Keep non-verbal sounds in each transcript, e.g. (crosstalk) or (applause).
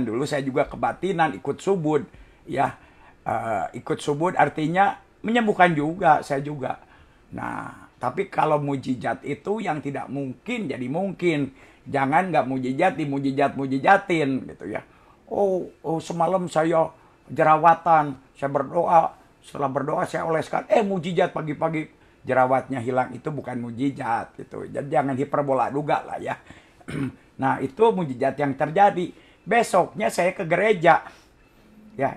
dulu saya juga kebatinan ikut subud ya uh, ikut subud artinya menyembuhkan juga saya juga nah tapi kalau mujizat itu yang tidak mungkin jadi mungkin jangan nggak mujizat di mujizat mujizatin gitu ya oh, oh semalam saya jerawatan saya berdoa setelah berdoa saya oleskan eh mujizat pagi-pagi jerawatnya hilang itu bukan mujizat gitu jadi jangan hiperbola juga lah ya (clears throat) nah itu mujizat yang terjadi Besoknya saya ke gereja. Ya,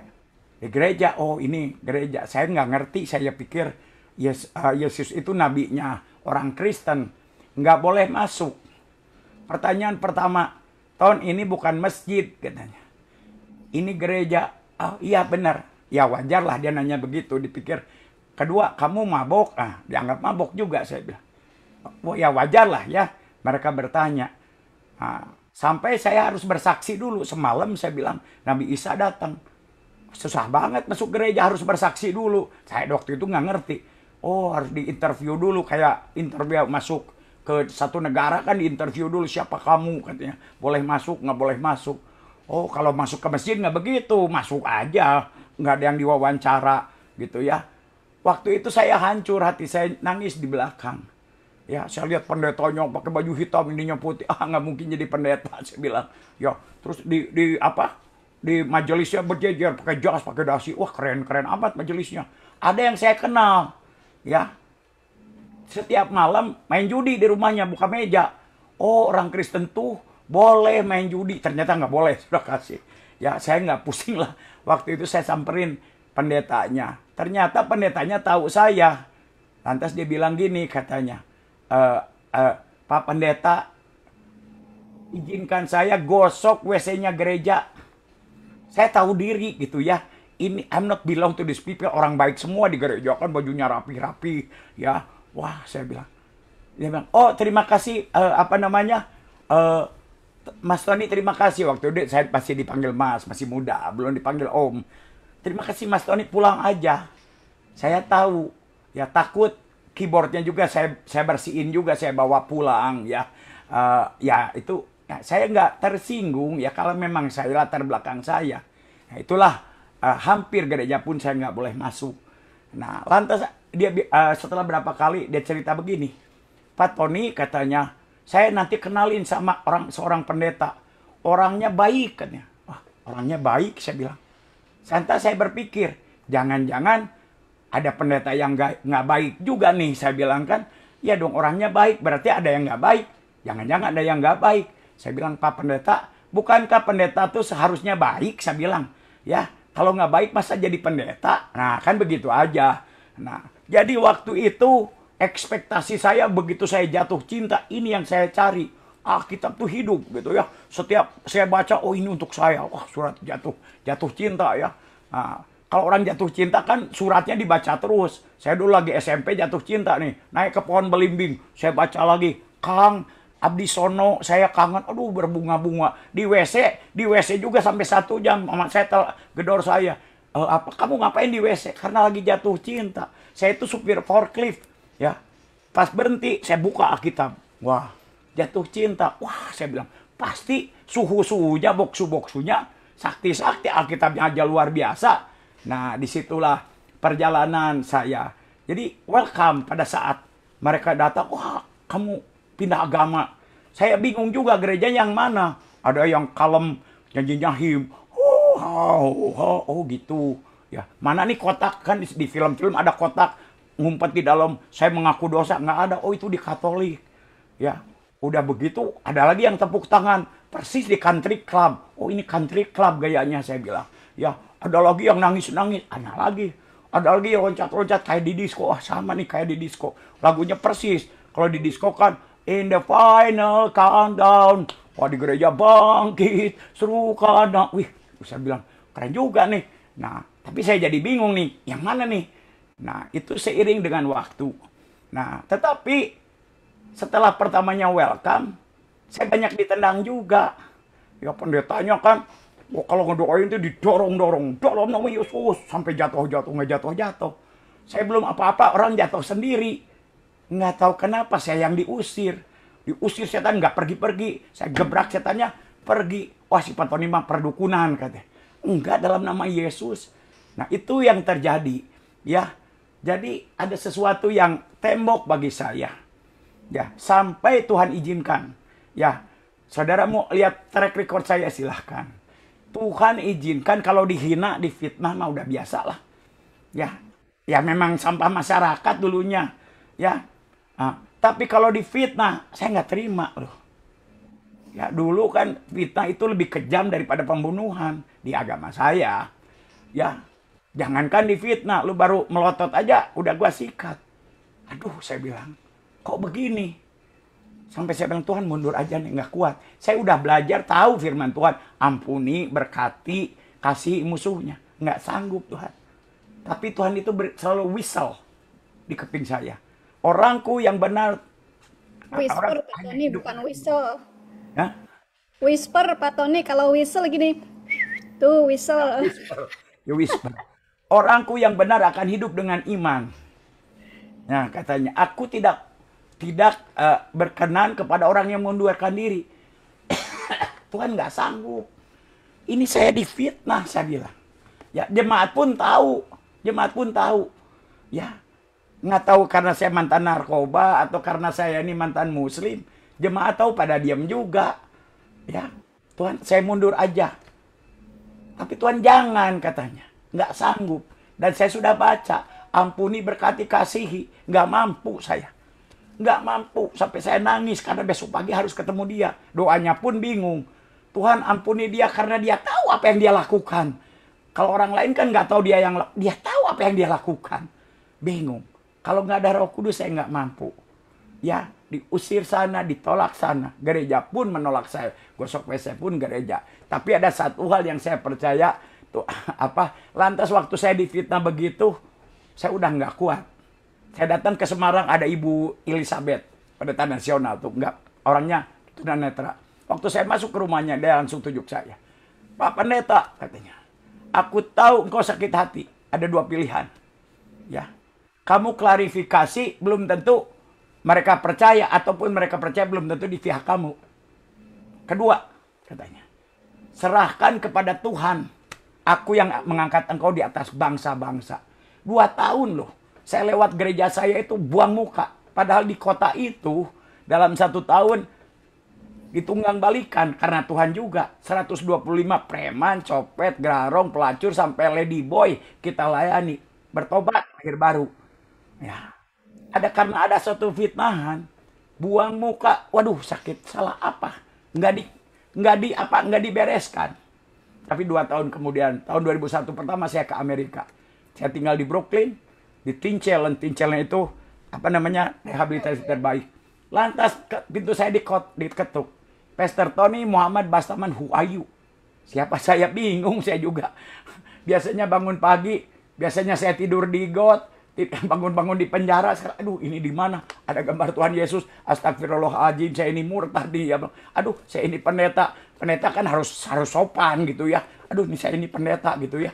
di gereja, oh ini gereja. Saya nggak ngerti, saya pikir Yes, uh, Yesus itu nabinya orang Kristen. Nggak boleh masuk. Pertanyaan pertama, Tahun ini bukan masjid katanya. Ini gereja. Oh, iya benar. Ya wajar lah dia nanya begitu dipikir. Kedua, kamu mabok. Ah, dianggap mabok juga saya bilang. Oh, ya wajar lah ya. Mereka bertanya. Ah, Sampai saya harus bersaksi dulu. Semalam saya bilang Nabi Isa datang. Susah banget masuk gereja harus bersaksi dulu. Saya waktu itu nggak ngerti. Oh harus diinterview dulu kayak interview masuk ke satu negara kan diinterview dulu siapa kamu katanya. Boleh masuk nggak boleh masuk. Oh kalau masuk ke masjid nggak begitu masuk aja nggak ada yang diwawancara gitu ya. Waktu itu saya hancur hati saya nangis di belakang ya saya lihat pendetanya pakai baju hitam ininya putih ah nggak mungkin jadi pendeta (laughs) saya bilang ya terus di di apa di majelisnya berjejer pakai jas pakai dasi wah keren keren amat majelisnya ada yang saya kenal ya setiap malam main judi di rumahnya buka meja oh orang Kristen tuh boleh main judi ternyata nggak boleh (laughs) sudah kasih ya saya nggak pusing lah waktu itu saya samperin pendetanya ternyata pendetanya tahu saya lantas dia bilang gini katanya uh, uh, Pak Pendeta izinkan saya gosok WC-nya gereja. Saya tahu diri gitu ya. Ini I'm not belong to this people. Orang baik semua di gereja kan bajunya rapi-rapi ya. Wah, saya bilang. Dia bilang, "Oh, terima kasih uh, apa namanya? Uh, Mas Tony terima kasih waktu itu saya pasti dipanggil Mas, masih muda, belum dipanggil Om. Terima kasih Mas Tony pulang aja. Saya tahu ya takut keyboardnya juga saya saya bersihin juga saya bawa pulang ya uh, ya itu nah, saya nggak tersinggung ya kalau memang saya latar belakang saya nah, itulah uh, hampir gereja pun saya nggak boleh masuk nah lantas dia uh, setelah berapa kali dia cerita begini Pak Tony katanya saya nanti kenalin sama orang seorang pendeta orangnya baik kan ya Wah, orangnya baik saya bilang Santa saya berpikir jangan-jangan ada pendeta yang nggak baik juga nih saya bilang kan ya dong orangnya baik berarti ada yang nggak baik jangan-jangan ada yang nggak baik saya bilang pak pendeta bukankah pendeta tuh seharusnya baik saya bilang ya kalau nggak baik masa jadi pendeta nah kan begitu aja nah jadi waktu itu ekspektasi saya begitu saya jatuh cinta ini yang saya cari ah Alkitab tuh hidup gitu ya setiap saya baca oh ini untuk saya wah surat jatuh jatuh cinta ya nah, kalau orang jatuh cinta kan suratnya dibaca terus. Saya dulu lagi SMP jatuh cinta nih. Naik ke pohon belimbing. Saya baca lagi. Kang, Abdi Sono, saya kangen. Aduh berbunga-bunga. Di WC, di WC juga sampai satu jam. Mama saya tel gedor saya. E, apa kamu ngapain di WC? Karena lagi jatuh cinta. Saya itu supir forklift. Ya, pas berhenti saya buka Alkitab. Wah, jatuh cinta. Wah, saya bilang pasti suhu-suhunya, boksu-boksunya, sakti-sakti Alkitabnya aja luar biasa Nah, disitulah perjalanan saya. Jadi, welcome pada saat mereka datang, wah, kamu pindah agama. Saya bingung juga gereja yang mana. Ada yang kalem, janjinya him, oh, oh, oh, oh gitu. Ya, mana nih kotak kan di film-film ada kotak ngumpet di dalam. Saya mengaku dosa nggak ada. Oh itu di Katolik. Ya, udah begitu ada lagi yang tepuk tangan persis di country club. Oh ini country club gayanya saya bilang. Ya, ada lagi yang nangis-nangis, anak lagi. Ada lagi yang loncat-loncat kayak di disco. Wah, sama nih kayak di disco. Lagunya persis. Kalau di disco kan in the final countdown. Wah, di gereja bangkit, seru kadang. Wih, saya bilang keren juga nih. Nah, tapi saya jadi bingung nih, yang mana nih? Nah, itu seiring dengan waktu. Nah, tetapi setelah pertamanya welcome, saya banyak ditendang juga. Ya pendetanya kan Wah, kalau ngedoain itu didorong-dorong, dorong nama Yesus ya sampai jatuh-jatuh, nggak jatuh-jatuh. Saya belum apa-apa, orang jatuh sendiri. Nggak tahu kenapa saya yang diusir. Diusir setan nggak pergi-pergi. Saya gebrak setannya, pergi. Wah si Tony mah perdukunan katanya. Enggak dalam nama Yesus. Nah itu yang terjadi. Ya, jadi ada sesuatu yang tembok bagi saya. Ya, sampai Tuhan izinkan. Ya, saudara mau lihat track record saya silahkan Tuhan izinkan kalau dihina, difitnah mah udah biasa lah. Ya, ya memang sampah masyarakat dulunya. Ya, nah, tapi kalau difitnah, saya nggak terima loh. Ya dulu kan fitnah itu lebih kejam daripada pembunuhan di agama saya. Ya, jangankan difitnah, lu baru melotot aja udah gua sikat. Aduh, saya bilang, kok begini? Sampai saya bilang, Tuhan mundur aja nih, nggak kuat. Saya udah belajar tahu firman Tuhan. Ampuni, berkati, kasih musuhnya. Nggak sanggup Tuhan. Tapi Tuhan itu ber, selalu whistle di keping saya. Orangku yang benar. Whisper, Pak Tony, bukan whistle. Hah? Whisper, Pak Tony. Kalau whistle gini, tuh whistle. whisper. You ya whisper. Orangku yang benar akan hidup dengan iman. Nah, katanya, aku tidak tidak uh, berkenan kepada orang yang mengundurkan diri. (coughs) Tuhan nggak sanggup. Ini saya difitnah, saya bilang. Ya, jemaat pun tahu, jemaat pun tahu. Ya, nggak tahu karena saya mantan narkoba atau karena saya ini mantan muslim. Jemaat tahu pada diam juga. Ya, Tuhan, saya mundur aja. Tapi Tuhan jangan katanya, nggak sanggup. Dan saya sudah baca, ampuni berkati kasihi, nggak mampu saya. Nggak mampu. Sampai saya nangis karena besok pagi harus ketemu dia. Doanya pun bingung. Tuhan ampuni dia karena dia tahu apa yang dia lakukan. Kalau orang lain kan nggak tahu dia yang dia tahu apa yang dia lakukan. Bingung. Kalau nggak ada Roh Kudus saya nggak mampu. Ya, diusir sana, ditolak sana. Gereja pun menolak saya. Gosok WC pun gereja. Tapi ada satu hal yang saya percaya tuh (laughs) apa? Lantas waktu saya difitnah begitu, saya udah nggak kuat saya datang ke Semarang ada Ibu Elizabeth, pada pendeta nasional tuh, enggak orangnya tunanetra. Waktu saya masuk ke rumahnya, dia langsung tunjuk saya. Pak Pendeta, katanya. Aku tahu engkau sakit hati. Ada dua pilihan. Ya. Kamu klarifikasi, belum tentu mereka percaya. Ataupun mereka percaya, belum tentu di pihak kamu. Kedua, katanya. Serahkan kepada Tuhan. Aku yang mengangkat engkau di atas bangsa-bangsa. Dua tahun loh saya lewat gereja saya itu buang muka. Padahal di kota itu dalam satu tahun ditunggang balikan karena Tuhan juga 125 preman, copet, garong, pelacur sampai lady boy kita layani bertobat akhir baru. Ya. Ada karena ada suatu fitnahan, buang muka. Waduh, sakit salah apa? Nggak di nggak di apa nggak dibereskan. Tapi dua tahun kemudian, tahun 2001 pertama saya ke Amerika. Saya tinggal di Brooklyn, di Tinchelen. Challenge itu apa namanya rehabilitasi terbaik. Lantas ke, pintu saya dikot, diketuk. Pastor Tony Muhammad Bastaman, Huayu Siapa saya bingung saya juga. Biasanya bangun pagi, biasanya saya tidur di got, bangun-bangun di penjara sekarang aduh ini di mana ada gambar Tuhan Yesus astagfirullahaladzim saya ini murtad ya aduh saya ini pendeta pendeta kan harus harus sopan gitu ya aduh ini saya ini pendeta gitu ya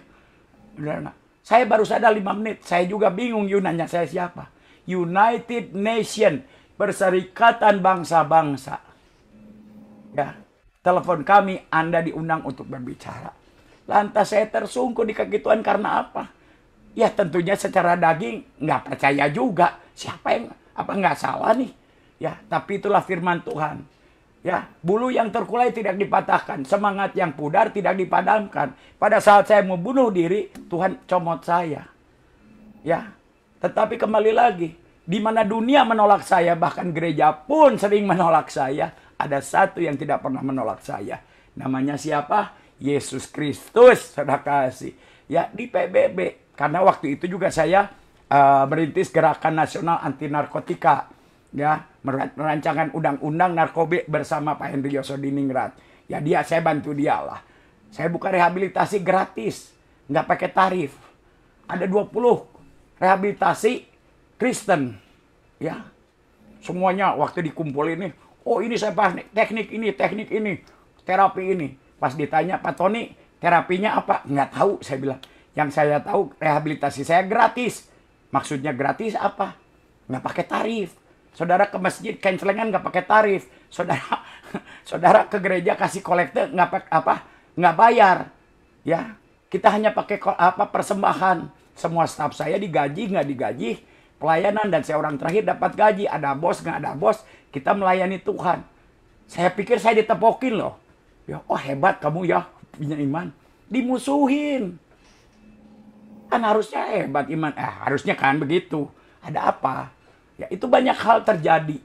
benar saya baru sadar 5 menit. Saya juga bingung Yunanya saya siapa. United Nation, Perserikatan Bangsa-Bangsa. Ya, telepon kami, Anda diundang untuk berbicara. Lantas saya tersungkur di kaki Tuhan karena apa? Ya tentunya secara daging nggak percaya juga. Siapa yang apa nggak salah nih? Ya, tapi itulah firman Tuhan. Ya, bulu yang terkulai tidak dipatahkan, semangat yang pudar tidak dipadamkan. Pada saat saya mau bunuh diri, Tuhan comot saya. Ya, tetapi kembali lagi, di mana dunia menolak saya, bahkan gereja pun sering menolak saya, ada satu yang tidak pernah menolak saya. Namanya siapa? Yesus Kristus, saudara kasih. Ya, di PBB. Karena waktu itu juga saya uh, merintis gerakan nasional anti narkotika. Ya, merancangkan undang-undang narkoba bersama Pak Henry Yosodiningrat. Ya dia saya bantu dia lah. Saya buka rehabilitasi gratis, nggak pakai tarif. Ada 20 rehabilitasi Kristen. Ya. Semuanya waktu dikumpul ini, oh ini saya bahas teknik ini, teknik ini, terapi ini. Pas ditanya Pak Tony, terapinya apa? Nggak tahu, saya bilang. Yang saya tahu rehabilitasi saya gratis. Maksudnya gratis apa? Nggak pakai tarif Saudara ke masjid kain nggak pakai tarif. Saudara (laughs) saudara ke gereja kasih kolekte nggak apa nggak bayar. Ya, kita hanya pakai apa persembahan. Semua staff saya digaji nggak digaji pelayanan dan saya orang terakhir dapat gaji. Ada bos nggak ada bos, kita melayani Tuhan. Saya pikir saya ditepokin loh. Ya, oh hebat kamu ya punya iman. Dimusuhin. Kan harusnya hebat iman. Eh, harusnya kan begitu. Ada apa? Ya, itu banyak hal terjadi.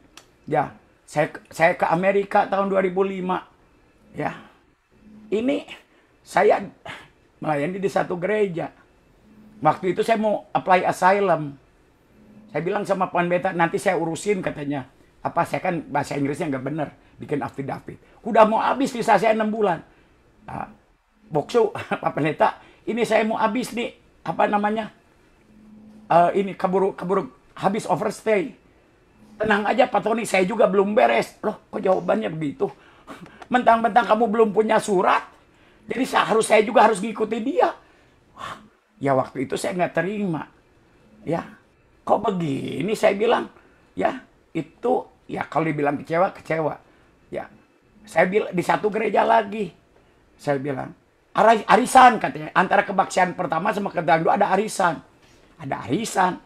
Ya, saya saya ke Amerika tahun 2005. Ya. Ini saya melayani di satu gereja. Waktu itu saya mau apply asylum. Saya bilang sama Beta nanti saya urusin katanya. Apa saya kan bahasa Inggrisnya nggak bener. Bikin affidavit. Udah mau habis visa saya 6 bulan. Nah, Boksu, (laughs) Pak Pendeta, ini saya mau habis nih. Apa namanya? Uh, ini keburu, keburu habis overstay. Tenang aja Pak Tony, saya juga belum beres. Loh, kok jawabannya begitu? (laughs) Mentang-mentang kamu belum punya surat. Jadi harus saya juga harus ngikutin dia. Wah, ya waktu itu saya nggak terima. Ya, kok begini saya bilang. Ya, itu ya kalau dibilang kecewa, kecewa. Ya, saya bilang di satu gereja lagi. Saya bilang, arisan katanya. Antara kebaktian pertama sama kedua ada arisan. Ada arisan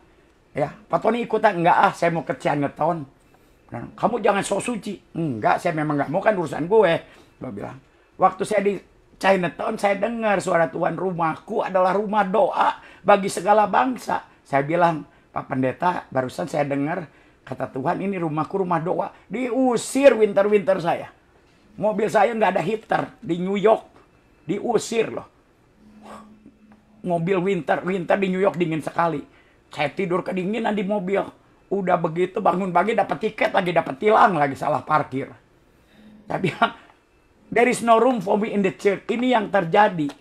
Ya, Pak Tony ikutan. Enggak ah, saya mau kerjaan ngeton. Kamu jangan sok suci. Enggak, saya memang enggak mau kan urusan gue. Gue bilang. Waktu saya di Chinatown, saya dengar suara Tuhan rumahku adalah rumah doa bagi segala bangsa. Saya bilang, Pak Pendeta, barusan saya dengar kata Tuhan ini rumahku rumah doa. Diusir winter-winter saya. Mobil saya enggak ada heater di New York. Diusir loh. Mobil winter, winter di New York dingin sekali saya tidur kedinginan di mobil. Udah begitu bangun pagi dapat tiket lagi dapat tilang lagi salah parkir. Tapi there is no room for me in the church. Ini yang terjadi.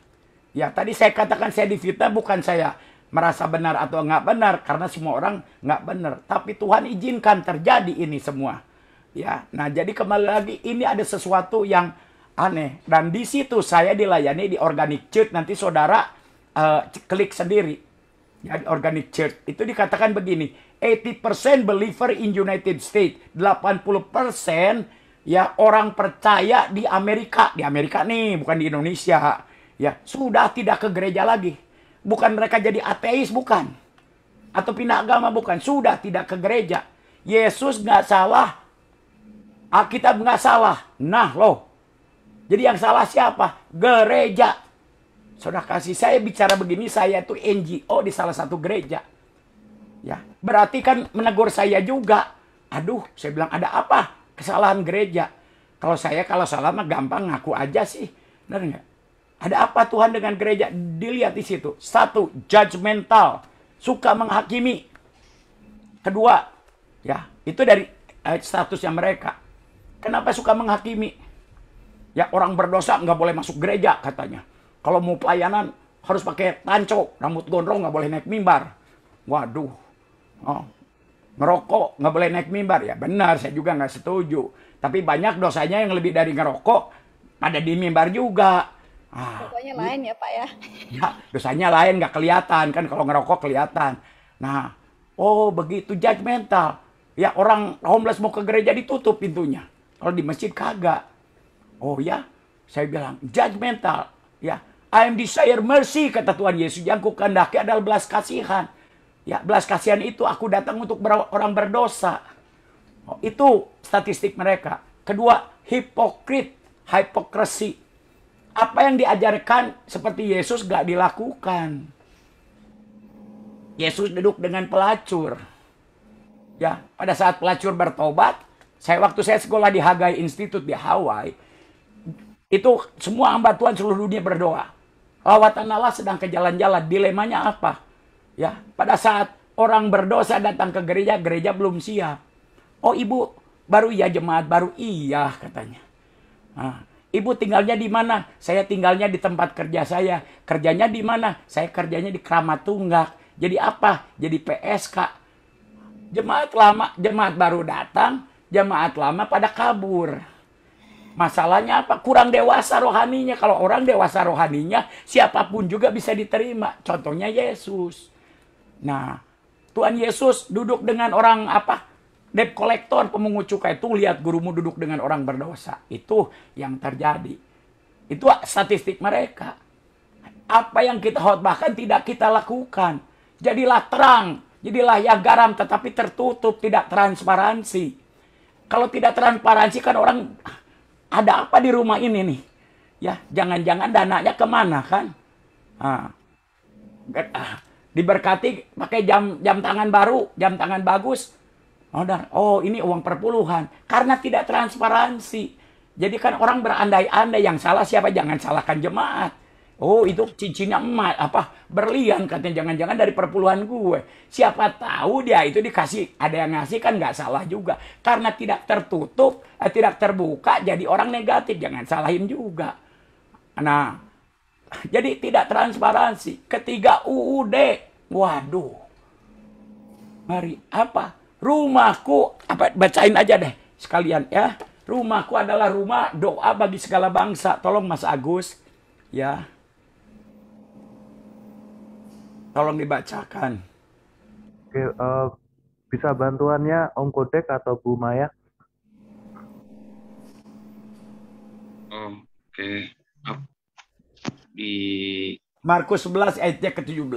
Ya tadi saya katakan saya difitnah bukan saya merasa benar atau nggak benar karena semua orang nggak benar. Tapi Tuhan izinkan terjadi ini semua. Ya, nah jadi kembali lagi ini ada sesuatu yang aneh dan di situ saya dilayani di organic church nanti saudara uh, klik sendiri Ya, organic Church itu dikatakan begini, 80% believer in United States, 80% ya orang percaya di Amerika, di Amerika nih, bukan di Indonesia. Ya, sudah tidak ke gereja lagi. Bukan mereka jadi ateis bukan. Atau pindah agama bukan, sudah tidak ke gereja. Yesus nggak salah, Alkitab nggak salah. Nah loh, jadi yang salah siapa? Gereja Saudara kasih saya bicara begini, saya itu NGO di salah satu gereja. Ya, berarti kan menegur saya juga. Aduh, saya bilang ada apa? Kesalahan gereja. Kalau saya kalau salah mah gampang ngaku aja sih. Benar enggak? Ada apa Tuhan dengan gereja? Dilihat di situ. Satu, judgmental. Suka menghakimi. Kedua, ya, itu dari eh, statusnya mereka. Kenapa suka menghakimi? Ya, orang berdosa nggak boleh masuk gereja katanya kalau mau pelayanan harus pakai tanco, rambut gondrong nggak boleh naik mimbar. Waduh, oh, ngerokok nggak boleh naik mimbar ya benar, saya juga nggak setuju. Tapi banyak dosanya yang lebih dari ngerokok ada di mimbar juga. Ah, dosanya lain ya pak ya? (laughs) Ya dosanya lain nggak kelihatan kan kalau ngerokok kelihatan. Nah, oh begitu judgmental. Ya orang homeless mau ke gereja ditutup pintunya. Kalau di masjid kagak. Oh ya, saya bilang judgmental. Ya, I am desire mercy, kata Tuhan Yesus. Yang ku adalah belas kasihan. Ya, belas kasihan itu aku datang untuk orang berdosa. Oh, itu statistik mereka. Kedua, hipokrit, hipokresi. Apa yang diajarkan seperti Yesus gak dilakukan. Yesus duduk dengan pelacur. Ya, pada saat pelacur bertobat, saya waktu saya sekolah di Hagai Institute di Hawaii, itu semua hamba Tuhan seluruh dunia berdoa. Lawatan Allah sedang ke jalan-jalan. Dilemanya apa? Ya, pada saat orang berdosa datang ke gereja, gereja belum siap. Oh ibu, baru iya jemaat, baru iya katanya. Nah, ibu tinggalnya di mana? Saya tinggalnya di tempat kerja saya. Kerjanya di mana? Saya kerjanya di keramat tunggak. Jadi apa? Jadi PSK. Jemaat lama, jemaat baru datang, jemaat lama pada kabur. Masalahnya apa? Kurang dewasa rohaninya. Kalau orang dewasa rohaninya, siapapun juga bisa diterima. Contohnya Yesus. Nah, Tuhan Yesus duduk dengan orang apa? Debt kolektor, pemungut cukai. Itu lihat gurumu duduk dengan orang berdosa. Itu yang terjadi. Itu statistik mereka. Apa yang kita khotbahkan tidak kita lakukan. Jadilah terang, jadilah ya garam tetapi tertutup, tidak transparansi. Kalau tidak transparansi kan orang ada apa di rumah ini nih? Ya, jangan-jangan dananya kemana kan? Ah, diberkati pakai jam jam tangan baru, jam tangan bagus. Oh, dan, oh ini uang perpuluhan. Karena tidak transparansi. Jadi kan orang berandai-andai yang salah siapa jangan salahkan jemaat. Oh itu cincinnya emas apa berlian katanya jangan-jangan dari perpuluhan gue. Siapa tahu dia itu dikasih ada yang ngasih kan nggak salah juga karena tidak tertutup eh, tidak terbuka jadi orang negatif jangan salahin juga. Nah jadi tidak transparansi. Ketiga UUD waduh mari apa rumahku apa bacain aja deh sekalian ya rumahku adalah rumah doa bagi segala bangsa tolong Mas Agus ya Tolong dibacakan. Oke, uh, bisa bantuannya Om Kodek atau Bu Maya? Oh, Oke. Okay. Di Markus 11 ayatnya ke-17.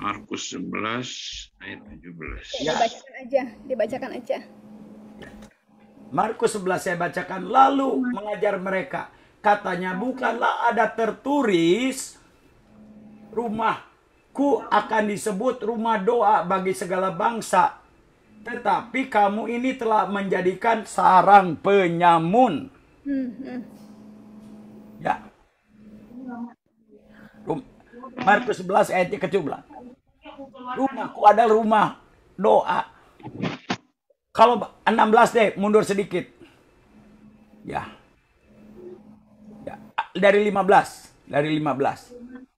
Markus 11 ayat 17. Ya. Dibacakan aja, dibacakan aja. Markus 11 saya bacakan lalu mengajar mereka. Katanya bukanlah ada tertulis rumahku akan disebut rumah doa bagi segala bangsa. Tetapi kamu ini telah menjadikan sarang penyamun. Hmm, hmm. Ya. Markus 11 ayat ke-17. Rumahku adalah rumah doa. Kalau 16 deh, mundur sedikit. Ya. ya. Dari 15, dari 15.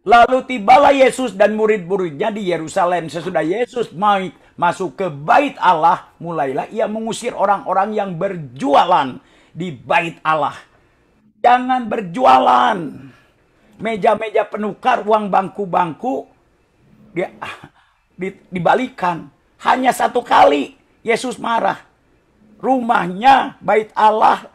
Lalu tibalah Yesus dan murid-muridnya di Yerusalem. Sesudah Yesus mau masuk ke bait Allah, mulailah ia mengusir orang-orang yang berjualan di bait Allah. Jangan berjualan. Meja-meja penukar uang bangku-bangku dia di, dibalikan. Hanya satu kali Yesus marah. Rumahnya, bait Allah,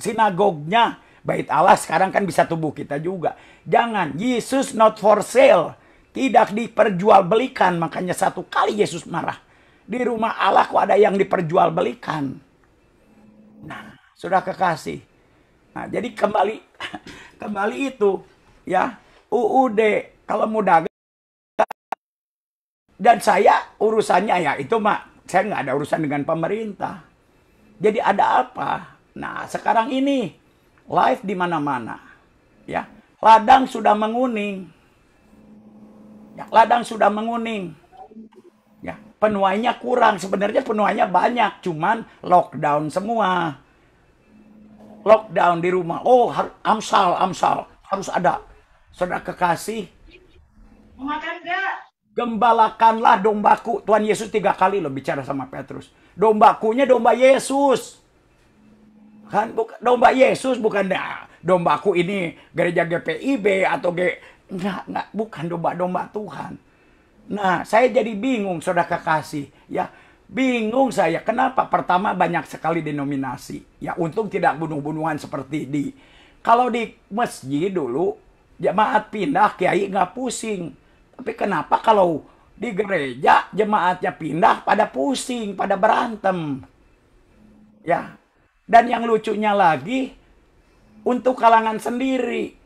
sinagognya, bait Allah sekarang kan bisa tubuh kita juga. Jangan, Yesus not for sale. Tidak diperjualbelikan, makanya satu kali Yesus marah. Di rumah Allah kok ada yang diperjualbelikan. Nah, sudah kekasih. Nah, jadi kembali (laughs) kembali itu ya UUD kalau mau dagang dan saya urusannya ya itu mak saya nggak ada urusan dengan pemerintah. Jadi ada apa? Nah sekarang ini live di mana-mana. Ya, ladang sudah menguning. Ya, ladang sudah menguning. Ya, penuainya kurang. Sebenarnya penuainya banyak, cuman lockdown semua. Lockdown di rumah. Oh, amsal, amsal. Harus ada. Saudara kekasih. makan enggak? Gembalakanlah dombaku. Tuhan Yesus tiga kali loh bicara sama Petrus. Dombakunya domba Yesus. Tuhan, bukan domba Yesus bukan nah, dombaku ini gereja GPIB atau G enggak enggak bukan domba-domba Tuhan. Nah, saya jadi bingung Saudara kekasih, ya. Bingung saya kenapa pertama banyak sekali denominasi. Ya untung tidak bunuh-bunuhan seperti di kalau di masjid dulu jemaat pindah kiai nggak pusing. Tapi kenapa kalau di gereja jemaatnya pindah pada pusing, pada berantem. Ya, dan yang lucunya lagi untuk kalangan sendiri.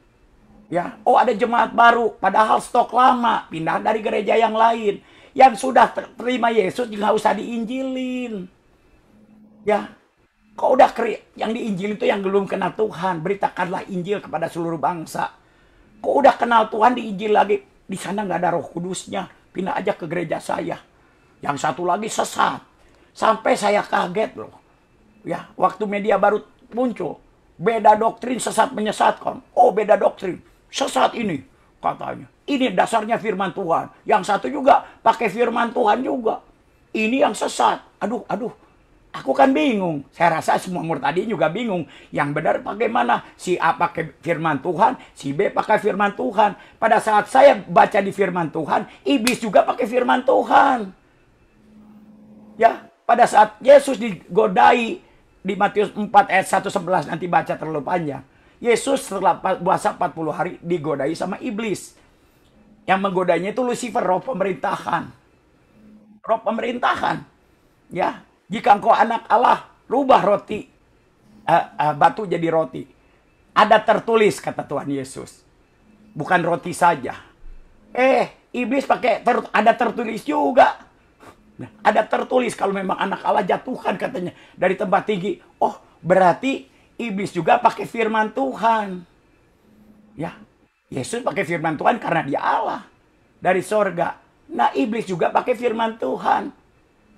Ya, oh ada jemaat baru padahal stok lama, pindah dari gereja yang lain. Yang sudah terima Yesus juga usah diinjilin. Ya, kok udah kri yang diinjilin itu yang belum kenal Tuhan, beritakanlah Injil kepada seluruh bangsa. kok udah kenal Tuhan diinjil lagi, di sana nggak ada Roh Kudusnya, pindah aja ke gereja saya. Yang satu lagi sesat. Sampai saya kaget loh. Ya, waktu media baru muncul, beda doktrin sesat menyesatkan. Oh, beda doktrin. Sesat ini katanya. Ini dasarnya firman Tuhan. Yang satu juga pakai firman Tuhan juga. Ini yang sesat. Aduh, aduh. Aku kan bingung. Saya rasa semua murid tadi juga bingung. Yang benar bagaimana? Si A pakai firman Tuhan, si B pakai firman Tuhan. Pada saat saya baca di firman Tuhan, iblis juga pakai firman Tuhan. Ya, pada saat Yesus digodai di Matius 4 ayat 1 11 nanti baca terlalu panjang. Yesus setelah puasa 40 hari digodai sama iblis. Yang menggodanya itu Lucifer, roh pemerintahan. Roh pemerintahan. Ya, jika engkau anak Allah, rubah roti uh, uh, batu jadi roti. Ada tertulis kata Tuhan Yesus. Bukan roti saja. Eh, iblis pakai ter ada tertulis juga Nah, ada tertulis kalau memang anak Allah jatuhkan katanya dari tempat tinggi. Oh, berarti iblis juga pakai firman Tuhan. Ya, Yesus pakai firman Tuhan karena dia Allah dari sorga. Nah, iblis juga pakai firman Tuhan.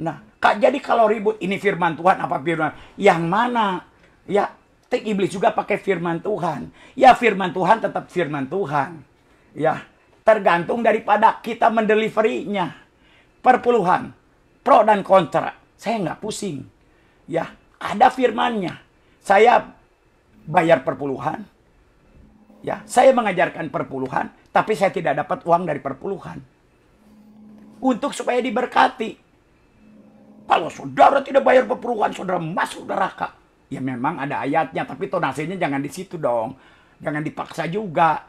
Nah, kak jadi kalau ribut ini firman Tuhan apa firman yang mana? Ya, iblis juga pakai firman Tuhan. Ya, firman Tuhan tetap firman Tuhan. Ya, tergantung daripada kita mendeliverinya. Perpuluhan, pro dan kontra. Saya nggak pusing. Ya, ada firmannya. Saya bayar perpuluhan. Ya, saya mengajarkan perpuluhan, tapi saya tidak dapat uang dari perpuluhan. Untuk supaya diberkati. Kalau saudara tidak bayar perpuluhan, saudara masuk neraka. Ya memang ada ayatnya, tapi tonasinya jangan di situ dong. Jangan dipaksa juga.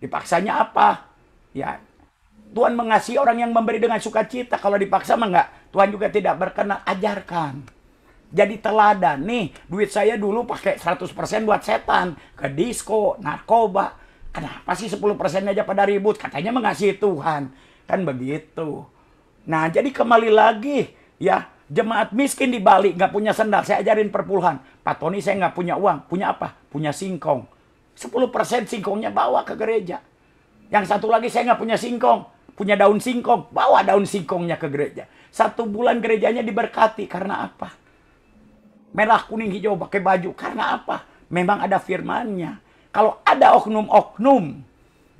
Dipaksanya apa? Ya Tuhan mengasihi orang yang memberi dengan sukacita. Kalau dipaksa mah enggak. Tuhan juga tidak berkenan. Ajarkan. Jadi teladan. Nih, duit saya dulu pakai 100% buat setan. Ke disco, narkoba. Kenapa sih 10% aja pada ribut? Katanya mengasihi Tuhan. Kan begitu. Nah, jadi kembali lagi. Ya, jemaat miskin di Bali nggak punya sendal. Saya ajarin perpuluhan. Pak Tony saya nggak punya uang. Punya apa? Punya singkong. 10% singkongnya bawa ke gereja. Yang satu lagi saya nggak punya singkong punya daun singkong, bawa daun singkongnya ke gereja. Satu bulan gerejanya diberkati karena apa? Merah, kuning, hijau pakai baju karena apa? Memang ada firmannya. Kalau ada oknum-oknum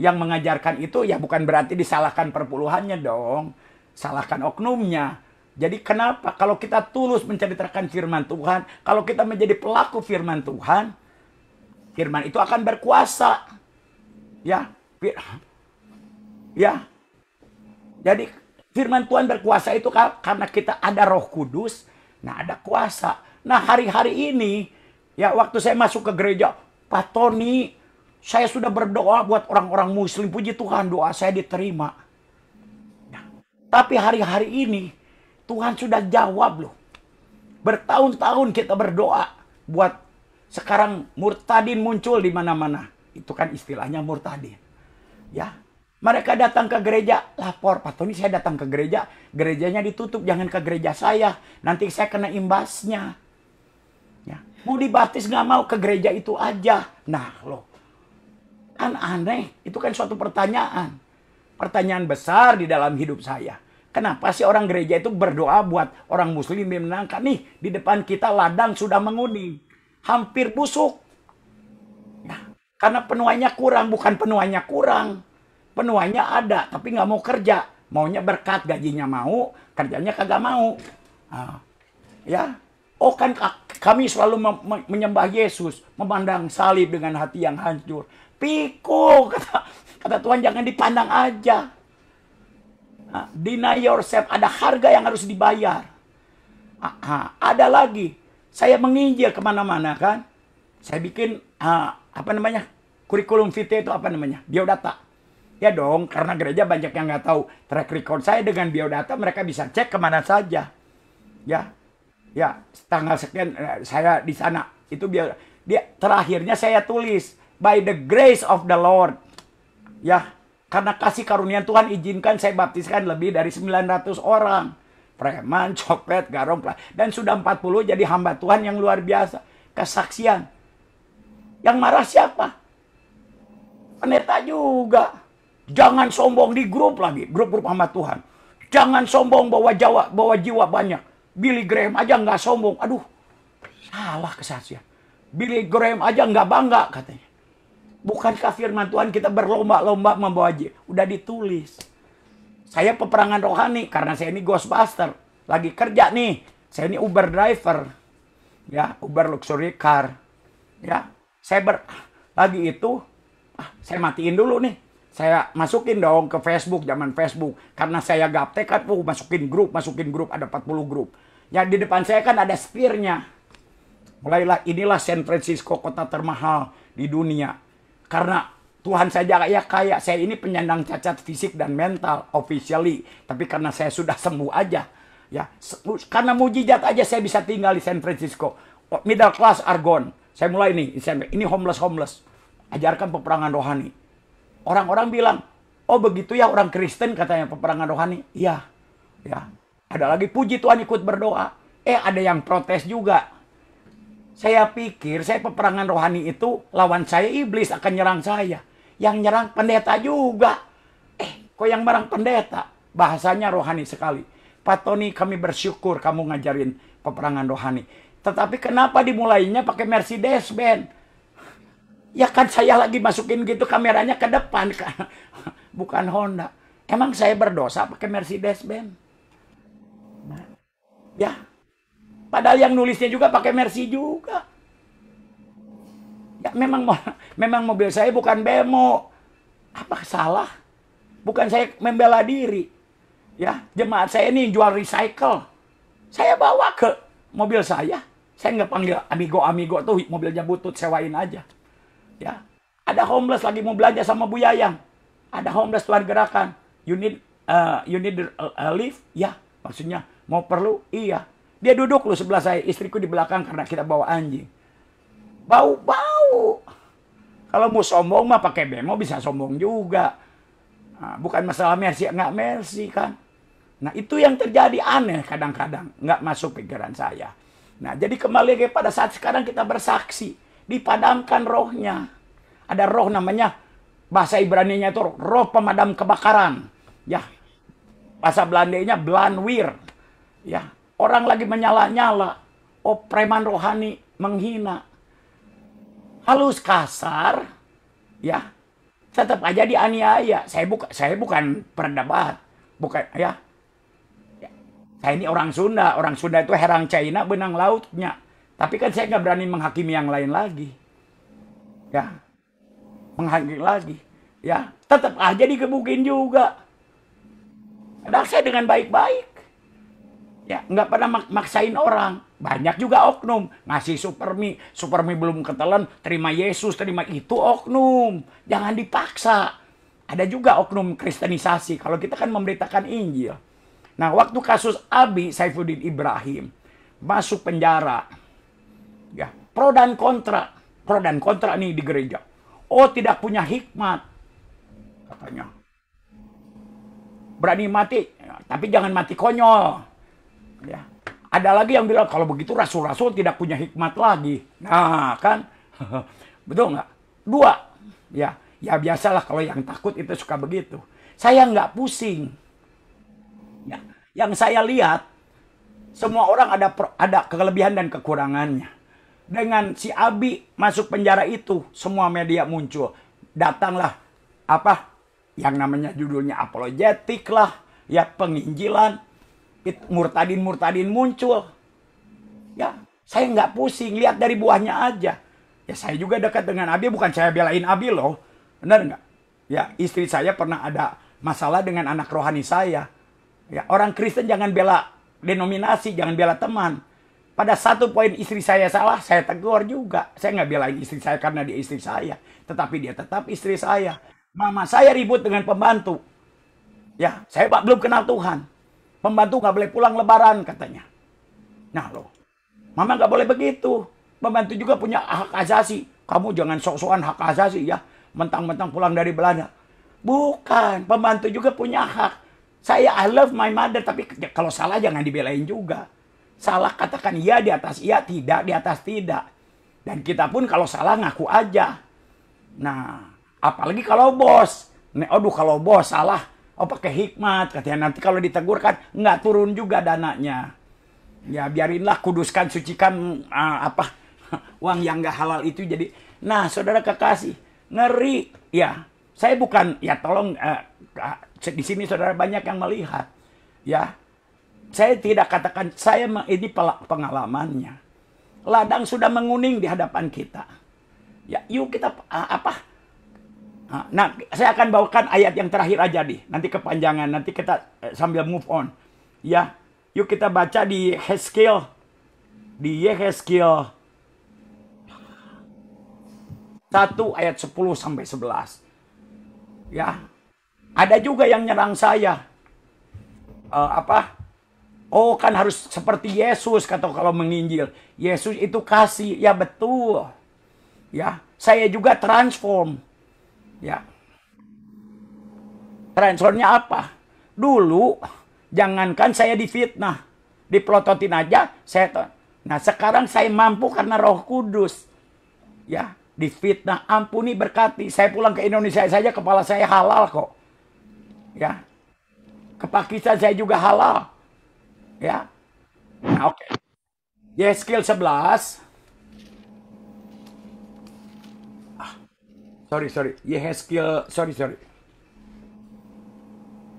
yang mengajarkan itu ya bukan berarti disalahkan perpuluhannya dong. Salahkan oknumnya. Jadi kenapa kalau kita tulus menceritakan firman Tuhan, kalau kita menjadi pelaku firman Tuhan, firman itu akan berkuasa. Ya, ya. Jadi firman Tuhan berkuasa itu karena kita ada roh kudus, nah ada kuasa. Nah hari-hari ini, ya waktu saya masuk ke gereja, Pak Tony, saya sudah berdoa buat orang-orang muslim, puji Tuhan doa saya diterima. Nah, tapi hari-hari ini, Tuhan sudah jawab loh. Bertahun-tahun kita berdoa buat sekarang murtadin muncul di mana-mana. Itu kan istilahnya murtadin. Ya, mereka datang ke gereja, lapor Pak Tony saya datang ke gereja, gerejanya ditutup, jangan ke gereja saya, nanti saya kena imbasnya. Ya. Mau dibaptis nggak mau ke gereja itu aja. Nah loh, kan aneh, itu kan suatu pertanyaan. Pertanyaan besar di dalam hidup saya. Kenapa sih orang gereja itu berdoa buat orang muslim yang menangkap? Nih, di depan kita ladang sudah menguning. Hampir busuk. Nah, karena penuhannya kurang, bukan penuhannya kurang penuanya ada tapi nggak mau kerja maunya berkat gajinya mau kerjanya kagak mau nah, ya oh kan kami selalu menyembah Yesus memandang salib dengan hati yang hancur pikul (laughs) kata kata Tuhan jangan dipandang aja nah, deny yourself ada harga yang harus dibayar Aha, ah, ada lagi saya menginjil kemana-mana kan saya bikin uh, apa namanya kurikulum vitae itu apa namanya biodata Ya dong, karena gereja banyak yang nggak tahu track record saya dengan biodata mereka bisa cek kemana saja. Ya, ya tanggal sekian eh, saya di sana itu biar dia terakhirnya saya tulis by the grace of the Lord. Ya, karena kasih karunia Tuhan izinkan saya baptiskan lebih dari 900 orang. Preman, (laughs) copet, garong, dan sudah 40 jadi hamba Tuhan yang luar biasa. Kesaksian. Yang marah siapa? Pendeta juga. Jangan sombong di grup lagi, grup-grup amat Tuhan. Jangan sombong bawa jawa, bawa jiwa banyak. Billy Graham aja nggak sombong. Aduh, salah kesaksian. Billy Graham aja nggak bangga katanya. Bukankah firman Tuhan kita berlomba-lomba membawa jiwa? Udah ditulis. Saya peperangan rohani karena saya ini Ghostbuster. Lagi kerja nih. Saya ini Uber driver. Ya, Uber luxury car. Ya, saya ber lagi itu ah, saya matiin dulu nih saya masukin dong ke Facebook zaman Facebook karena saya gaptek kan uh, masukin grup masukin grup ada 40 grup ya di depan saya kan ada spirnya mulailah inilah San Francisco kota termahal di dunia karena Tuhan saja ya kaya saya ini penyandang cacat fisik dan mental officially tapi karena saya sudah sembuh aja ya karena mujizat aja saya bisa tinggal di San Francisco oh, middle class argon saya mulai nih ini homeless homeless ajarkan peperangan rohani Orang-orang bilang, oh begitu ya orang Kristen katanya peperangan rohani. Iya, ya. Ada lagi puji Tuhan ikut berdoa. Eh ada yang protes juga. Saya pikir saya peperangan rohani itu lawan saya iblis akan nyerang saya. Yang nyerang pendeta juga. Eh kok yang barang pendeta? Bahasanya rohani sekali. Pak Tony kami bersyukur kamu ngajarin peperangan rohani. Tetapi kenapa dimulainya pakai Mercedes Benz? Ya kan saya lagi masukin gitu kameranya ke depan kan. Bukan Honda. Emang saya berdosa pakai Mercedes Benz? Nah, ya. Padahal yang nulisnya juga pakai Mercy juga. Ya memang memang mobil saya bukan bemo. Apa salah? Bukan saya membela diri. Ya, jemaat saya ini jual recycle. Saya bawa ke mobil saya. Saya nggak panggil amigo-amigo tuh mobilnya butut sewain aja. Ya. Ada homeless lagi mau belanja sama Bu Yayang. Ada homeless tuan gerakan. You need uh, you need a uh, lift? Ya, maksudnya mau perlu? Iya. Dia duduk lu sebelah saya, istriku di belakang karena kita bawa anjing. Bau-bau. Kalau mau sombong mah pakai bemo bisa sombong juga. Nah, bukan masalah mercy nggak mercy kan. Nah itu yang terjadi aneh kadang-kadang nggak masuk pikiran saya. Nah jadi kembali lagi pada saat sekarang kita bersaksi dipadamkan rohnya. Ada roh namanya bahasa Ibrani-nya itu roh pemadam kebakaran. Ya. Bahasa Belandanya blanwir. Ya, orang lagi menyala-nyala, oh preman rohani menghina. Halus kasar, ya. Tetap aja dianiaya. Saya bukan saya bukan perdebat. bukan ya. ya. Saya ini orang Sunda, orang Sunda itu herang China benang lautnya. Tapi kan saya nggak berani menghakimi yang lain lagi. Ya. Menghakimi lagi. Ya, tetap aja dikebukin juga. Padahal saya dengan baik-baik. Ya, nggak pernah mak maksain orang. Banyak juga oknum. Ngasih supermi, supermi belum ketelan, terima Yesus, terima itu oknum. Jangan dipaksa. Ada juga oknum kristenisasi. Kalau kita kan memberitakan Injil. Nah, waktu kasus Abi Saifuddin Ibrahim masuk penjara, Ya, pro dan kontra. Pro dan kontra nih di gereja. Oh, tidak punya hikmat. Katanya. Berani mati, ya, tapi jangan mati konyol. Ya. Ada lagi yang bilang kalau begitu rasul-rasul tidak punya hikmat lagi. Nah, kan? (laughs) Betul nggak? Dua. Ya, ya biasalah kalau yang takut itu suka begitu. Saya nggak pusing. Ya. Yang saya lihat semua orang ada ada kelebihan dan kekurangannya dengan si Abi masuk penjara itu semua media muncul. Datanglah apa yang namanya judulnya apologetik lah, ya penginjilan, murtadin-murtadin muncul. Ya, saya nggak pusing, lihat dari buahnya aja. Ya saya juga dekat dengan Abi, bukan saya belain Abi loh. Benar nggak? Ya, istri saya pernah ada masalah dengan anak rohani saya. Ya, orang Kristen jangan bela denominasi, jangan bela teman. Pada satu poin istri saya salah, saya tegur juga. Saya nggak belain istri saya karena dia istri saya. Tetapi dia tetap istri saya. Mama saya ribut dengan pembantu. Ya, saya pak belum kenal Tuhan. Pembantu nggak boleh pulang lebaran katanya. Nah loh, mama nggak boleh begitu. Pembantu juga punya hak asasi. Kamu jangan sok-sokan hak asasi ya. Mentang-mentang pulang dari Belanda. Bukan, pembantu juga punya hak. Saya I love my mother, tapi kalau salah jangan dibelain juga. Salah katakan iya di atas iya tidak di atas tidak. Dan kita pun kalau salah ngaku aja. Nah, apalagi kalau bos. Nih, aduh kalau bos salah, oh pakai hikmat. Katanya nanti kalau ditegur kan nggak turun juga dananya. Ya biarinlah kuduskan, sucikan uh, apa (laughs) uang yang nggak halal itu. Jadi, nah saudara kekasih, ngeri ya. Saya bukan ya tolong uh, di sini saudara banyak yang melihat ya saya tidak katakan saya ini pengalamannya. Ladang sudah menguning di hadapan kita. Ya, yuk kita apa? Nah, saya akan bawakan ayat yang terakhir aja nih. Nanti kepanjangan, nanti kita eh, sambil move on. Ya, yuk kita baca di Heskil. Di Yeheskil satu ayat 10 sampai sebelas. Ya, ada juga yang nyerang saya. Uh, apa? Oh kan harus seperti Yesus kata kalau menginjil. Yesus itu kasih. Ya betul. Ya, saya juga transform. Ya. Transformnya apa? Dulu jangankan saya difitnah, dipelototin aja saya Nah, sekarang saya mampu karena Roh Kudus. Ya, difitnah, ampuni berkati. Saya pulang ke Indonesia saja kepala saya halal kok. Ya. Ke Pakistan saya juga halal Ya. Nah, oke. Okay. skill 11. Ah, sorry, sorry. skill sorry, sorry.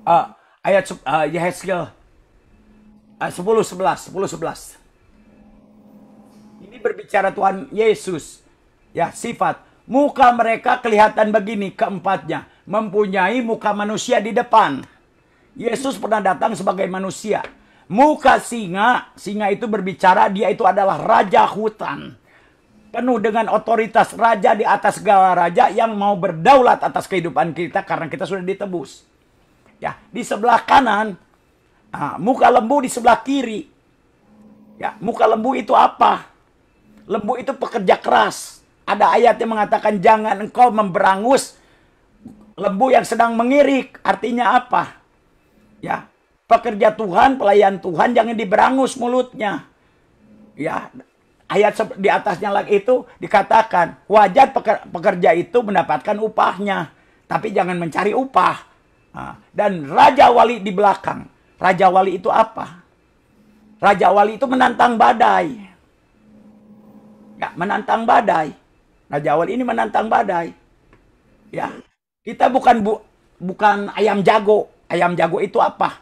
Ah, ayat uh, skill uh, 10, 11, 10, 11. Ini berbicara Tuhan Yesus. Ya, sifat. Muka mereka kelihatan begini, keempatnya. Mempunyai muka manusia di depan. Yesus pernah datang sebagai manusia Muka singa, singa itu berbicara, dia itu adalah raja hutan. Penuh dengan otoritas raja di atas segala raja yang mau berdaulat atas kehidupan kita karena kita sudah ditebus. Ya, di sebelah kanan, nah, muka lembu di sebelah kiri. Ya, muka lembu itu apa? Lembu itu pekerja keras. Ada ayat yang mengatakan jangan engkau memberangus lembu yang sedang mengirik. Artinya apa? Ya, pekerja Tuhan, pelayan Tuhan jangan diberangus mulutnya. Ya, ayat di atasnya lagi itu dikatakan wajar pekerja itu mendapatkan upahnya, tapi jangan mencari upah. dan raja wali di belakang. Raja wali itu apa? Raja wali itu menantang badai. Ya, menantang badai. Raja wali ini menantang badai. Ya, kita bukan bu, bukan ayam jago. Ayam jago itu apa?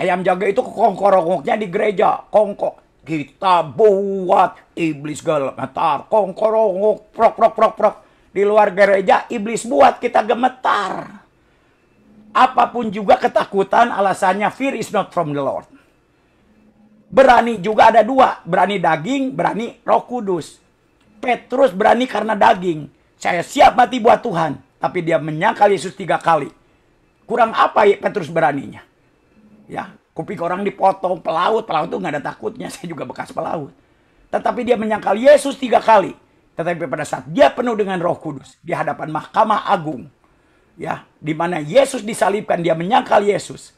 Ayam jaga itu kongkorongoknya di gereja. Kongkok. Kita buat iblis gemetar. Kongkorongok. Prok, prok, prok, prok. Di luar gereja iblis buat kita gemetar. Apapun juga ketakutan alasannya fear is not from the Lord. Berani juga ada dua. Berani daging, berani roh kudus. Petrus berani karena daging. Saya siap mati buat Tuhan. Tapi dia menyangkal Yesus tiga kali. Kurang apa ya Petrus beraninya? ya kupik orang dipotong pelaut pelaut itu nggak ada takutnya (laughs) saya juga bekas pelaut tetapi dia menyangkal Yesus tiga kali tetapi pada saat dia penuh dengan Roh Kudus di hadapan Mahkamah Agung ya di mana Yesus disalibkan dia menyangkal Yesus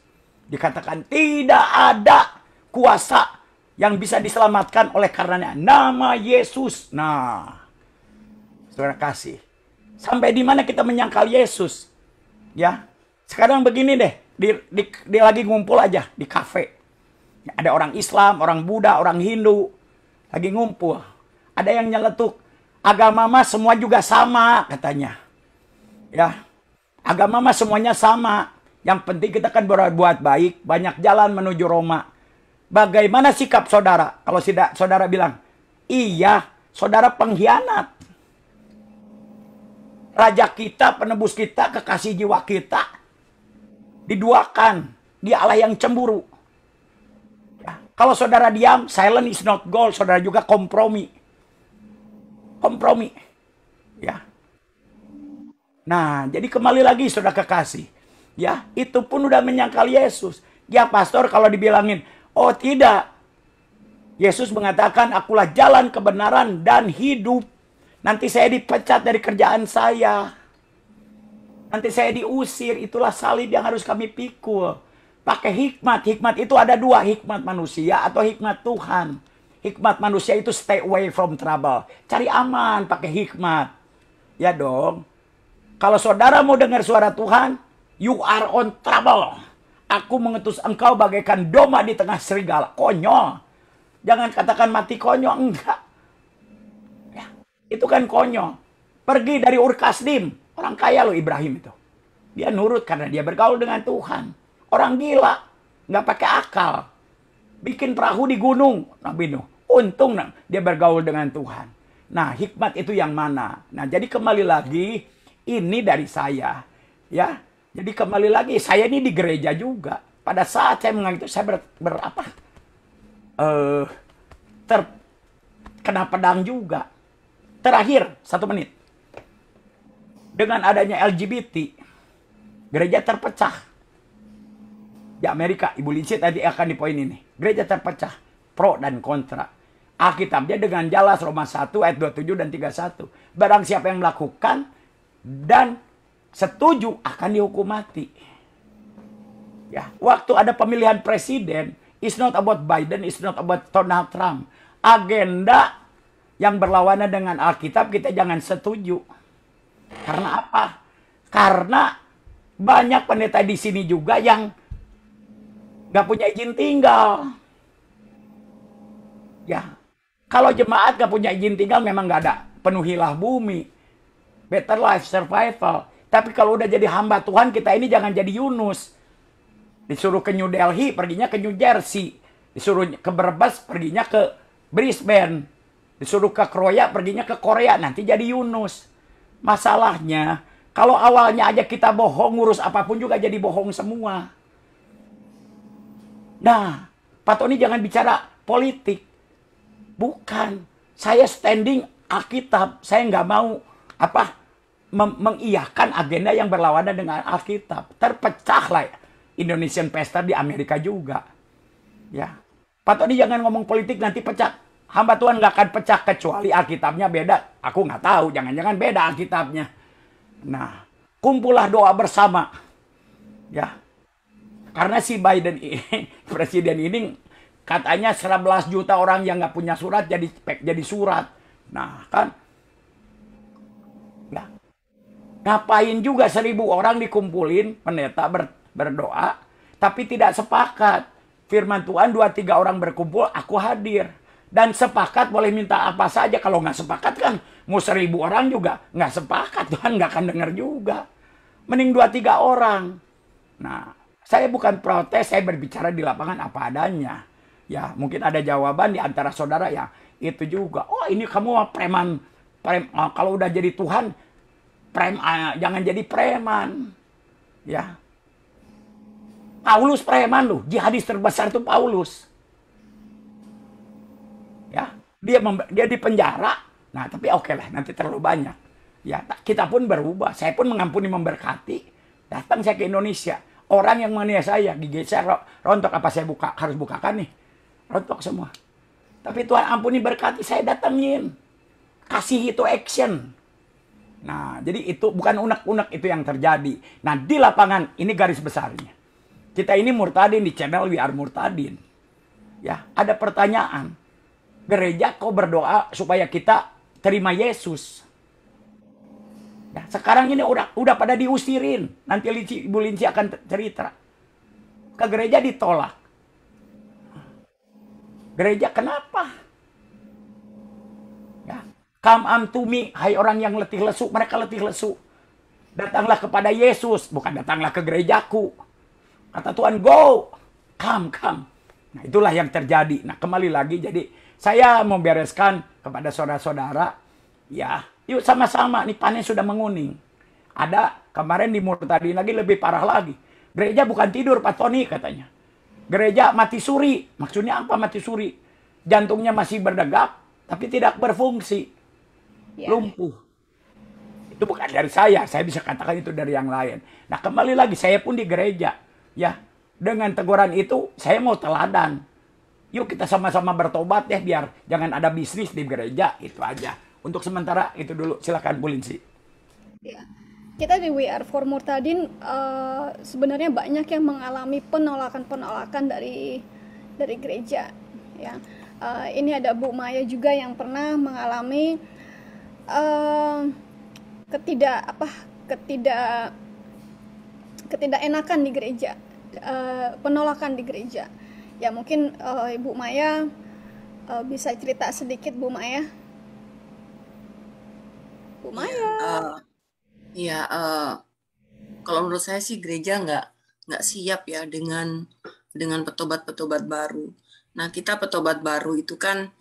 dikatakan tidak ada kuasa yang bisa diselamatkan oleh karenanya nama Yesus nah terima kasih sampai di mana kita menyangkal Yesus ya sekarang begini deh di, di, di lagi ngumpul aja di kafe. Ada orang Islam, orang Buddha, orang Hindu lagi ngumpul. Ada yang nyeletuk agama mah semua juga sama katanya. Ya. Agama mah semuanya sama. Yang penting kita kan berbuat baik, banyak jalan menuju Roma. Bagaimana sikap saudara? Kalau tidak saudara bilang, "Iya, saudara pengkhianat." Raja kita, penebus kita, kekasih jiwa kita, diduakan. di Allah yang cemburu. Ya. Kalau saudara diam, silent is not gold. Saudara juga kompromi. Kompromi. Ya. Nah, jadi kembali lagi saudara kekasih. Ya, itu pun udah menyangkal Yesus. Ya pastor kalau dibilangin, oh tidak. Yesus mengatakan, akulah jalan kebenaran dan hidup. Nanti saya dipecat dari kerjaan saya. Nanti saya diusir, itulah salib yang harus kami pikul. Pakai hikmat. Hikmat itu ada dua, hikmat manusia atau hikmat Tuhan. Hikmat manusia itu stay away from trouble. Cari aman pakai hikmat. Ya dong. Kalau saudara mau dengar suara Tuhan, you are on trouble. Aku mengetus engkau bagaikan doma di tengah serigala. Konyol. Jangan katakan mati konyol. Enggak. Ya, itu kan konyol. Pergi dari Urkasdim Orang kaya loh Ibrahim itu. Dia nurut karena dia bergaul dengan Tuhan. Orang gila, nggak pakai akal. Bikin perahu di gunung, Nabi Nuh. Untung nah, dia bergaul dengan Tuhan. Nah, hikmat itu yang mana? Nah, jadi kembali lagi, ini dari saya. ya. Jadi kembali lagi, saya ini di gereja juga. Pada saat saya mengalami itu, saya berapa? ber apa? Uh, ter, kena pedang juga. Terakhir, satu menit dengan adanya LGBT, gereja terpecah. Di Amerika, Ibu Lindsay tadi akan di poin ini. Gereja terpecah, pro dan kontra. dia dengan jelas Roma 1 ayat 27 dan 31. Barang siapa yang melakukan dan setuju akan dihukum mati. Ya, waktu ada pemilihan presiden, it's not about Biden, it's not about Donald Trump. Agenda yang berlawanan dengan Alkitab kita jangan setuju. Karena apa? Karena banyak pendeta di sini juga yang nggak punya izin tinggal. Ya, kalau jemaat nggak punya izin tinggal memang nggak ada. Penuhilah bumi. Better life, survival. Tapi kalau udah jadi hamba Tuhan, kita ini jangan jadi Yunus. Disuruh ke New Delhi, perginya ke New Jersey. Disuruh ke Brebes, perginya ke Brisbane. Disuruh ke Kroya, perginya ke Korea. Nanti jadi Yunus. Masalahnya, kalau awalnya aja kita bohong, ngurus apapun juga jadi bohong semua. Nah, Pak Tony jangan bicara politik. Bukan. Saya standing Alkitab. Saya nggak mau apa mengiyakan agenda yang berlawanan dengan Alkitab. terpecah lah Indonesian pastor di Amerika juga. Ya. Pak Tony jangan ngomong politik nanti pecah hamba Tuhan nggak akan pecah kecuali Alkitabnya beda. Aku nggak tahu, jangan-jangan beda Alkitabnya. Nah, kumpullah doa bersama. Ya. Karena si Biden ini, (laughs) presiden ini katanya 11 juta orang yang nggak punya surat jadi spek jadi surat. Nah, kan nah, ngapain juga seribu orang dikumpulin pendeta ber, berdoa tapi tidak sepakat. Firman Tuhan dua tiga orang berkumpul, aku hadir dan sepakat boleh minta apa saja kalau nggak sepakat kan mau seribu orang juga nggak sepakat (laughs) Tuhan nggak akan dengar juga mending dua tiga orang nah saya bukan protes saya berbicara di lapangan apa adanya ya mungkin ada jawaban di antara saudara ya itu juga oh ini kamu preman prem, oh, kalau udah jadi Tuhan prem uh, jangan jadi preman ya Paulus preman loh jihadis terbesar itu Paulus dia dia di penjara. Nah, tapi oke okay lah, nanti terlalu banyak. Ya, kita pun berubah. Saya pun mengampuni, memberkati. Datang saya ke Indonesia, orang yang mania saya digeser rontok apa saya buka harus bukakan nih. Rontok semua. Tapi Tuhan ampuni berkati saya datangin Kasih itu action. Nah, jadi itu bukan unek-unek itu yang terjadi. Nah, di lapangan ini garis besarnya. Kita ini murtadin di channel We Are Murtadin. Ya, ada pertanyaan gereja kau berdoa supaya kita terima Yesus. Nah, sekarang ini udah udah pada diusirin. Nanti Linci, Ibu Linci akan cerita. Ke gereja ditolak. Gereja kenapa? Ya, come to me, hai orang yang letih lesu, mereka letih lesu. Datanglah kepada Yesus, bukan datanglah ke gerejaku. Kata Tuhan, go, come, come. Nah, itulah yang terjadi. Nah, kembali lagi jadi saya mau membereskan kepada saudara-saudara, ya, yuk sama-sama, nih panen sudah menguning. Ada kemarin di tadi lagi lebih parah lagi. Gereja bukan tidur, Pak Tony katanya. Gereja mati suri. Maksudnya apa mati suri? Jantungnya masih berdegap, tapi tidak berfungsi. Ya, ya. Lumpuh. Itu bukan dari saya, saya bisa katakan itu dari yang lain. Nah kembali lagi, saya pun di gereja. Ya, dengan teguran itu, saya mau teladan yuk kita sama-sama bertobat ya biar jangan ada bisnis di gereja itu aja untuk sementara itu dulu silakan Bu sih. ya. kita di WR Are For Murtadin uh, sebenarnya banyak yang mengalami penolakan-penolakan dari dari gereja ya uh, ini ada Bu Maya juga yang pernah mengalami uh, ketidak apa ketidak ketidakenakan di gereja uh, penolakan di gereja ya mungkin uh, Ibu Maya uh, bisa cerita sedikit Bu Maya Bu iya, Maya uh, ya uh, kalau menurut saya sih gereja nggak nggak siap ya dengan dengan petobat-petobat baru nah kita petobat baru itu kan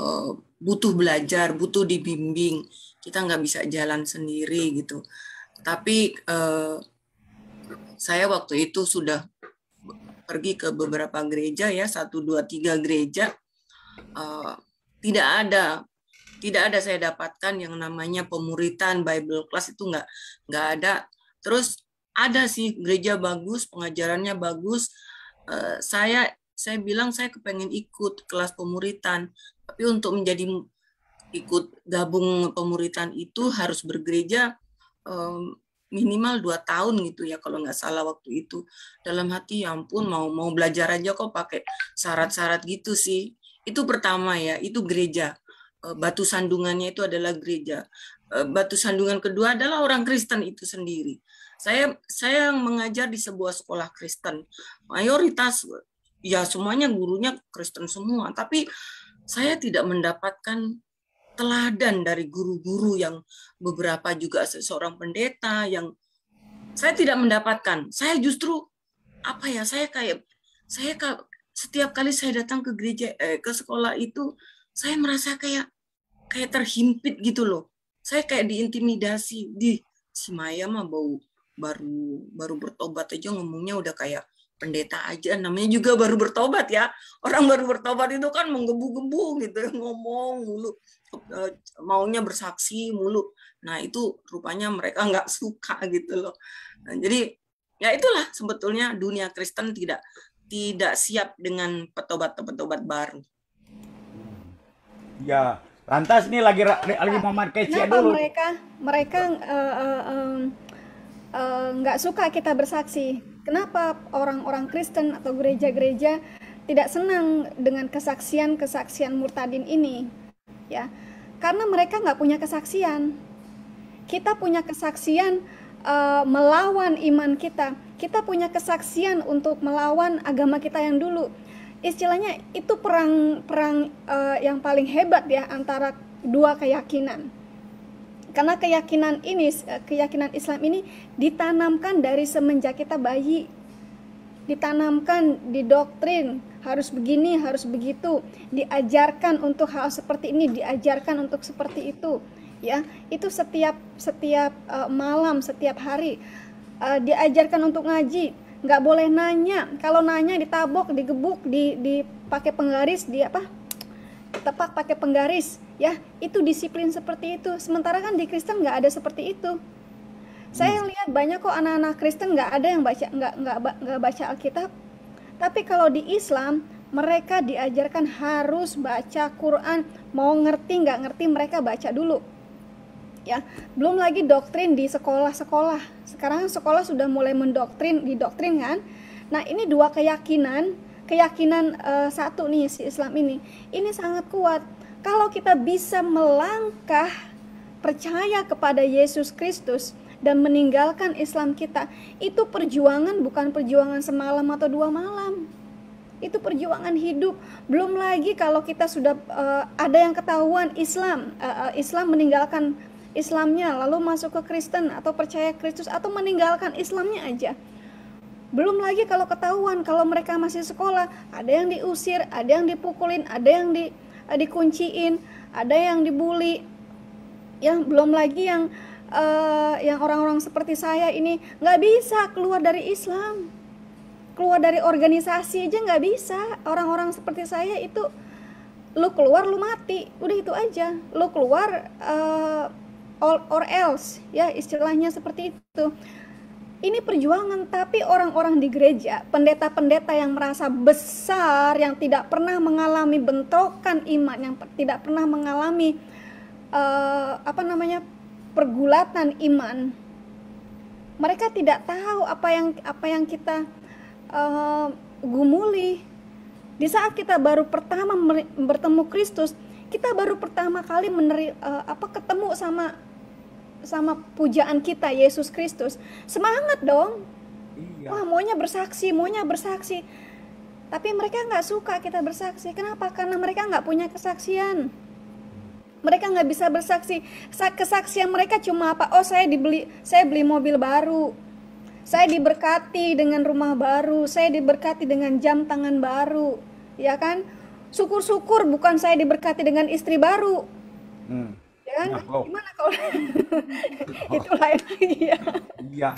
uh, butuh belajar butuh dibimbing kita nggak bisa jalan sendiri gitu tapi uh, saya waktu itu sudah pergi ke beberapa gereja ya satu dua tiga gereja uh, tidak ada tidak ada saya dapatkan yang namanya pemuritan Bible class itu nggak nggak ada terus ada sih gereja bagus pengajarannya bagus uh, saya saya bilang saya kepengen ikut kelas pemuritan tapi untuk menjadi ikut gabung pemuritan itu harus bergereja um, minimal dua tahun gitu ya kalau nggak salah waktu itu dalam hati ya ampun mau mau belajar aja kok pakai syarat-syarat gitu sih itu pertama ya itu gereja eh, batu sandungannya itu adalah gereja eh, batu sandungan kedua adalah orang Kristen itu sendiri saya saya mengajar di sebuah sekolah Kristen mayoritas ya semuanya gurunya Kristen semua tapi saya tidak mendapatkan teladan dari guru-guru yang beberapa juga seorang pendeta yang saya tidak mendapatkan. Saya justru apa ya? Saya kayak saya setiap kali saya datang ke gereja eh, ke sekolah itu saya merasa kayak kayak terhimpit gitu loh. Saya kayak diintimidasi di semaya mah bau baru baru bertobat aja ngomongnya udah kayak pendeta aja namanya juga baru bertobat ya orang baru bertobat itu kan menggebu-gebu gitu (laughs) ngomong mulu eh, maunya bersaksi mulu nah itu rupanya mereka nggak suka gitu loh nah, jadi ya itulah sebetulnya dunia Kristen tidak tidak siap dengan petobat-petobat baru ya lantas nih lagi lagi mau dulu mereka eh, eh, mereka nggak uh, uh, um, uh, suka kita bersaksi Kenapa orang-orang Kristen atau gereja-gereja tidak senang dengan kesaksian-kesaksian murtadin ini? Ya, karena mereka nggak punya kesaksian. Kita punya kesaksian uh, melawan iman kita. Kita punya kesaksian untuk melawan agama kita yang dulu. Istilahnya itu perang-perang uh, yang paling hebat ya antara dua keyakinan karena keyakinan ini keyakinan Islam ini ditanamkan dari semenjak kita bayi ditanamkan di doktrin harus begini harus begitu diajarkan untuk hal seperti ini diajarkan untuk seperti itu ya itu setiap setiap uh, malam setiap hari uh, diajarkan untuk ngaji nggak boleh nanya kalau nanya ditabok digebuk di dipakai penggaris di apa tepak pakai penggaris ya itu disiplin seperti itu sementara kan di Kristen nggak ada seperti itu saya hmm. lihat banyak kok anak-anak Kristen nggak ada yang baca nggak nggak nggak baca Alkitab tapi kalau di Islam mereka diajarkan harus baca Quran mau ngerti nggak ngerti mereka baca dulu ya belum lagi doktrin di sekolah-sekolah sekarang kan sekolah sudah mulai mendoktrin doktrin kan nah ini dua keyakinan keyakinan uh, satu nih si Islam ini ini sangat kuat kalau kita bisa melangkah percaya kepada Yesus Kristus dan meninggalkan Islam kita itu perjuangan bukan perjuangan semalam atau dua malam itu perjuangan hidup belum lagi kalau kita sudah uh, ada yang ketahuan Islam uh, uh, Islam meninggalkan Islamnya lalu masuk ke Kristen atau percaya Kristus atau meninggalkan Islamnya aja belum lagi kalau ketahuan kalau mereka masih sekolah, ada yang diusir, ada yang dipukulin, ada yang di eh, dikunciin, ada yang dibully. Yang belum lagi yang uh, yang orang-orang seperti saya ini nggak bisa keluar dari Islam, keluar dari organisasi aja nggak bisa. Orang-orang seperti saya itu lu keluar lu mati, udah itu aja. Lu keluar uh, eh, all or else ya istilahnya seperti itu ini perjuangan tapi orang-orang di gereja pendeta-pendeta yang merasa besar yang tidak pernah mengalami bentrokan iman yang tidak pernah mengalami uh, apa namanya pergulatan iman mereka tidak tahu apa yang apa yang kita uh, gumuli di saat kita baru pertama bertemu Kristus kita baru pertama kali meneri, uh, apa ketemu sama sama pujaan kita Yesus Kristus, semangat dong. Iya. Wah, maunya bersaksi, maunya bersaksi. Tapi mereka nggak suka kita bersaksi. Kenapa? Karena mereka nggak punya kesaksian. Mereka nggak bisa bersaksi. Kesaksian mereka cuma apa? Oh, saya dibeli, saya beli mobil baru. Saya diberkati dengan rumah baru. Saya diberkati dengan jam tangan baru. Ya kan? Syukur-syukur bukan saya diberkati dengan istri baru. Hmm dan ya, nah, oh. gimana kalau oh. (laughs) itu lain lagi ya iya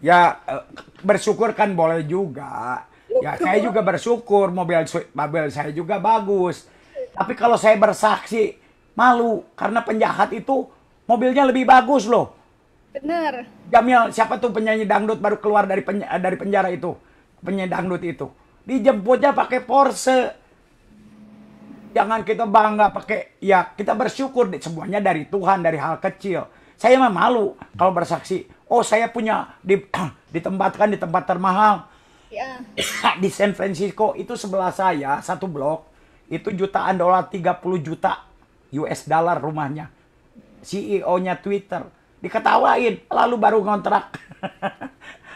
ya eh, bersyukur kan boleh juga ya saya juga bersyukur mobil mobil saya juga bagus tapi kalau saya bersaksi malu karena penjahat itu mobilnya lebih bagus loh benar Jamil siapa tuh penyanyi dangdut baru keluar dari penjara, dari penjara itu penyanyi dangdut itu dijemputnya pakai Porsche Jangan kita bangga pakai ya kita bersyukur deh semuanya dari Tuhan dari hal kecil. Saya mah malu kalau bersaksi. Oh saya punya di, (clears throat) ditempatkan di tempat termahal. Ya. (clears throat) di San Francisco itu sebelah saya satu blok itu jutaan dolar 30 juta US dollar rumahnya. CEO-nya Twitter diketawain lalu baru ngontrak. (laughs)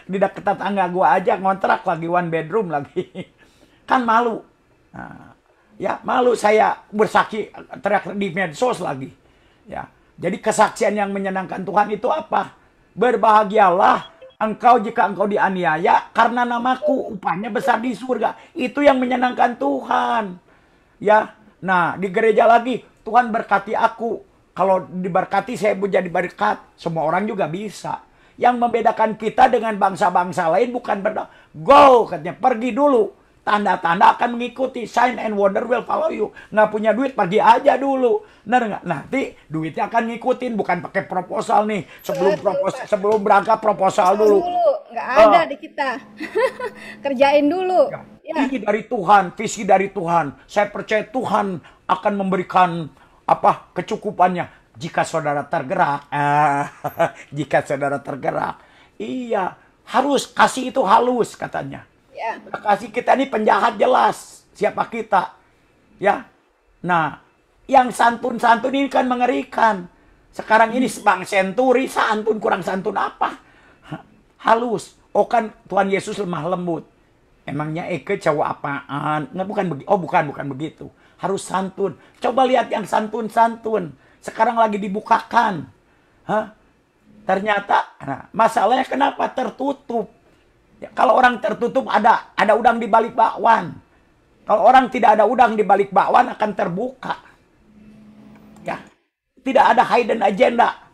di dekat tetangga gua aja ngontrak lagi one bedroom lagi. (laughs) kan malu. Nah, Ya, malu saya bersaksi teriak di medsos lagi. Ya. Jadi kesaksian yang menyenangkan Tuhan itu apa? Berbahagialah engkau jika engkau dianiaya karena namaku upahnya besar di surga. Itu yang menyenangkan Tuhan. Ya. Nah, di gereja lagi Tuhan berkati aku. Kalau diberkati saya jadi berkat. Semua orang juga bisa. Yang membedakan kita dengan bangsa-bangsa lain bukan berdoa. Go katanya, pergi dulu Tanda-tanda akan mengikuti. Sign and wonder will follow you. Nggak punya duit, pergi aja dulu. Bener nggak? Nanti duitnya akan ngikutin. Bukan pakai proposal nih. Sebelum proposal, sebelum berangkat proposal dulu. Nggak ah. ada uh, di kita. (laughs) Kerjain dulu. Ya. Ya. dari Tuhan, visi dari Tuhan. Saya percaya Tuhan akan memberikan apa kecukupannya. Jika saudara tergerak, (laughs) jika saudara tergerak, iya harus kasih itu halus katanya Ya. Kasih kita ini penjahat jelas siapa kita. Ya. Nah, yang santun-santun ini kan mengerikan. Sekarang ini sebang Senturi santun kurang santun apa? Halus. Oh kan Tuhan Yesus lemah lembut. Emangnya Eke cowok apaan? Nggak, bukan begitu. Oh bukan, bukan begitu. Harus santun. Coba lihat yang santun-santun. Sekarang lagi dibukakan. Hah? Ternyata, nah, masalahnya kenapa tertutup? Ya, kalau orang tertutup ada ada udang di balik bakwan. Kalau orang tidak ada udang di balik bakwan akan terbuka. Ya. Tidak ada hidden agenda.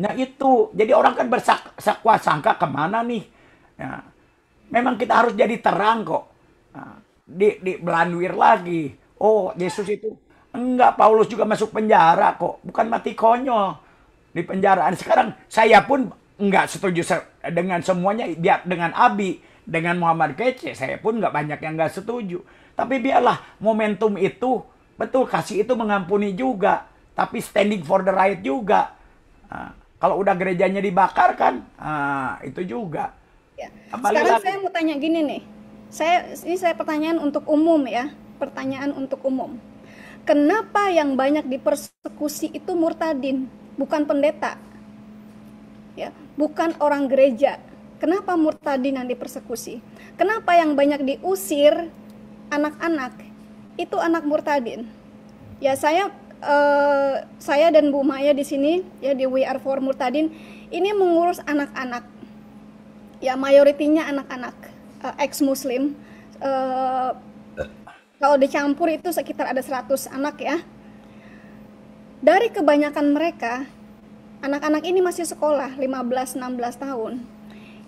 Nah itu, jadi orang kan bersakwa sangka kemana nih. Ya. Memang kita harus jadi terang kok. Ya, di, di belanwir lagi. Oh Yesus itu enggak Paulus juga masuk penjara kok. Bukan mati konyol di penjaraan. Sekarang saya pun enggak setuju dengan semuanya biar dengan Abi dengan Muhammad Kece saya pun nggak banyak yang nggak setuju tapi biarlah momentum itu betul kasih itu mengampuni juga tapi standing for the right juga nah, kalau udah gerejanya dibakar kan nah, itu juga ya. sekarang lagi. saya mau tanya gini nih saya ini saya pertanyaan untuk umum ya pertanyaan untuk umum kenapa yang banyak dipersekusi itu murtadin bukan pendeta ya bukan orang gereja kenapa murtadin yang dipersekusi kenapa yang banyak diusir anak-anak itu anak murtadin ya saya Uh, saya dan Bu Maya di sini ya di We Are For Murtadin ini mengurus anak-anak ya mayoritinya anak-anak uh, eh, ex muslim uh, eh, kalau dicampur itu sekitar ada 100 anak ya dari kebanyakan mereka anak-anak ini masih sekolah 15-16 tahun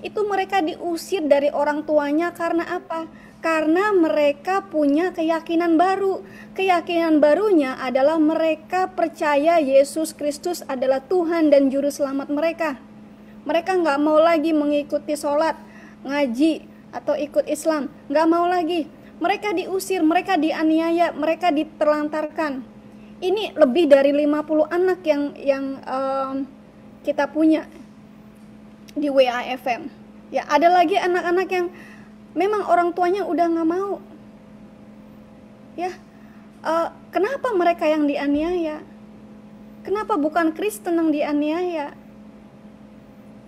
itu mereka diusir dari orang tuanya karena apa? Karena mereka punya keyakinan baru. Keyakinan barunya adalah mereka percaya Yesus Kristus adalah Tuhan dan Juru Selamat mereka. Mereka nggak mau lagi mengikuti sholat, ngaji, atau ikut Islam. Nggak mau lagi. Mereka diusir, mereka dianiaya, mereka diterlantarkan ini lebih dari 50 anak yang yang um, kita punya di WAFM ya ada lagi anak-anak yang memang orang tuanya udah nggak mau ya uh, kenapa mereka yang dianiaya kenapa bukan Kristen yang dianiaya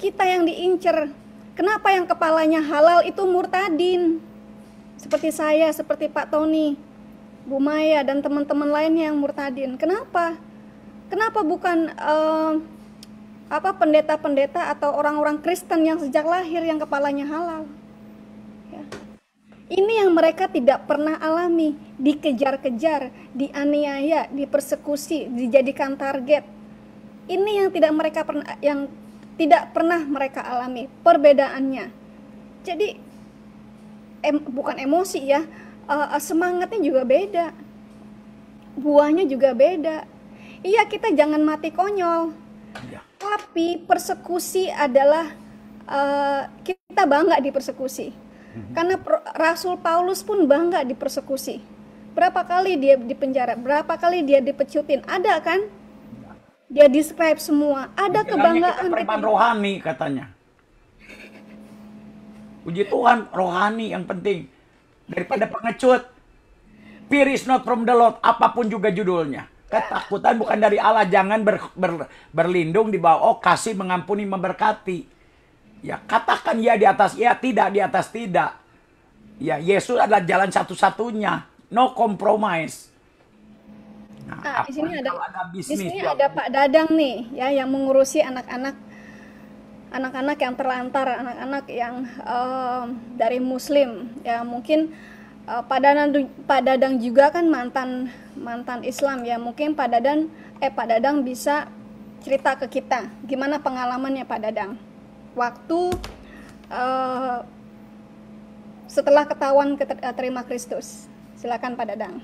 kita yang diincer kenapa yang kepalanya halal itu murtadin seperti saya seperti Pak Tony Bu Maya dan teman-teman lainnya yang murtadin. Kenapa? Kenapa bukan uh, apa pendeta-pendeta atau orang-orang Kristen yang sejak lahir yang kepalanya halal? Ya. Ini yang mereka tidak pernah alami, dikejar-kejar, dianiaya, dipersekusi, dijadikan target. Ini yang tidak mereka pernah yang tidak pernah mereka alami perbedaannya. Jadi em, bukan emosi ya, uh, semangatnya juga beda buahnya juga beda iya kita jangan mati konyol ya. tapi persekusi adalah uh, kita bangga di persekusi. hmm karena Rasul Paulus pun bangga di persekusi. berapa kali dia di penjara berapa kali dia dipecutin ada kan iya. dia describe semua ada Bikin kebanggaan kita rohani katanya puji Tuhan rohani yang penting daripada pengecut. Fear is not from the Lord, apapun juga judulnya. Ketakutan bukan dari Allah, jangan ber, ber, berlindung di bawah oh kasih mengampuni memberkati. Ya, katakan ya di atas ya, tidak di atas tidak. Ya, Yesus adalah jalan satu-satunya. No compromise. Nah, nah di sini ada, ada bisnis, di sini ya ada Pak Dadang nih ya yang mengurusi anak-anak anak-anak yang terlantar, anak-anak yang uh, dari Muslim, ya mungkin uh, eh, Pak Dadang, Pak juga kan mantan mantan Islam ya, mungkin Pak Dadang eh Pak Dadang bisa cerita ke kita gimana pengalamannya Pak Dadang waktu uh, setelah ketahuan eh, terima Kristus. Silakan Pak Dadang.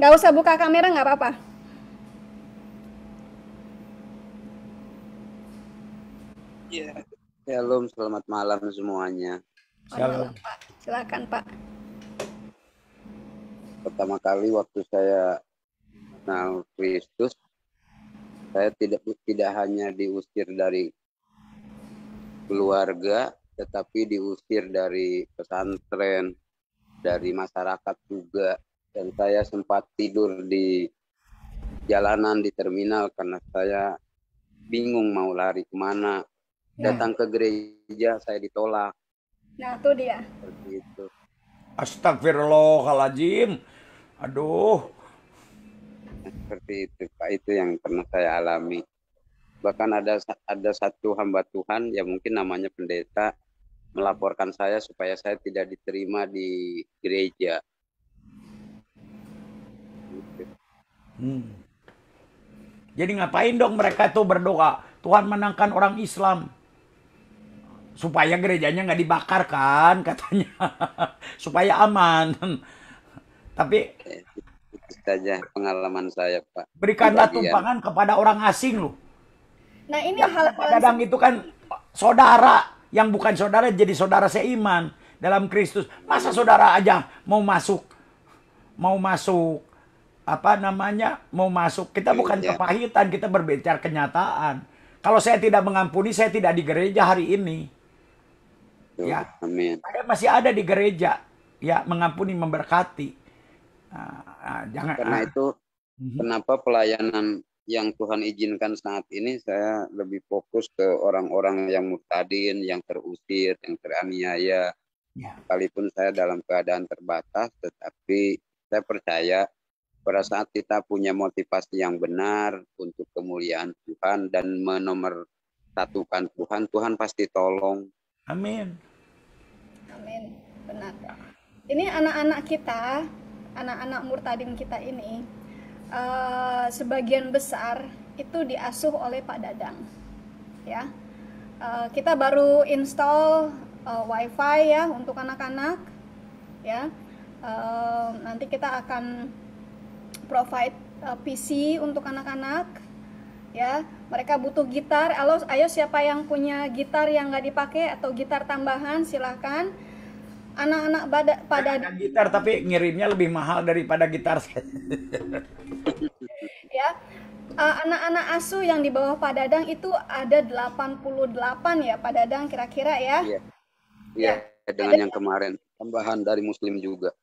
Nggak usah buka kamera nggak apa-apa. Yeah. Shalom, selamat malam semuanya. Shalom. Pak. Silakan Pak. Pertama kali waktu saya kenal Kristus, saya tidak tidak hanya diusir dari keluarga, tetapi diusir dari pesantren, dari masyarakat juga. Dan saya sempat tidur di jalanan di terminal karena saya bingung mau lari kemana Ya. datang ke gereja saya ditolak nah itu dia seperti itu Astagfirullahaladzim aduh seperti itu pak itu yang pernah saya alami bahkan ada ada satu hamba Tuhan ya mungkin namanya pendeta melaporkan saya supaya saya tidak diterima di gereja gitu. hmm. jadi ngapain dong mereka itu berdoa Tuhan menangkan orang Islam supaya gerejanya nggak dibakar kan katanya (laughs) supaya aman tapi saja pengalaman saya pak berikanlah tumpangan kepada orang asing loh nah ini ya, hal kadang itu kan saudara yang bukan saudara jadi saudara seiman dalam Kristus masa saudara aja mau masuk mau masuk apa namanya mau masuk kita iya, bukan iya. kepahitan kita berbicara kenyataan kalau saya tidak mengampuni saya tidak di gereja hari ini ya. Amin. Saya masih ada di gereja, ya mengampuni, memberkati. Nah, nah, jangan. Karena ah. itu, mhm. kenapa pelayanan yang Tuhan izinkan saat ini saya lebih fokus ke orang-orang yang mutadin, yang terusir, yang teraniaya. Ya. Sekalipun saya dalam keadaan terbatas, tetapi saya percaya pada saat kita punya motivasi yang benar untuk kemuliaan Tuhan dan menomor satukan Tuhan, Tuhan pasti tolong Amin. Amin. Benar. Ini anak-anak kita, anak-anak murtadin kita ini, uh, sebagian besar itu diasuh oleh Pak Dadang. Ya, uh, kita baru install uh, WiFi ya untuk anak-anak. Ya, uh, nanti kita akan provide uh, PC untuk anak-anak ya mereka butuh gitar halo ayo siapa yang punya gitar yang nggak dipakai atau gitar tambahan silahkan anak-anak pada pada gitar tapi ngirimnya lebih mahal daripada gitar (laughs) ya ah, anak-anak uh, asuh yang di bawah Pak Dadang itu ada 88 ya Pak Dadang kira-kira ya. Iya. iya ya. dengan yang kemarin tambahan dari muslim juga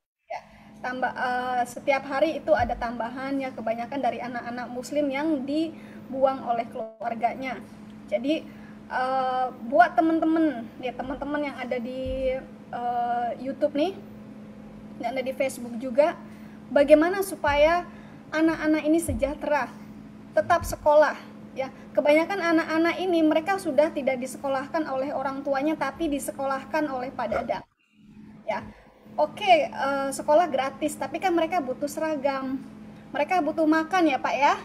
tambah uh, setiap hari itu ada tambahan ya kebanyakan dari anak-anak muslim yang dibuang oleh keluarganya jadi uh, buat teman-teman ya teman-teman yang ada di uh, YouTube nih dan ada di Facebook juga bagaimana supaya anak-anak ini sejahtera tetap sekolah ya kebanyakan anak-anak ini mereka sudah tidak disekolahkan oleh orang tuanya tapi disekolahkan oleh Dadang. ya oke okay, uh, eh, sekolah gratis tapi kan mereka butuh seragam mereka butuh makan ya pak ya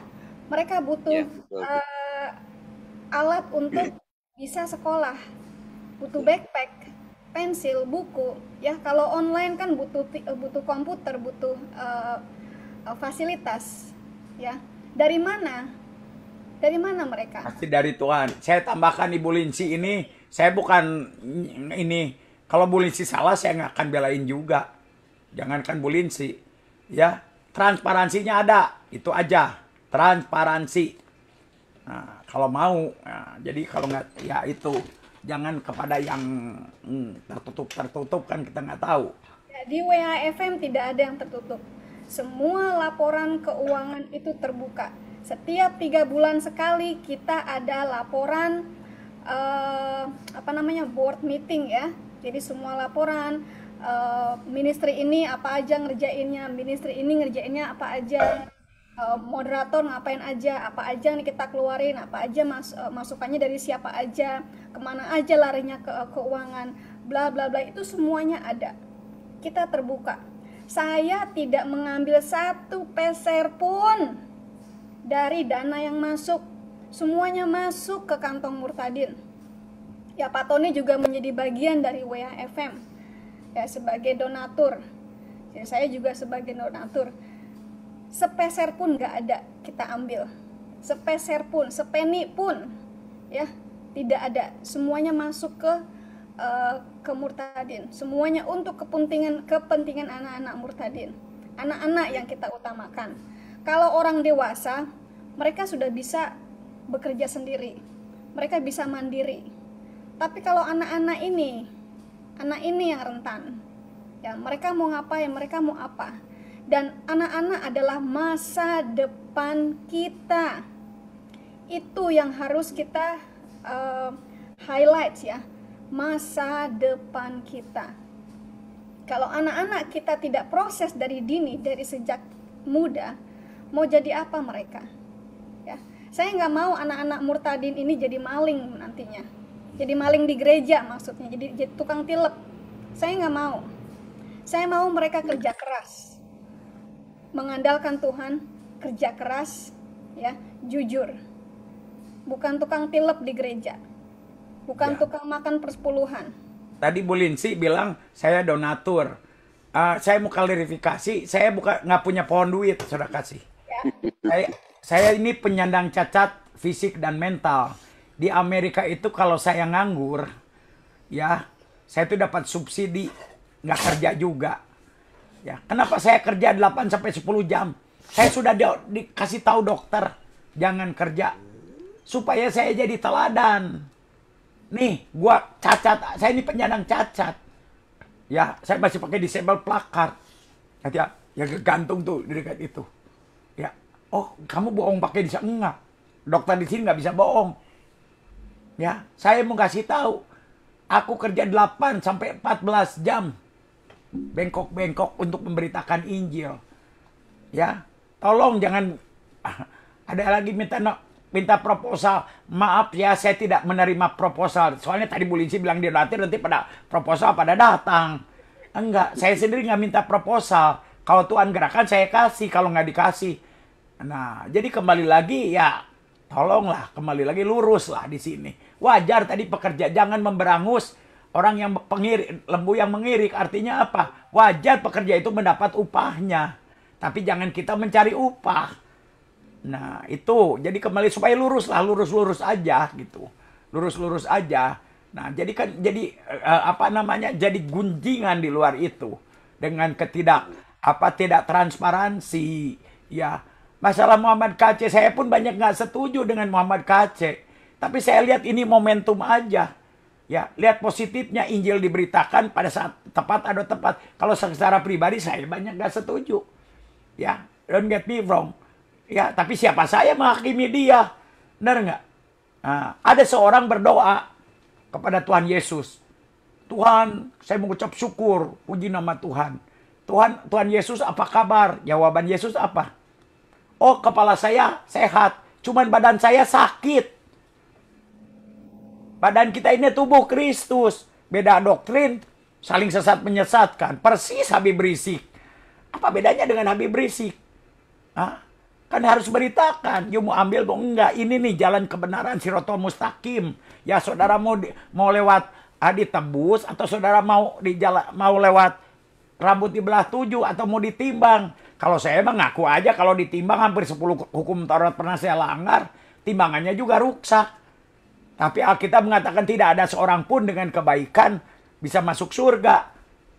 mereka butuh yeah. Iya, eh, uh, alat untuk (clears throat) bisa sekolah butuh backpack pensil buku ya kalau online kan butuh eh, butuh komputer butuh uh, fasilitas ya dari mana dari mana mereka pasti dari Tuhan saya tambahkan ibu Linci ini saya bukan ini kalau Bu Lindsay salah saya nggak akan belain juga. Jangankan Bu Lindsay. Ya, transparansinya ada. Itu aja. Transparansi. Nah, kalau mau. Nah, jadi kalau nggak, ya itu. Jangan kepada yang hmm, tertutup tertutup-tertutup kan kita nggak tahu. Jadi WAFM tidak ada yang tertutup. Semua laporan keuangan itu terbuka. Setiap tiga bulan sekali kita ada laporan eh, apa namanya board meeting ya jadi semua laporan uh, eh, ministry ini apa aja ngerjainnya, ministry ini ngerjainnya apa aja, eh, moderator ngapain aja, apa aja nih kita keluarin, apa aja mas eh, masukannya dari siapa aja, kemana aja larinya ke keuangan, bla bla bla itu semuanya ada. Kita terbuka. Saya tidak mengambil satu peser pun dari dana yang masuk. Semuanya masuk ke kantong Murtadin Ya, Pak Tony juga menjadi bagian dari FM ya sebagai donatur. Jadi ya, saya juga sebagai donatur. Sepeser pun nggak ada kita ambil. Sepeser pun, sepeni pun ya tidak ada. Semuanya masuk ke uh, ke murtadin. Semuanya untuk kepentingan kepentingan anak-anak murtadin. Anak-anak yang kita utamakan. Kalau orang dewasa, mereka sudah bisa bekerja sendiri. Mereka bisa mandiri tapi kalau anak-anak ini anak ini yang rentan ya mereka mau ngapain mereka mau apa dan anak-anak adalah masa depan kita itu yang harus kita uh, highlight ya masa depan kita kalau anak-anak kita tidak proses dari dini dari sejak muda mau jadi apa mereka ya saya nggak mau anak-anak murtadin ini jadi maling nantinya jadi maling di gereja maksudnya jadi, jadi tukang tilep saya nggak mau saya mau mereka kerja keras mengandalkan Tuhan kerja keras ya jujur bukan tukang tilep di gereja bukan ya. tukang makan persepuluhan tadi Bu Linsi bilang saya donatur uh, saya mau klarifikasi saya bukan nggak punya pohon duit saudara kasih ya. saya saya ini penyandang cacat fisik dan mental di Amerika itu kalau saya nganggur ya saya tuh dapat subsidi nggak kerja juga ya kenapa saya kerja 8 sampai 10 jam saya sudah di, dikasih tahu dokter jangan kerja supaya saya jadi teladan nih gua cacat saya ini penyandang cacat ya saya masih pakai disable plakar. ya ya gantung tuh di dekat itu ya oh kamu bohong pakai disable enggak dokter di sini nggak bisa bohong Ya, saya mau kasih tahu, aku kerja 8 sampai 14 jam bengkok-bengkok untuk memberitakan Injil. Ya, tolong jangan ah, ada lagi minta minta proposal. Maaf ya, saya tidak menerima proposal. Soalnya tadi Bu bilang dia nanti nanti pada proposal pada datang. Enggak, saya sendiri nggak minta proposal. Kalau Tuhan gerakan saya kasih, kalau nggak dikasih. Nah, jadi kembali lagi ya tolonglah kembali lagi luruslah di sini. Wajar tadi pekerja, jangan memberangus. Orang yang pengirik, lembu yang mengirik artinya apa? Wajar pekerja itu mendapat upahnya. Tapi jangan kita mencari upah. Nah, itu. Jadi kembali supaya lurus lah, lurus-lurus aja gitu. Lurus-lurus aja. Nah, jadi kan jadi eh, apa namanya? Jadi gunjingan di luar itu dengan ketidak apa tidak transparansi ya. Masalah Muhammad KC saya pun banyak nggak setuju dengan Muhammad KC tapi saya lihat ini momentum aja. Ya, lihat positifnya Injil diberitakan pada saat tepat atau tepat. Kalau secara pribadi saya banyak gak setuju. Ya, don't get me wrong. Ya, tapi siapa saya menghakimi dia? Benar nggak? Nah, ada seorang berdoa kepada Tuhan Yesus. Tuhan, saya mengucap syukur, puji nama Tuhan. Tuhan, Tuhan Yesus apa kabar? Jawaban Yesus apa? Oh, kepala saya sehat, cuman badan saya sakit. Badan kita ini tubuh Kristus. Beda doktrin, saling sesat menyesatkan. Persis Habib Rizik. Apa bedanya dengan Habib Rizik? Hah? Kan harus beritakan. Yuk mau ambil, mau enggak. Ini nih jalan kebenaran sirotol mustaqim. Ya saudara mau di, mau lewat ah, ditebus atau saudara mau di jalan, mau lewat rambut dibelah tujuh atau mau ditimbang. Kalau saya emang ngaku aja kalau ditimbang hampir 10 hukum Taurat pernah saya langgar, timbangannya juga rusak. Tapi Alkitab mengatakan tidak ada seorang pun dengan kebaikan bisa masuk surga.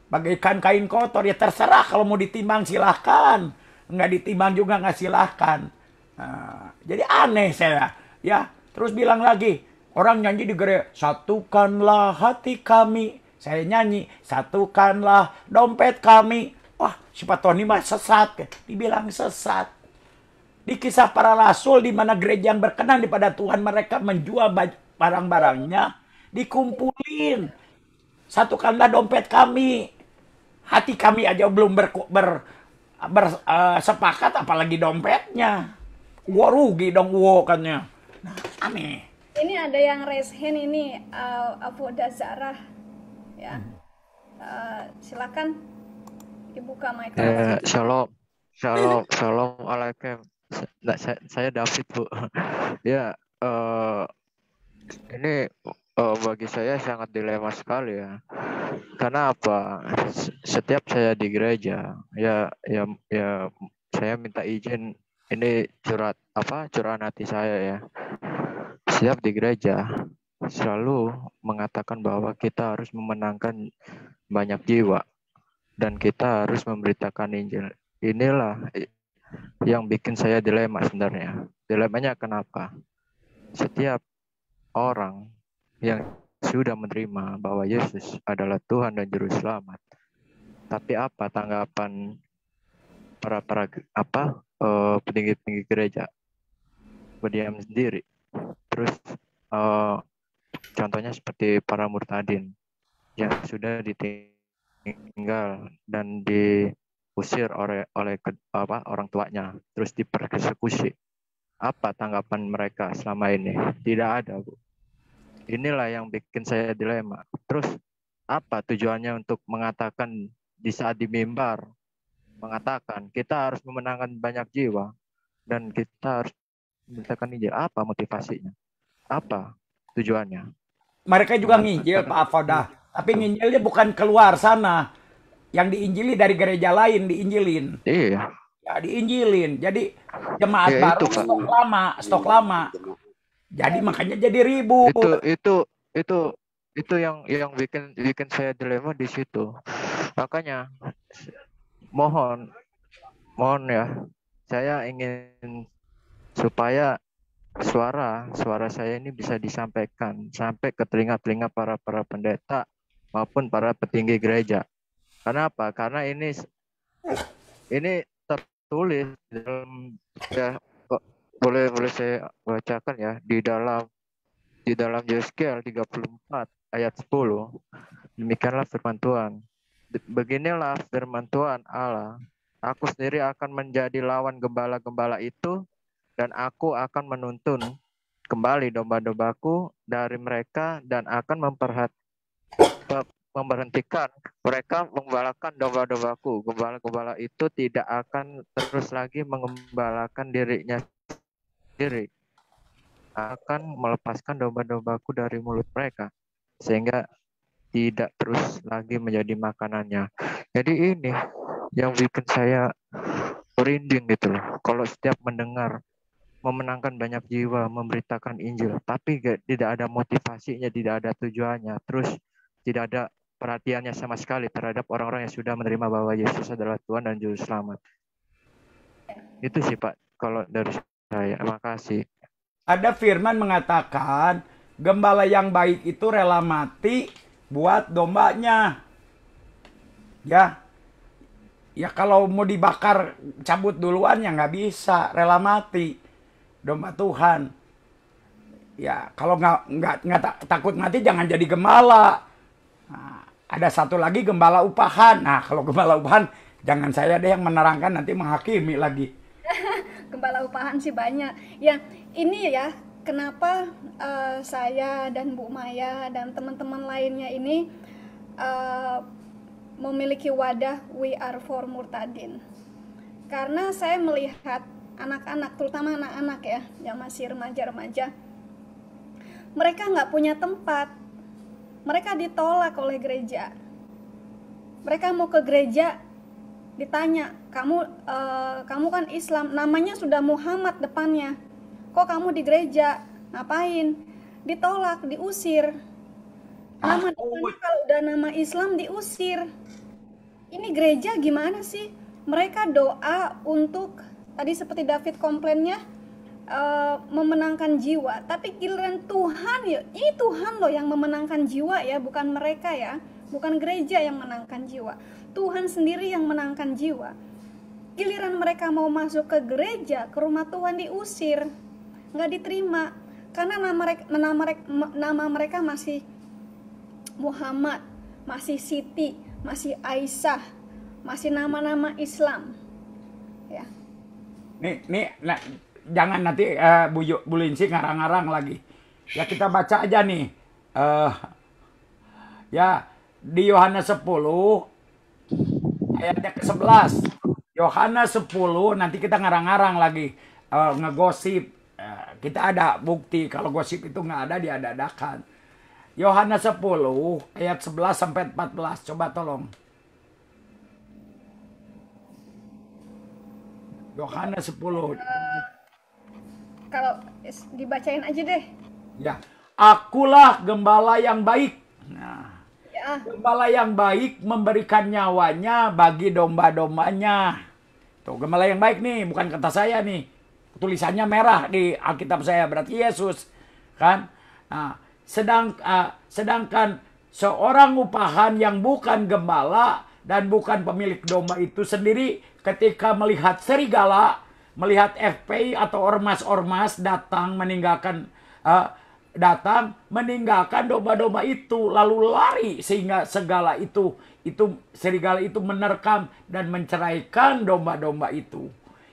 Bagaikan kain kotor, ya terserah kalau mau ditimbang silahkan. Nggak ditimbang juga nggak silahkan. Nah, jadi aneh saya. Ya, terus bilang lagi. Orang nyanyi di gereja, satukanlah hati kami. Saya nyanyi, satukanlah dompet kami. Wah, si Patoni mah sesat. Ya. Dibilang sesat. Di kisah para rasul di mana gereja yang berkenan kepada Tuhan mereka menjual baju, barang-barangnya dikumpulin. satu Satukanlah dompet kami. Hati kami aja belum ber, ber, ber uh, sepakat apalagi dompetnya. Gua rugi dong gua katanya. Nah, aneh. Ini ada yang raise hand ini uh, Abu Dazarah ya. Uh, silakan dibuka mic. Eh, shalom. Shalom, shalom alaikum. saya, David Bu. (laughs) ya, uh, ini uh, bagi saya sangat dilema sekali ya. Karena apa? Setiap saya di gereja, ya ya ya saya minta izin ini curhat apa curahan hati saya ya. Setiap di gereja selalu mengatakan bahwa kita harus memenangkan banyak jiwa dan kita harus memberitakan Injil. Inilah yang bikin saya dilema sebenarnya. Dilemanya kenapa? Setiap orang yang sudah menerima bahwa Yesus adalah Tuhan dan Juru Selamat. Tapi apa tanggapan para para apa petinggi eh, petinggi-petinggi gereja berdiam sendiri? Terus uh, contohnya seperti para murtadin yang sudah ditinggal dan diusir oleh oleh apa orang tuanya, terus dipersekusi. Apa tanggapan mereka selama ini? Tidak ada, Bu. Inilah yang bikin saya dilema. Terus apa tujuannya untuk mengatakan di saat di mimbar mengatakan kita harus memenangkan banyak jiwa dan kita harus menciptakan Injil. Apa motivasinya? Apa tujuannya? Mereka juga nginjil Pak Afoda, tapi nginjilnya bukan keluar sana. Yang diinjili dari gereja lain diinjilin. Iya. Ya diinjilin. Jadi jemaat ya, baru itu, stok lama, stok lama. Jadi iya. makanya jadi ribut. Itu itu itu itu yang yang bikin bikin saya dilema di situ. Makanya mohon mohon ya. Saya ingin supaya suara suara saya ini bisa disampaikan sampai ke telinga-telinga para para pendeta maupun para petinggi gereja. Karena apa? Karena ini ini tertulis dalam ya, boleh boleh saya bacakan ya di dalam di dalam Yeskel 34 ayat 10 demikianlah firman Tuhan beginilah firman Tuhan Allah aku sendiri akan menjadi lawan gembala-gembala itu dan aku akan menuntun kembali domba-dombaku dari mereka dan akan memperhat memberhentikan mereka mengembalakan domba-dombaku. Gembala-gembala itu tidak akan terus lagi mengembalakan dirinya sendiri eh, akan melepaskan domba-dombaku dari mulut mereka sehingga tidak terus lagi menjadi makanannya. Jadi ini yang bikin saya merinding gitu loh. Kalau setiap mendengar memenangkan banyak jiwa, memberitakan Injil, tapi gak, tidak ada motivasinya, tidak ada tujuannya, terus tidak ada perhatiannya sama sekali terhadap orang-orang yang sudah menerima bahwa Yesus adalah Tuhan dan Juru Selamat. Itu sih Pak, kalau dari saya. Nah, kasih. Ada firman mengatakan, gembala yang baik itu rela mati buat dombanya. Ya. Ya kalau mau dibakar cabut duluan ya nggak bisa, rela mati domba Tuhan. Ya kalau nggak nggak nggak takut mati jangan jadi gembala. Nah, ada satu lagi gembala upahan. Nah kalau gembala upahan jangan saya deh yang menerangkan nanti menghakimi lagi. (laughs) gembala upahan sih banyak ya ini ya kenapa uh, saya dan Bu Maya dan teman-teman lainnya ini uh, memiliki wadah We Are For Murtadin karena saya melihat anak-anak terutama anak-anak ya yang masih remaja-remaja mereka nggak punya tempat mereka ditolak oleh gereja mereka mau ke gereja ditanya kamu uh, kamu kan Islam namanya sudah Muhammad depannya kok kamu di gereja ngapain ditolak diusir nama depannya ah, oh. kalau udah nama Islam diusir ini gereja gimana sih mereka doa untuk tadi seperti David komplainnya uh, memenangkan jiwa tapi giliran Tuhan ya ini Tuhan loh yang memenangkan jiwa ya bukan mereka ya bukan gereja yang menangkan jiwa Tuhan sendiri yang menangkan jiwa. Giliran mereka mau masuk ke gereja, ke rumah Tuhan diusir, nggak diterima karena nama mereka, nama mereka, nama mereka masih Muhammad, masih Siti, masih Aisyah, masih nama-nama Islam. Ya. Nih, nih, nah, jangan nanti uh, Bu, Bu Linsi ngarang-ngarang lagi. Ya kita baca aja nih. Uh, ya di Yohanes 10 ayatnya ke-11. Yohanes 10 nanti kita ngarang-ngarang lagi uh, ngegosip. Uh, kita ada bukti kalau gosip itu nggak ada diadadakan. Yohanes 10 ayat 11 sampai 14. Coba tolong. Yohanes 10. Eh, kalau dibacain aja deh. Ya. Akulah gembala yang baik Ah. Gembala yang baik memberikan nyawanya bagi domba-dombanya. Tuh, gembala yang baik nih, bukan kata saya nih. Tulisannya merah di Alkitab saya berarti Yesus, kan? Nah, sedang uh, sedangkan seorang upahan yang bukan gembala dan bukan pemilik domba itu sendiri ketika melihat serigala, melihat FPI atau ormas-ormas datang meninggalkan uh, datang meninggalkan domba-domba itu lalu lari sehingga segala itu itu serigala itu menerkam dan menceraikan domba-domba itu.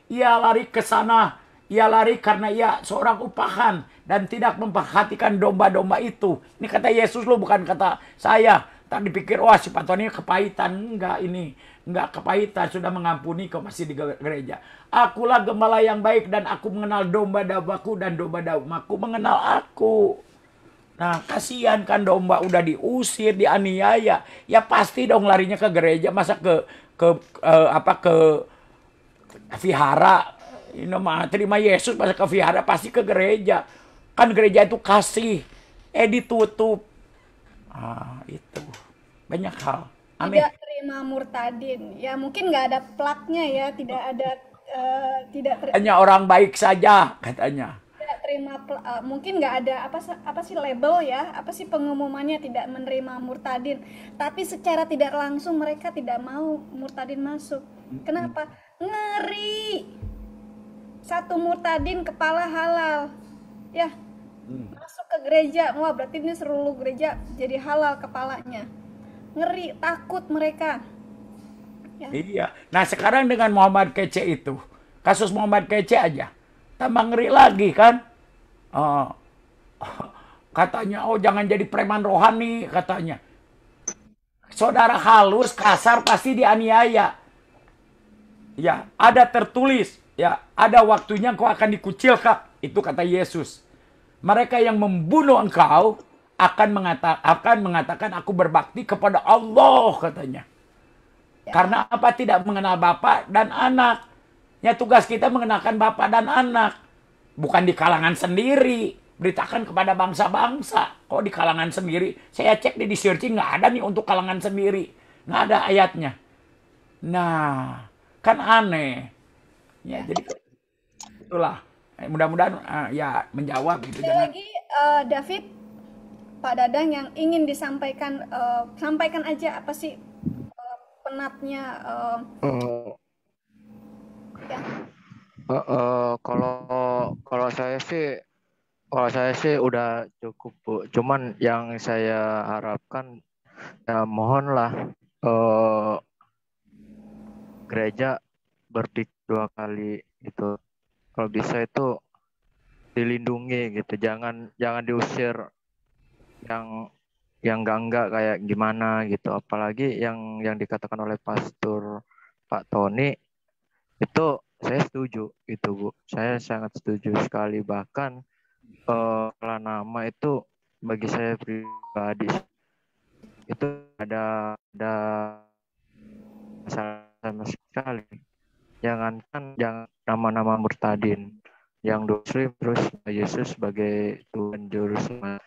Ia lari ke sana, ia lari karena ia seorang upahan dan tidak memperhatikan domba-domba itu. Ini kata Yesus loh bukan kata saya. Tak dipikir wah si patoni ini kepahitan enggak ini nggak kepahitan, sudah mengampuni kau masih di gereja. Akulah gembala yang baik dan aku mengenal domba dambaku dan domba dambaku mengenal aku. Nah, kasihan kan domba udah diusir, dianiaya. Ya pasti dong larinya ke gereja, masa ke ke, ke apa ke vihara. Ini mah terima Yesus masa ke vihara pasti ke gereja. Kan gereja itu kasih. Eh ditutup. Ah, itu. Banyak hal. amin Tidak Irma Murtadin. Ya mungkin nggak ada plaknya ya, tidak ada uh, tidak ter... hanya orang baik saja katanya. Tidak terima uh, mungkin nggak ada apa apa sih label ya, apa sih pengumumannya tidak menerima Murtadin. Tapi secara tidak langsung mereka tidak mau Murtadin masuk. Kenapa? Ngeri. Satu Murtadin kepala halal. Ya, hmm. masuk ke gereja wah berarti ini seluruh gereja jadi halal kepalanya ngeri takut mereka ya. iya nah sekarang dengan Muhammad Kece itu kasus Muhammad Kece aja tambah ngeri lagi kan uh, katanya oh jangan jadi preman rohani katanya saudara halus kasar pasti dianiaya ya ada tertulis ya ada waktunya kau akan dikucilkan itu kata Yesus mereka yang membunuh engkau akan mengatakan akan mengatakan aku berbakti kepada Allah katanya. Ya. Karena apa tidak mengenal bapak dan anak. Ya tugas kita mengenalkan bapak dan anak. Bukan di kalangan sendiri. Beritakan kepada bangsa-bangsa. Kok di kalangan sendiri? Saya cek di, di searching nggak ada nih untuk kalangan sendiri. Nggak ada ayatnya. Nah, kan aneh. Ya, ya. jadi itulah. Eh, mudah-mudahan uh, ya menjawab gitu. Jangan... Lagi uh, David Pak Dadang yang ingin disampaikan uh, sampaikan aja apa sih uh, penatnya uh, uh, ya. uh, uh, kalau kalau saya sih kalau saya sih udah cukup bu cuman yang saya harapkan ya mohonlah uh, gereja berpikir dua kali itu kalau bisa itu dilindungi gitu jangan jangan diusir yang yang enggak enggak kayak gimana gitu apalagi yang yang dikatakan oleh pastor Pak Tony itu saya setuju itu Bu saya sangat setuju sekali bahkan eh, nama itu bagi saya pribadi itu ada ada sama sekali jangankan jangan nama-nama murtadin yang dosri terus Yesus sebagai Tuhan juru selamat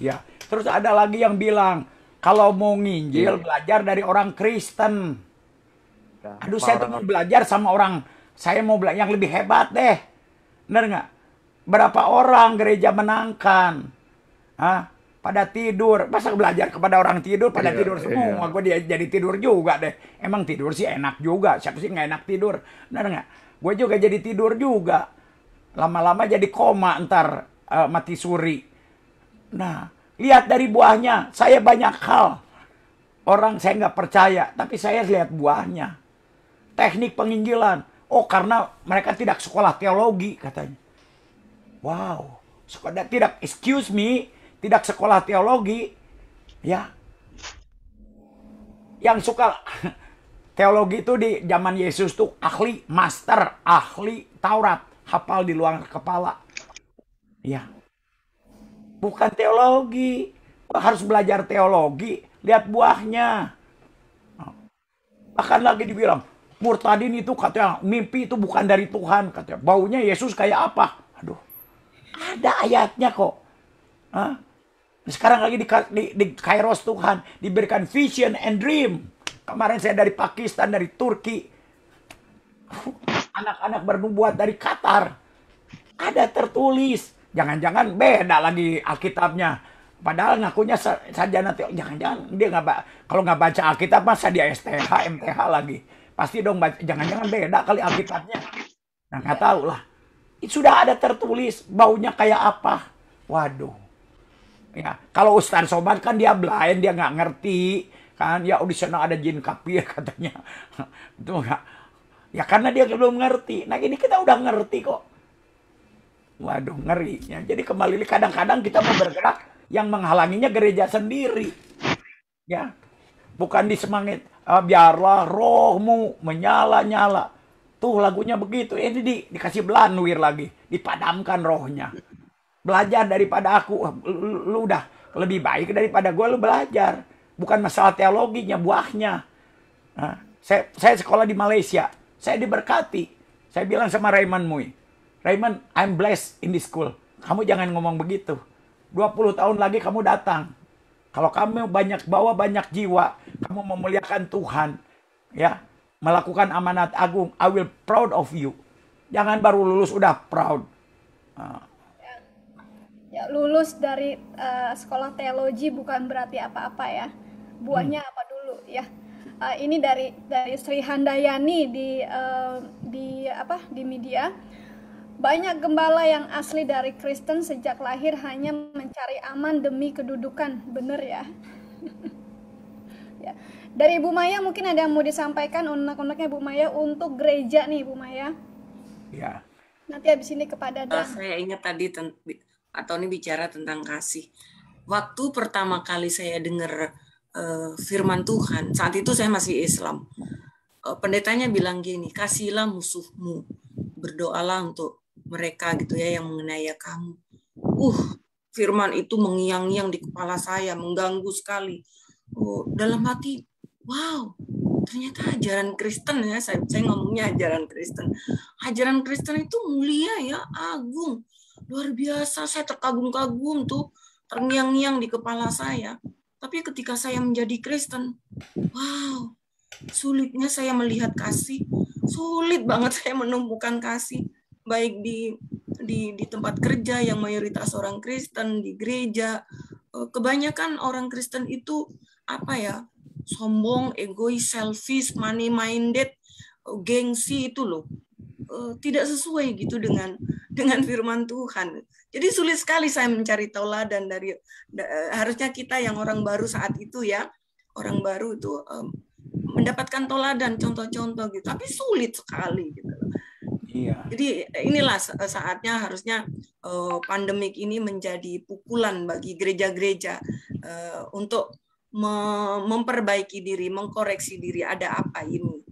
Ya. Terus ada lagi yang bilang, kalau mau nginjil yeah. belajar dari orang Kristen. Nah, Aduh, saya tuh mau belajar sama orang, saya mau belajar yang lebih hebat deh. Bener nggak? Berapa orang gereja menangkan? Hah? Pada tidur, masa belajar kepada orang tidur, pada iya, tidur iya. semua. Iya. Gue dia jadi tidur juga deh. Emang tidur sih enak juga. Siapa sih nggak enak tidur? Benar nggak? Gue juga jadi tidur juga. Lama-lama jadi koma ntar uh, mati suri Nah, lihat dari buahnya. Saya banyak hal. Orang saya nggak percaya, tapi saya lihat buahnya. Teknik penginjilan. Oh, karena mereka tidak sekolah teologi, katanya. Wow, sekolah tidak, excuse me, tidak sekolah teologi. Ya, yang suka (laughs) teologi itu di zaman Yesus tuh ahli master, ahli Taurat, hafal di luar kepala. Ya, bukan teologi. Harus belajar teologi, lihat buahnya. Bahkan lagi dibilang, murtadin itu katanya mimpi itu bukan dari Tuhan katanya. Baunya Yesus kayak apa? Aduh. Ada ayatnya kok. Hah? Sekarang lagi di, di, di Kairos Tuhan diberikan vision and dream. Kemarin saya dari Pakistan, dari Turki. Anak-anak bernubuat dari Qatar. Ada tertulis Jangan-jangan beda lagi Alkitabnya. Padahal ngakunya saja nanti Jangan-jangan dia nggak kalau nggak baca Alkitab masa dia STH, MTH lagi. Pasti dong jangan-jangan beda kali Alkitabnya. Nah nggak tahu lah. Sudah ada tertulis baunya kayak apa. Waduh. Ya, kalau Ustaz Sobat kan dia blind, dia nggak ngerti kan ya oh, di sana ada jin kapi ya (laughs) katanya itu enggak ya karena dia belum ngerti nah ini kita udah ngerti kok Waduh, ngerinya. Jadi kembali kadang-kadang kita mau bergerak yang menghalanginya gereja sendiri. Ya. Bukan semangat ah, biarlah rohmu menyala-nyala. Tuh lagunya begitu. Eh, ini di, dikasih belanwir lagi, dipadamkan rohnya. Belajar daripada aku, lu, lu udah lebih baik daripada gue, lu belajar. Bukan masalah teologinya, buahnya. Nah, saya, saya sekolah di Malaysia, saya diberkati. Saya bilang sama Raymond Mui, Raymond, I'm blessed in this school. Kamu jangan ngomong begitu. 20 tahun lagi kamu datang. Kalau kamu banyak bawa banyak jiwa, kamu memuliakan Tuhan, ya, melakukan amanat agung, I will proud of you. Jangan baru lulus udah proud. Uh. Ya, lulus dari uh, sekolah teologi bukan berarti apa-apa ya. Buahnya hmm. apa dulu ya. Uh, ini dari dari Sri Handayani di uh, di apa di media banyak gembala yang asli dari Kristen sejak lahir hanya mencari aman demi kedudukan, Benar ya? (laughs) ya. Dari Ibu Maya mungkin ada yang mau disampaikan unek-uneknya Bu Maya untuk gereja nih Bu Maya. Ya. Nanti habis ini kepada ah, Dan. Saya ingat tadi atau ini bicara tentang kasih. Waktu pertama kali saya dengar uh, firman Tuhan, saat itu saya masih Islam. Uh, pendetanya bilang gini, kasihlah musuhmu, berdoalah untuk mereka gitu ya yang mengenai ya kamu. Uh, firman itu mengiang-ngiang di kepala saya, mengganggu sekali. Oh, dalam hati, wow, ternyata ajaran Kristen ya, saya, saya ngomongnya ajaran Kristen. Ajaran Kristen itu mulia ya, agung, luar biasa. Saya terkagum-kagum tuh, terngiang-ngiang di kepala saya. Tapi ketika saya menjadi Kristen, wow, sulitnya saya melihat kasih, sulit banget (laughs) saya menemukan kasih baik di di di tempat kerja yang mayoritas orang Kristen di gereja eh, kebanyakan orang Kristen itu apa ya sombong egois selfish money minded eh, gengsi itu loh eh, tidak sesuai gitu dengan (laughs) dengan firman Tuhan. Jadi sulit sekali saya mencari tauladan dari da, harusnya kita yang orang baru saat itu ya, orang baru itu um, mendapatkan tauladan contoh-contoh gitu. Tapi sulit sekali gitu. Iya. Jadi eh, inilah eh, saatnya harusnya eh, pandemik ini menjadi pukulan bagi gereja-gereja untuk memperbaiki diri, mengkoreksi diri ada apa ini.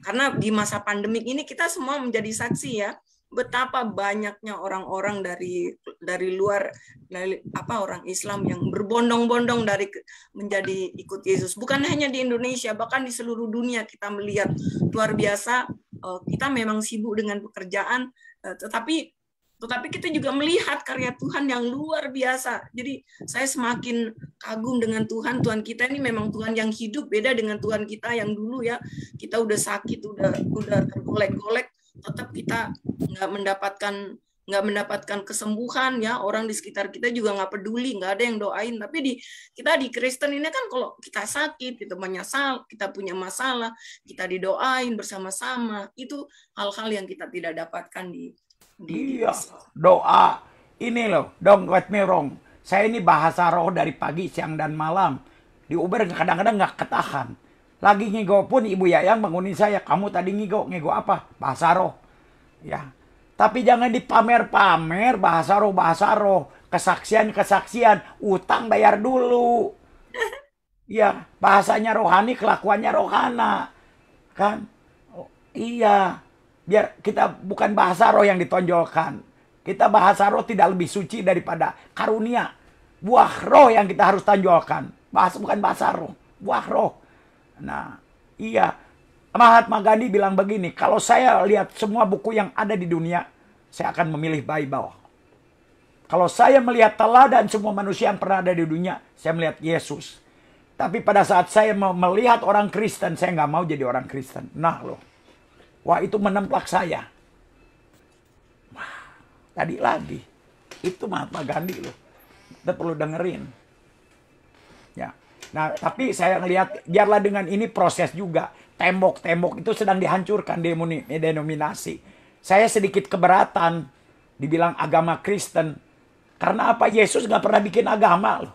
Karena di masa pandemik ini kita semua menjadi saksi ya betapa banyaknya orang-orang dari dari luar dari apa orang Islam yang berbondong-bondong dari menjadi ikut Yesus bukan hanya di Indonesia bahkan di seluruh dunia kita melihat luar biasa Oh, kita memang sibuk dengan pekerjaan, eh, tetapi tetapi kita juga melihat karya Tuhan yang luar biasa. Jadi saya semakin kagum dengan Tuhan. Tuhan kita ini memang Tuhan yang hidup, beda dengan Tuhan kita yang dulu ya. Kita udah sakit, udah udah tergolek-golek, tetap kita nggak mendapatkan nggak mendapatkan kesembuhan ya orang di sekitar kita juga nggak peduli nggak ada yang doain tapi di kita di Kristen ini kan kalau kita sakit kita menyesal kita punya masalah kita didoain bersama-sama itu hal-hal yang kita tidak dapatkan di di iya, doa ini loh dong let me wrong saya ini bahasa roh dari pagi siang dan malam di Uber kadang-kadang nggak ketahan lagi ngigo pun Ibu Yayang bangunin saya. Kamu tadi ngigo, ngigo apa? bahasa roh Ya, tapi jangan dipamer-pamer bahasa roh bahasa roh, kesaksian kesaksian, utang bayar dulu. (laughs) Iya, bahasanya rohani, kelakuannya rohana. Kan? Oh, iya. Biar kita bukan bahasa roh yang ditonjolkan. Kita bahasa roh tidak lebih suci daripada karunia. Buah roh yang kita harus tonjolkan. Bahasa bukan bahasa roh, buah roh. Nah, iya Mahatma Gandhi bilang begini, kalau saya lihat semua buku yang ada di dunia, saya akan memilih Bible. Kalau saya melihat teladan semua manusia yang pernah ada di dunia, saya melihat Yesus. Tapi pada saat saya melihat orang Kristen, saya nggak mau jadi orang Kristen. Nah loh, wah itu menemplak saya. Wah, tadi lagi, itu Mahatma Gandhi loh. Kita perlu dengerin. Nah, tapi saya ngelihat biarlah dengan ini proses juga. Tembok-tembok itu sedang dihancurkan demoni, eh, denominasi. Saya sedikit keberatan dibilang agama Kristen. Karena apa? Yesus nggak pernah bikin agama loh.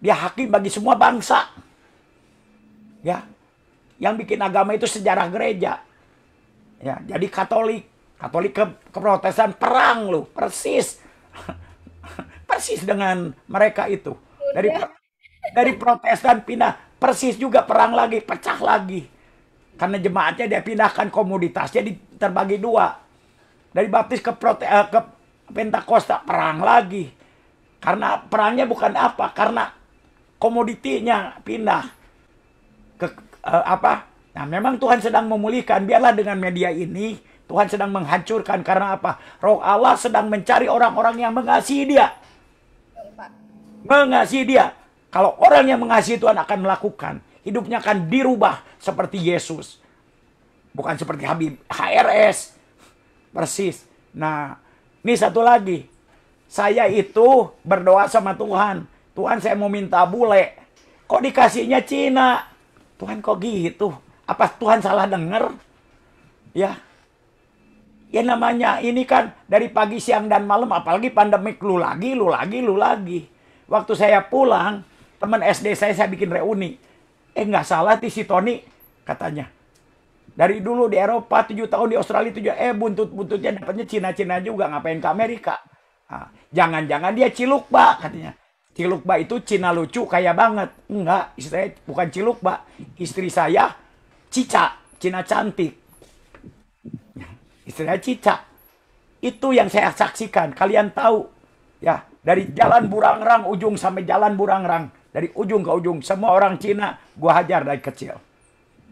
Dia hakim bagi semua bangsa. Ya. Yang bikin agama itu sejarah gereja. Ya, jadi Katolik, Katolik ke, ke Protestan perang loh, persis. (laughs) persis dengan mereka itu. Dari dari Protestan pindah persis juga perang lagi, pecah lagi. Karena jemaatnya dia pindahkan komoditasnya jadi terbagi dua. Dari baptis ke, prote, uh, ke Pentakosta perang lagi. Karena perangnya bukan apa, karena komoditinya pindah ke uh, apa? Nah, memang Tuhan sedang memulihkan. Biarlah dengan media ini Tuhan sedang menghancurkan karena apa? Roh Allah sedang mencari orang-orang yang mengasihi Dia. Mengasihi Dia kalau orang yang mengasihi Tuhan akan melakukan, hidupnya akan dirubah seperti Yesus. Bukan seperti Habib HRS. Persis. Nah, ini satu lagi. Saya itu berdoa sama Tuhan. Tuhan saya mau minta bule. Kok dikasihnya Cina? Tuhan kok gitu? Apa Tuhan salah dengar? Ya, ya namanya ini kan dari pagi siang dan malam apalagi pandemik lu lagi lu lagi lu lagi waktu saya pulang teman SD saya saya bikin reuni. Eh nggak salah ti si Tony katanya. Dari dulu di Eropa tujuh tahun di Australia tujuh eh buntut-buntutnya dapatnya Cina-Cina juga ngapain ke Amerika. Ah, jangan-jangan nah, dia ciluk, Pak, katanya. Ciluk, Pak itu Cina lucu kaya banget. Enggak, istri saya bukan ciluk, Pak. Istri saya Cica, Cina cantik. Istri saya Cica. Itu yang saya saksikan. Kalian tahu ya, dari jalan Burangrang ujung sampai jalan Burangrang dari ujung ke ujung semua orang Cina gua hajar dari kecil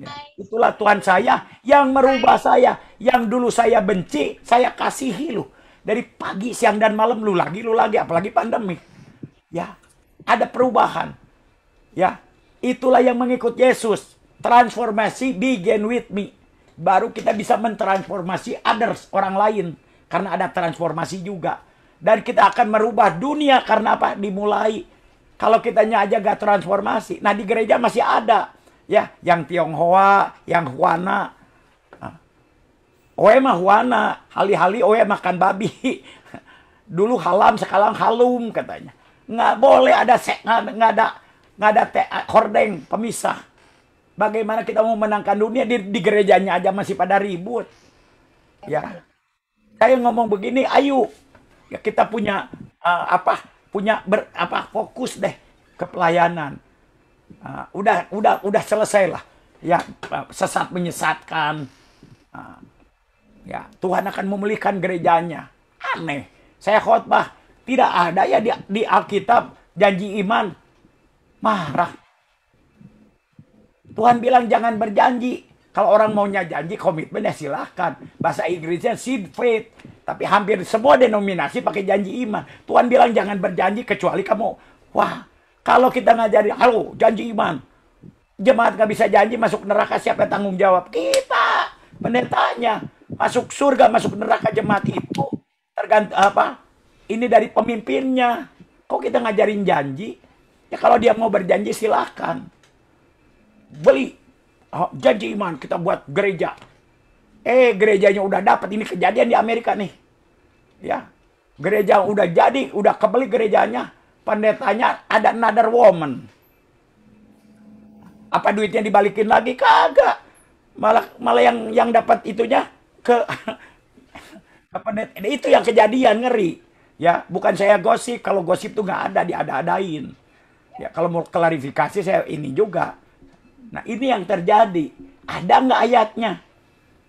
ya. itulah Tuhan saya yang merubah saya yang dulu saya benci saya kasihi lu dari pagi siang dan malam lu lagi lu lagi apalagi pandemi ya ada perubahan ya itulah yang mengikut Yesus transformasi begin with me baru kita bisa mentransformasi others orang lain karena ada transformasi juga dan kita akan merubah dunia karena apa dimulai kalau kitanya aja gak transformasi. Nah di gereja masih ada. Ya, yang Tionghoa, yang Huana. oh ah. oe mah Huana, hali-hali oe makan babi. (laughs) Dulu halam, sekarang halum katanya. Nggak boleh ada sek nggak ada nggak ada te, kordeng ah, pemisah. Bagaimana kita mau menangkan dunia di, di gerejanya aja masih pada ribut. Ya. Saya ngomong begini, ayo ya kita punya uh, apa punya ber, apa fokus deh ke pelayanan. Uh, udah udah udah selesai lah ya ah, sesat menyesatkan uh, ya Tuhan akan memulihkan gerejanya aneh saya khotbah tidak ada ya di, di Alkitab janji iman marah Tuhan bilang jangan berjanji kalau orang maunya janji komitmen ya silahkan. Bahasa Inggrisnya seed faith. Tapi hampir semua denominasi pakai janji iman. Tuhan bilang jangan berjanji kecuali kamu. Wah, kalau kita ngajari, halo janji iman. Jemaat nggak bisa janji masuk neraka siapa yang tanggung jawab? Kita, pendetanya. Masuk surga, masuk neraka jemaat itu. Tergantung apa? Ini dari pemimpinnya. Kok kita ngajarin janji? Ya kalau dia mau berjanji silahkan. Beli oh janji iman kita buat gereja. Eh gerejanya udah dapat ini kejadian di Amerika nih. Ya. Gereja udah jadi, udah kebeli gerejanya, pendetanya ada another woman. Apa duitnya dibalikin lagi kagak? Malah malah yang yang dapat itunya ke (laughs) ke pendet. Itu yang kejadian ngeri. Ya, bukan saya gosip. Kalau gosip tuh nggak ada diada-adain. Ya, kalau mau klarifikasi saya ini juga Nah ini yang terjadi. Ada nggak ayatnya?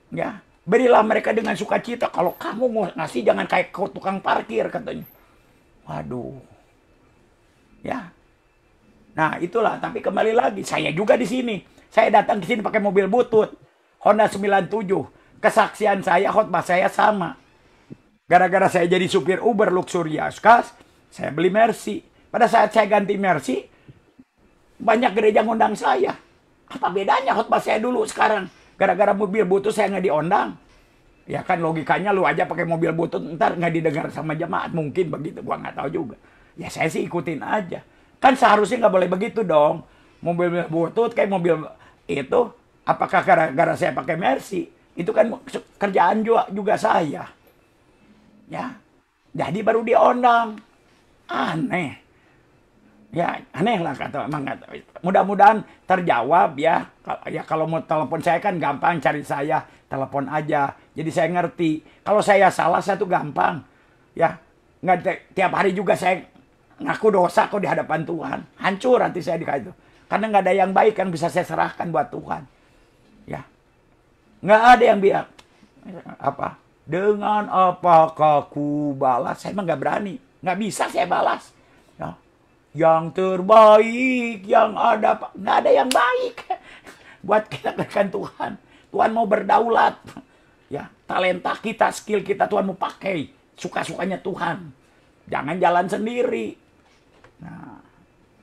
Ya, berilah mereka dengan sukacita. Kalau kamu mau ngasih jangan kayak kau tukang parkir katanya. Waduh. Ya. Nah itulah. Tapi kembali lagi saya juga di sini. Saya datang ke sini pakai mobil butut Honda 97. Kesaksian saya, khotbah saya sama. Gara-gara saya jadi supir Uber Luxurious Cars, saya beli Mercy. Pada saat saya ganti Mercy, banyak gereja ngundang saya. Apa bedanya khutbah saya dulu sekarang? Gara-gara mobil butut saya nggak diondang. Ya kan logikanya lu aja pakai mobil butut ntar nggak didengar sama jemaat mungkin begitu gua nggak tahu juga. Ya saya sih ikutin aja. Kan seharusnya nggak boleh begitu dong. Mobil, butuh butut kayak mobil itu apakah gara-gara saya pakai Mercy itu kan kerjaan juga, juga saya. Ya. Jadi baru diondang. Aneh ya aneh lah kata emang mudah-mudahan terjawab ya ya kalau mau telepon saya kan gampang cari saya telepon aja jadi saya ngerti kalau saya salah saya tuh gampang ya nggak tiap hari juga saya ngaku dosa kok di hadapan Tuhan hancur nanti saya di itu karena nggak ada yang baik yang bisa saya serahkan buat Tuhan ya nggak ada yang biar apa dengan apakah ku balas saya emang nggak berani nggak bisa saya balas yang terbaik yang ada nggak ada yang baik (laughs) buat kita kan Tuhan Tuhan mau berdaulat ya talenta kita skill kita Tuhan mau pakai suka sukanya Tuhan jangan jalan sendiri nah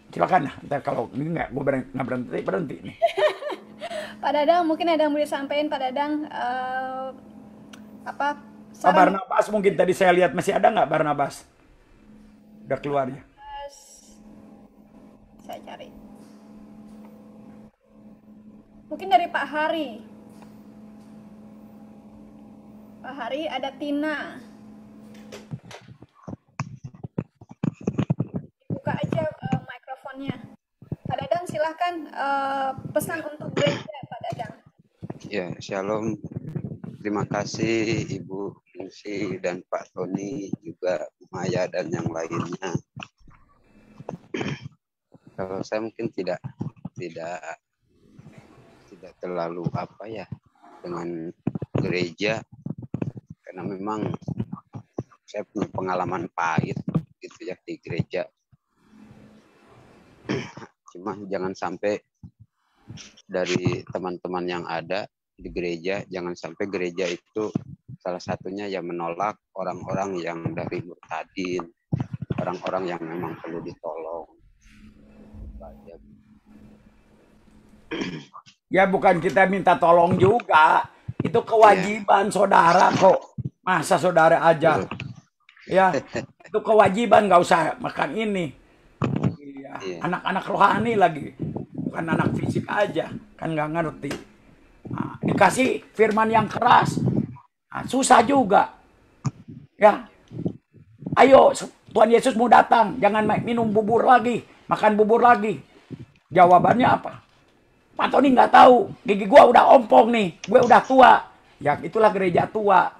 silakan ntar kalau ini nggak gue berhenti, berhenti berhenti nih (laughs) Pak Dadang mungkin ada yang mau disampaikan Pak Dadang uh, apa ah, saran... Barnabas mungkin tadi saya lihat masih ada nggak Barnabas udah keluarnya saya cari mungkin dari Pak Hari Pak Hari ada Tina buka aja uh, mikrofonnya Pak Dadang silahkan uh, pesan untuk gereja Pak Dadang ya shalom terima kasih Ibu musi dan Pak Tony juga Maya dan yang lainnya kalau saya mungkin tidak tidak tidak terlalu apa ya dengan gereja karena memang saya punya pengalaman pahit gitu ya di gereja (clears throat) cuma jangan sampai dari teman-teman yang ada di gereja jangan sampai gereja itu salah satunya yang menolak orang-orang yang dari murtadin orang-orang yang memang perlu ditolak Ya bukan kita minta tolong juga. Itu kewajiban ya. saudara kok. Masa saudara aja. Ya, ya itu kewajiban Gak usah makan ini. anak iya, iya. Anak-anak rohani lagi. Bukan anak fisik aja. Kan gak ngerti. Nah, dikasih firman yang keras. Nah, susah juga. Ya. Ayo Tuhan Yesus mau datang, jangan minum bubur lagi, makan bubur lagi. Jawabannya apa? Pak Tony nggak tahu gigi gua udah ompong nih gue udah tua ya itulah gereja tua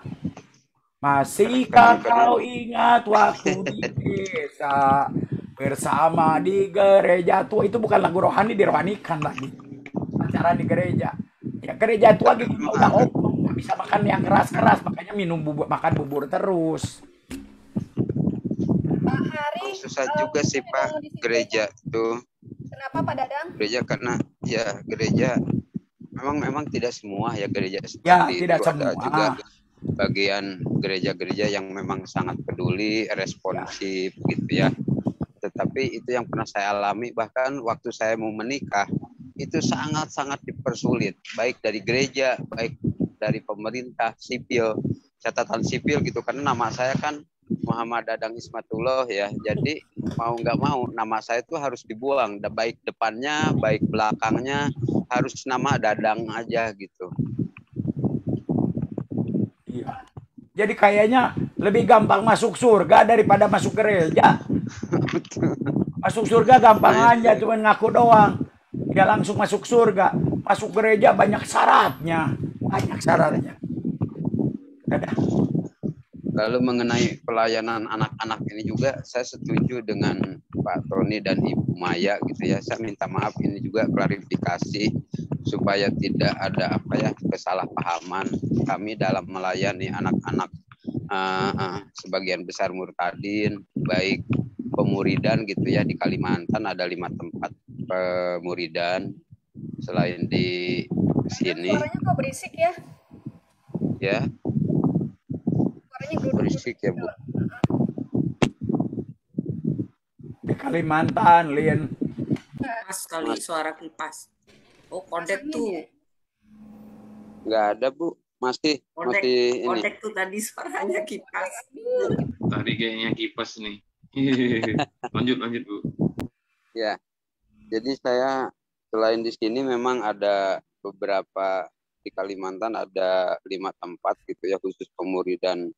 Masihkah kau ingat waktu di desa bersama di gereja tua itu bukan lagu rohani dirohanikan lagi acara di gereja ya gereja tua gitu udah ompong nggak bisa makan yang keras keras makanya minum bubur makan bubur terus Pak Hari susah eh, juga sih Pak gereja tuh Kenapa Pak Dadang? Gereja karena ya gereja memang memang tidak semua ya gereja seperti ya, tidak itu semua. ada juga bagian gereja-gereja yang memang sangat peduli, responsif ya. gitu ya. Tetapi itu yang pernah saya alami bahkan waktu saya mau menikah itu sangat-sangat dipersulit baik dari gereja, baik dari pemerintah sipil, catatan sipil gitu karena nama saya kan Muhammad Dadang Ismatullah ya. Jadi mau nggak mau nama saya itu harus dibuang, baik depannya, baik belakangnya harus nama Dadang aja gitu. Iya. Jadi kayaknya lebih gampang masuk surga daripada masuk gereja. (laughs) masuk surga gampang nah, aja, cuman ngaku doang. Ya langsung masuk surga. Masuk gereja banyak syaratnya, banyak syaratnya. Dadah. Lalu mengenai pelayanan anak-anak ini juga saya setuju dengan Pak Tony dan Ibu Maya gitu ya. Saya minta maaf ini juga klarifikasi supaya tidak ada apa ya kesalahpahaman kami dalam melayani anak-anak uh, uh, sebagian besar murtadin baik pemuridan gitu ya di Kalimantan ada lima tempat pemuridan selain di sini. Suaranya kok berisik ya? Ya, berisik ya bu di Kalimantan lian pas kali suara kipas oh kondet tuh nggak ada bu masih kontek, masih ini kontek tuh tadi suaranya oh, kipas tadi kayaknya kipas nih (laughs) lanjut lanjut bu ya jadi saya selain di sini memang ada beberapa di Kalimantan ada lima tempat gitu ya khusus pemuridan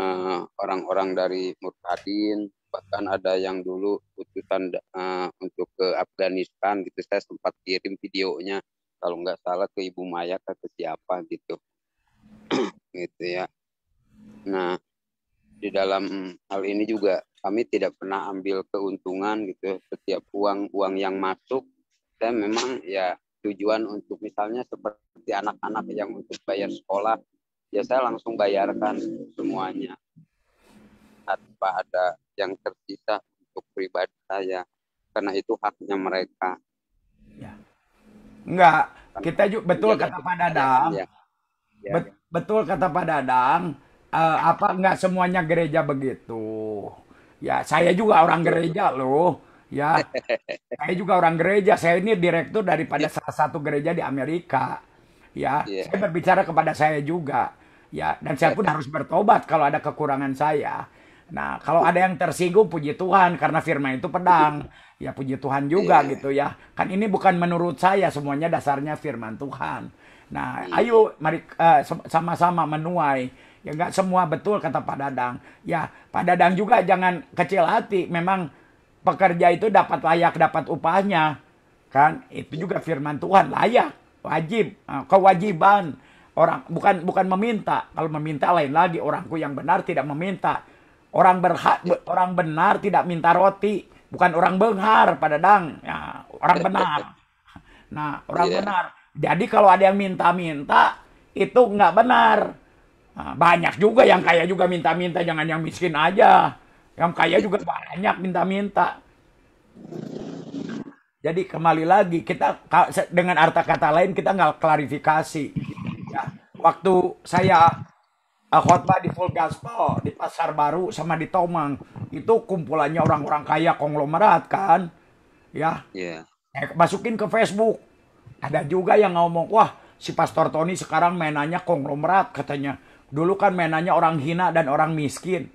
Eh, orang-orang uh, dari Murtadin bahkan ada yang dulu utusan uh, eh, untuk ke Afghanistan gitu saya sempat kirim videonya kalau nggak salah ke Ibu Maya ke siapa gitu (clears throat) gitu ya nah di dalam hal ini juga kami tidak pernah ambil keuntungan gitu setiap uang uang yang masuk saya memang ya tujuan untuk misalnya seperti anak-anak yang untuk bayar sekolah ya saya langsung bayarkan semuanya tanpa ada yang tersisa untuk pribadi saya karena itu haknya mereka ya. enggak kan kita juga betul ya, kata Pak Dadang ya. Ya, Bet, ya. betul kata Pak Dadang uh, apa enggak semuanya gereja begitu ya saya juga orang gereja loh ya (laughs) saya juga orang gereja saya ini direktur daripada ya. salah satu gereja di Amerika ya yeah. saya berbicara kepada saya juga ya dan saya pun harus bertobat kalau ada kekurangan saya nah kalau ada yang tersinggung puji Tuhan karena firman itu pedang (laughs) ya puji Tuhan juga yeah. gitu ya kan ini bukan menurut saya semuanya dasarnya firman Tuhan nah yeah. ayo mari uh, sama-sama menuai ya nggak semua betul kata Pak Dadang ya Pak Dadang juga jangan kecil hati memang pekerja itu dapat layak dapat upahnya kan itu juga firman Tuhan layak wajib ah, kewajiban orang bukan bukan meminta kalau meminta lain lagi orangku yang benar tidak meminta orang berhak orang benar tidak minta roti bukan orang benghar pada dang ya, orang (laughs) benar nah orang yeah. benar jadi kalau ada yang minta-minta itu nggak benar nah, banyak juga yang kaya juga minta-minta jangan yang miskin aja yang kaya juga banyak minta-minta jadi kembali lagi kita dengan arta kata lain kita nggak klarifikasi. Ya, waktu saya eh, khotbah di full Gaspol di Pasar Baru sama di Tomang itu kumpulannya orang-orang kaya konglomerat kan, ya. Yeah. Eh, masukin ke Facebook ada juga yang ngomong wah si Pastor Tony sekarang mainannya konglomerat katanya. Dulu kan mainannya orang hina dan orang miskin.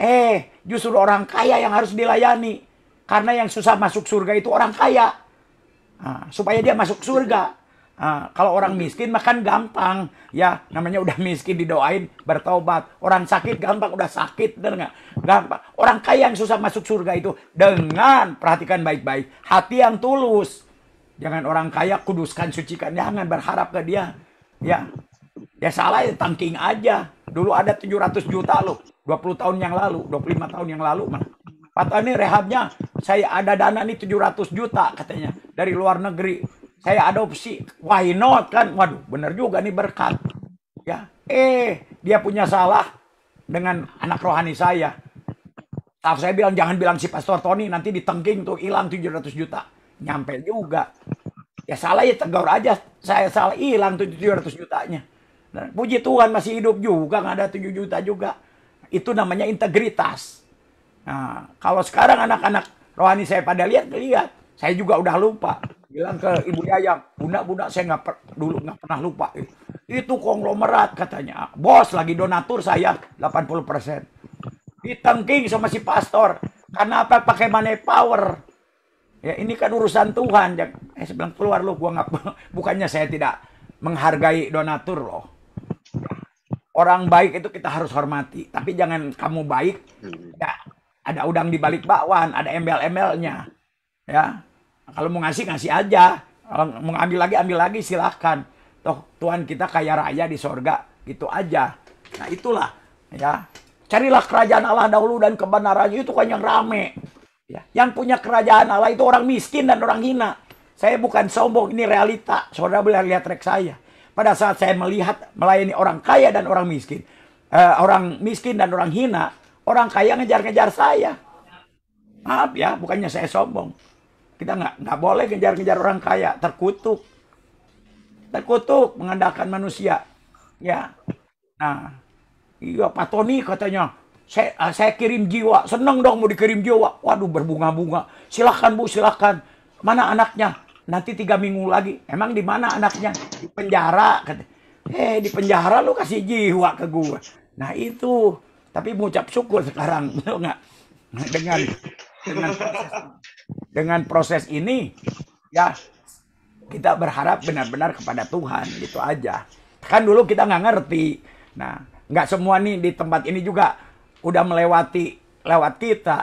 Eh justru orang kaya yang harus dilayani karena yang susah masuk surga itu orang kaya. Nah, supaya dia masuk surga. Nah, kalau orang miskin makan gampang ya namanya udah miskin didoain bertobat orang sakit gampang udah sakit gampang orang kaya yang susah masuk surga itu dengan perhatikan baik-baik hati yang tulus jangan orang kaya kuduskan sucikan jangan berharap ke dia ya ya salah ya tangking aja dulu ada 700 juta loh 20 tahun yang lalu 25 tahun yang lalu mana Pak Tony rehabnya saya ada dana nih 700 juta katanya dari luar negeri. Saya adopsi. Why not kan? Waduh, bener juga nih berkat. Ya. Eh, dia punya salah dengan anak rohani saya. Staff saya bilang jangan bilang si Pastor Tony nanti ditengking tuh hilang 700 juta. Nyampe juga. Ya salah ya tegur aja. Saya salah hilang 700 jutanya. Dan nah, puji Tuhan masih hidup juga nggak ada 7 juta juga. Itu namanya integritas Nah, kalau sekarang anak-anak rohani saya pada lihat, lihat. Saya juga udah lupa. Bilang ke ibu Yayang, bunda, bunda saya nggak per, dulu nggak pernah lupa. Itu konglomerat katanya. Bos lagi donatur saya 80 persen. Ditengking sama si pastor. Karena apa? Pakai money power. Ya ini kan urusan Tuhan. Eh, saya bilang keluar lu, gua nggak (laughs) bukannya saya tidak menghargai donatur loh orang baik itu kita harus hormati tapi jangan kamu baik hmm. ya ada udang di balik bakwan, ada embel-embelnya. Ya. Nah, kalau mau ngasih ngasih aja. Kalau mau ambil lagi ambil lagi silahkan. Toh Tuhan kita kaya raya di sorga gitu aja. Nah itulah ya. Carilah kerajaan Allah dahulu dan kebenarannya itu kan yang rame. Ya. Yang punya kerajaan Allah itu orang miskin dan orang hina. Saya bukan sombong, ini realita. Saudara boleh lihat rek saya. Pada saat saya melihat melayani orang kaya dan orang miskin, eh, orang miskin dan orang hina, Orang kaya ngejar-ngejar saya. Maaf ya, bukannya saya sombong. Kita nggak nggak boleh ngejar-ngejar orang kaya, terkutuk. Terkutuk mengandalkan manusia. Ya. Nah, iya Pak Tony katanya, saya, ah, saya kirim jiwa. Seneng dong mau dikirim jiwa. Waduh berbunga-bunga. Silahkan Bu, silahkan. Mana anaknya? Nanti tiga minggu lagi. Emang di mana anaknya? Di penjara. Eh, di penjara lu kasih jiwa ke gue. Nah itu tapi mengucap syukur sekarang, betul (laughs) nggak? Nah, dengan dengan proses, dengan proses ini, ya kita berharap benar-benar kepada Tuhan gitu aja. Kan dulu kita nggak ngerti. Nah, nggak semua nih di tempat ini juga udah melewati lewat kita,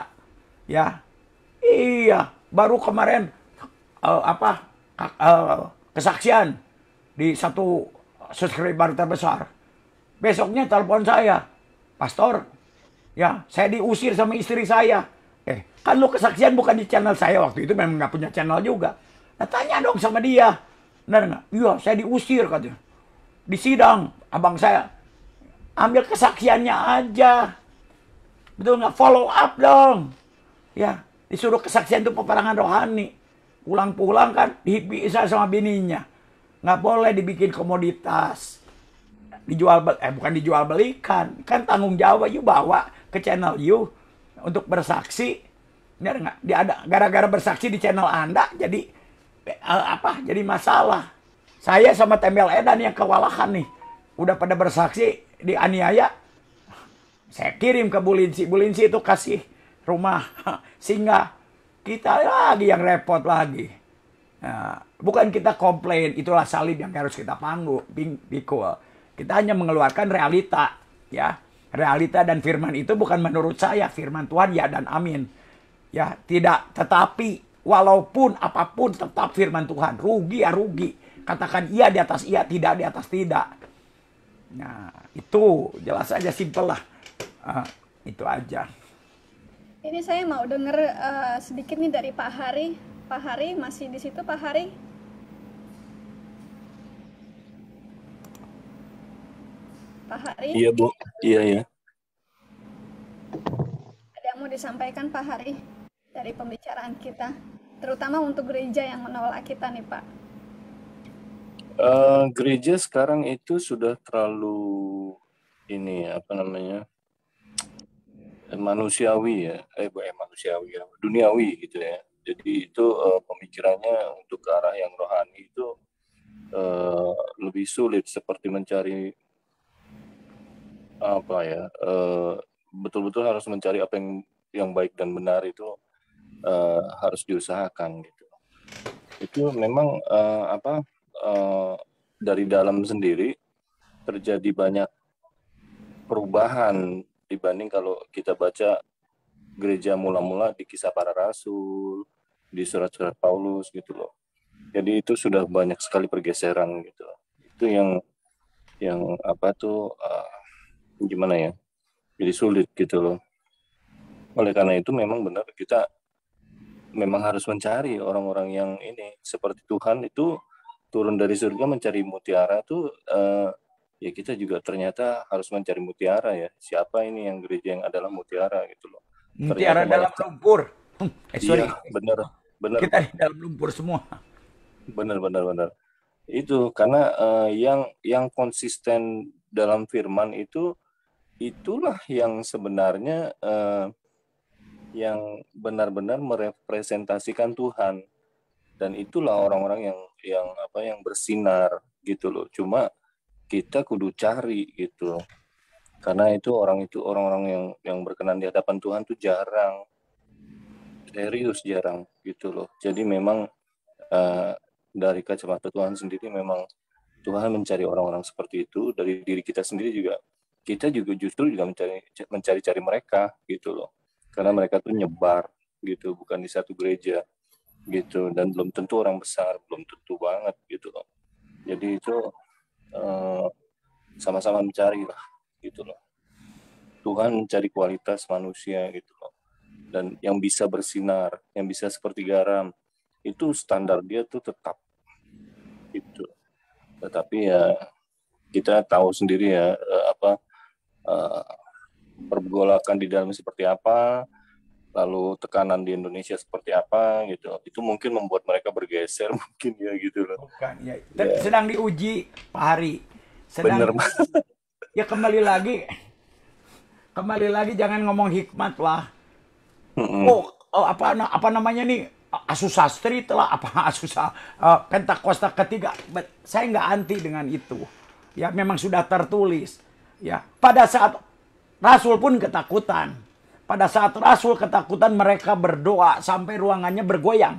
ya. Iya, baru kemarin uh, apa uh, kesaksian di satu subscriber terbesar. Besoknya telepon saya, Pastor, ya saya diusir sama istri saya. Eh, kan lu kesaksian bukan di channel saya waktu itu memang nggak punya channel juga. Nah tanya dong sama dia. Benar nggak? Iya, saya diusir katanya. Di sidang, abang saya. Ambil kesaksiannya aja. Betul nggak? Follow up dong. Ya, disuruh kesaksian itu peperangan rohani. Pulang-pulang kan dihipisah sama bininya. Nggak boleh dibikin komoditas dijual eh bukan dijual belikan kan tanggung jawab you bawa ke channel you untuk bersaksi benar nggak dia ada gara-gara bersaksi di channel anda jadi eh, apa jadi masalah saya sama Tembel Edan yang kewalahan nih udah pada bersaksi di aniaya saya kirim ke Bulinsi Bulinsi itu kasih rumah (laughs) singgah kita lagi yang repot lagi nah, bukan kita komplain itulah salib yang harus kita panggu pikul kita hanya mengeluarkan realita, ya. Realita dan firman itu bukan menurut saya, firman Tuhan ya dan amin. Ya, tidak tetapi walaupun apapun tetap firman Tuhan. Rugi ya rugi. Katakan iya di atas iya, tidak di atas tidak. Nah, itu jelas saja simpel lah. Uh, itu aja. Ini saya mau dengar uh, eh, sedikit nih dari Pak Hari. Pak Hari masih di situ Pak Hari? Pak Hari. Iya, Bu. Iya, ya. Ada yang mau disampaikan Pak Hari dari pembicaraan kita, terutama untuk gereja yang menolak kita nih, Pak. Uh, gereja sekarang itu sudah terlalu ini ya, apa namanya manusiawi ya, eh bukan eh, manusiawi ya, duniawi gitu ya. Jadi itu uh, pemikirannya untuk ke arah yang rohani itu uh, lebih sulit seperti mencari apa ya betul eh, betul-betul harus mencari apa yang yang baik dan benar itu uh, harus diusahakan gitu itu memang uh, apa uh, dari dalam sendiri terjadi banyak perubahan dibanding kalau kita baca gereja mula-mula di kisah para rasul di surat-surat Paulus gitu loh jadi itu sudah banyak sekali pergeseran gitu itu yang yang apa tuh uh, gimana ya jadi sulit gitu loh oleh karena itu memang benar kita memang harus mencari orang-orang yang ini seperti Tuhan itu turun dari surga mencari mutiara tuh eh, ya kita juga ternyata harus mencari mutiara ya siapa ini yang gereja yang adalah mutiara gitu loh mutiara ternyata dalam lumpur hmm, eh, iya, sorry iya, benar benar kita dalam lumpur semua benar benar benar itu karena eh, yang yang konsisten dalam firman itu itulah yang sebenarnya uh, yang benar-benar merepresentasikan Tuhan dan itulah orang-orang yang yang apa yang bersinar gitu loh cuma kita kudu cari gitu karena itu orang itu orang-orang yang yang berkenan di hadapan Tuhan tuh jarang serius jarang gitu loh jadi memang uh, dari kacamata Tuhan sendiri memang Tuhan mencari orang-orang seperti itu dari diri kita sendiri juga kita juga justru juga mencari mencari-cari mereka gitu loh karena mereka tuh nyebar gitu bukan di satu gereja gitu dan belum tentu orang besar belum tentu banget gitu loh jadi itu sama eh, sama-sama mencari lah gitu loh Tuhan mencari kualitas manusia gitu loh dan yang bisa bersinar yang bisa seperti garam itu standar dia tuh tetap gitu tetapi ya kita tahu sendiri ya eh, apa Eh, pergolakan di dalam seperti apa, lalu tekanan di Indonesia seperti apa gitu. Itu mungkin membuat mereka bergeser (laughs) mungkin ya gitu loh. Bukan, ya. ya. sedang diuji Pak Hari. Sedang Bener. (laughs) ya kembali lagi kembali lagi jangan ngomong hikmat lah. Mm-hmm. Oh, oh apa apa namanya nih? Asusastri Street telah apa (laughs) Asusa uh, eh, Pentakosta ketiga. But saya nggak anti dengan itu. Ya memang sudah tertulis Ya, pada saat Rasul pun ketakutan. Pada saat Rasul ketakutan mereka berdoa sampai ruangannya bergoyang.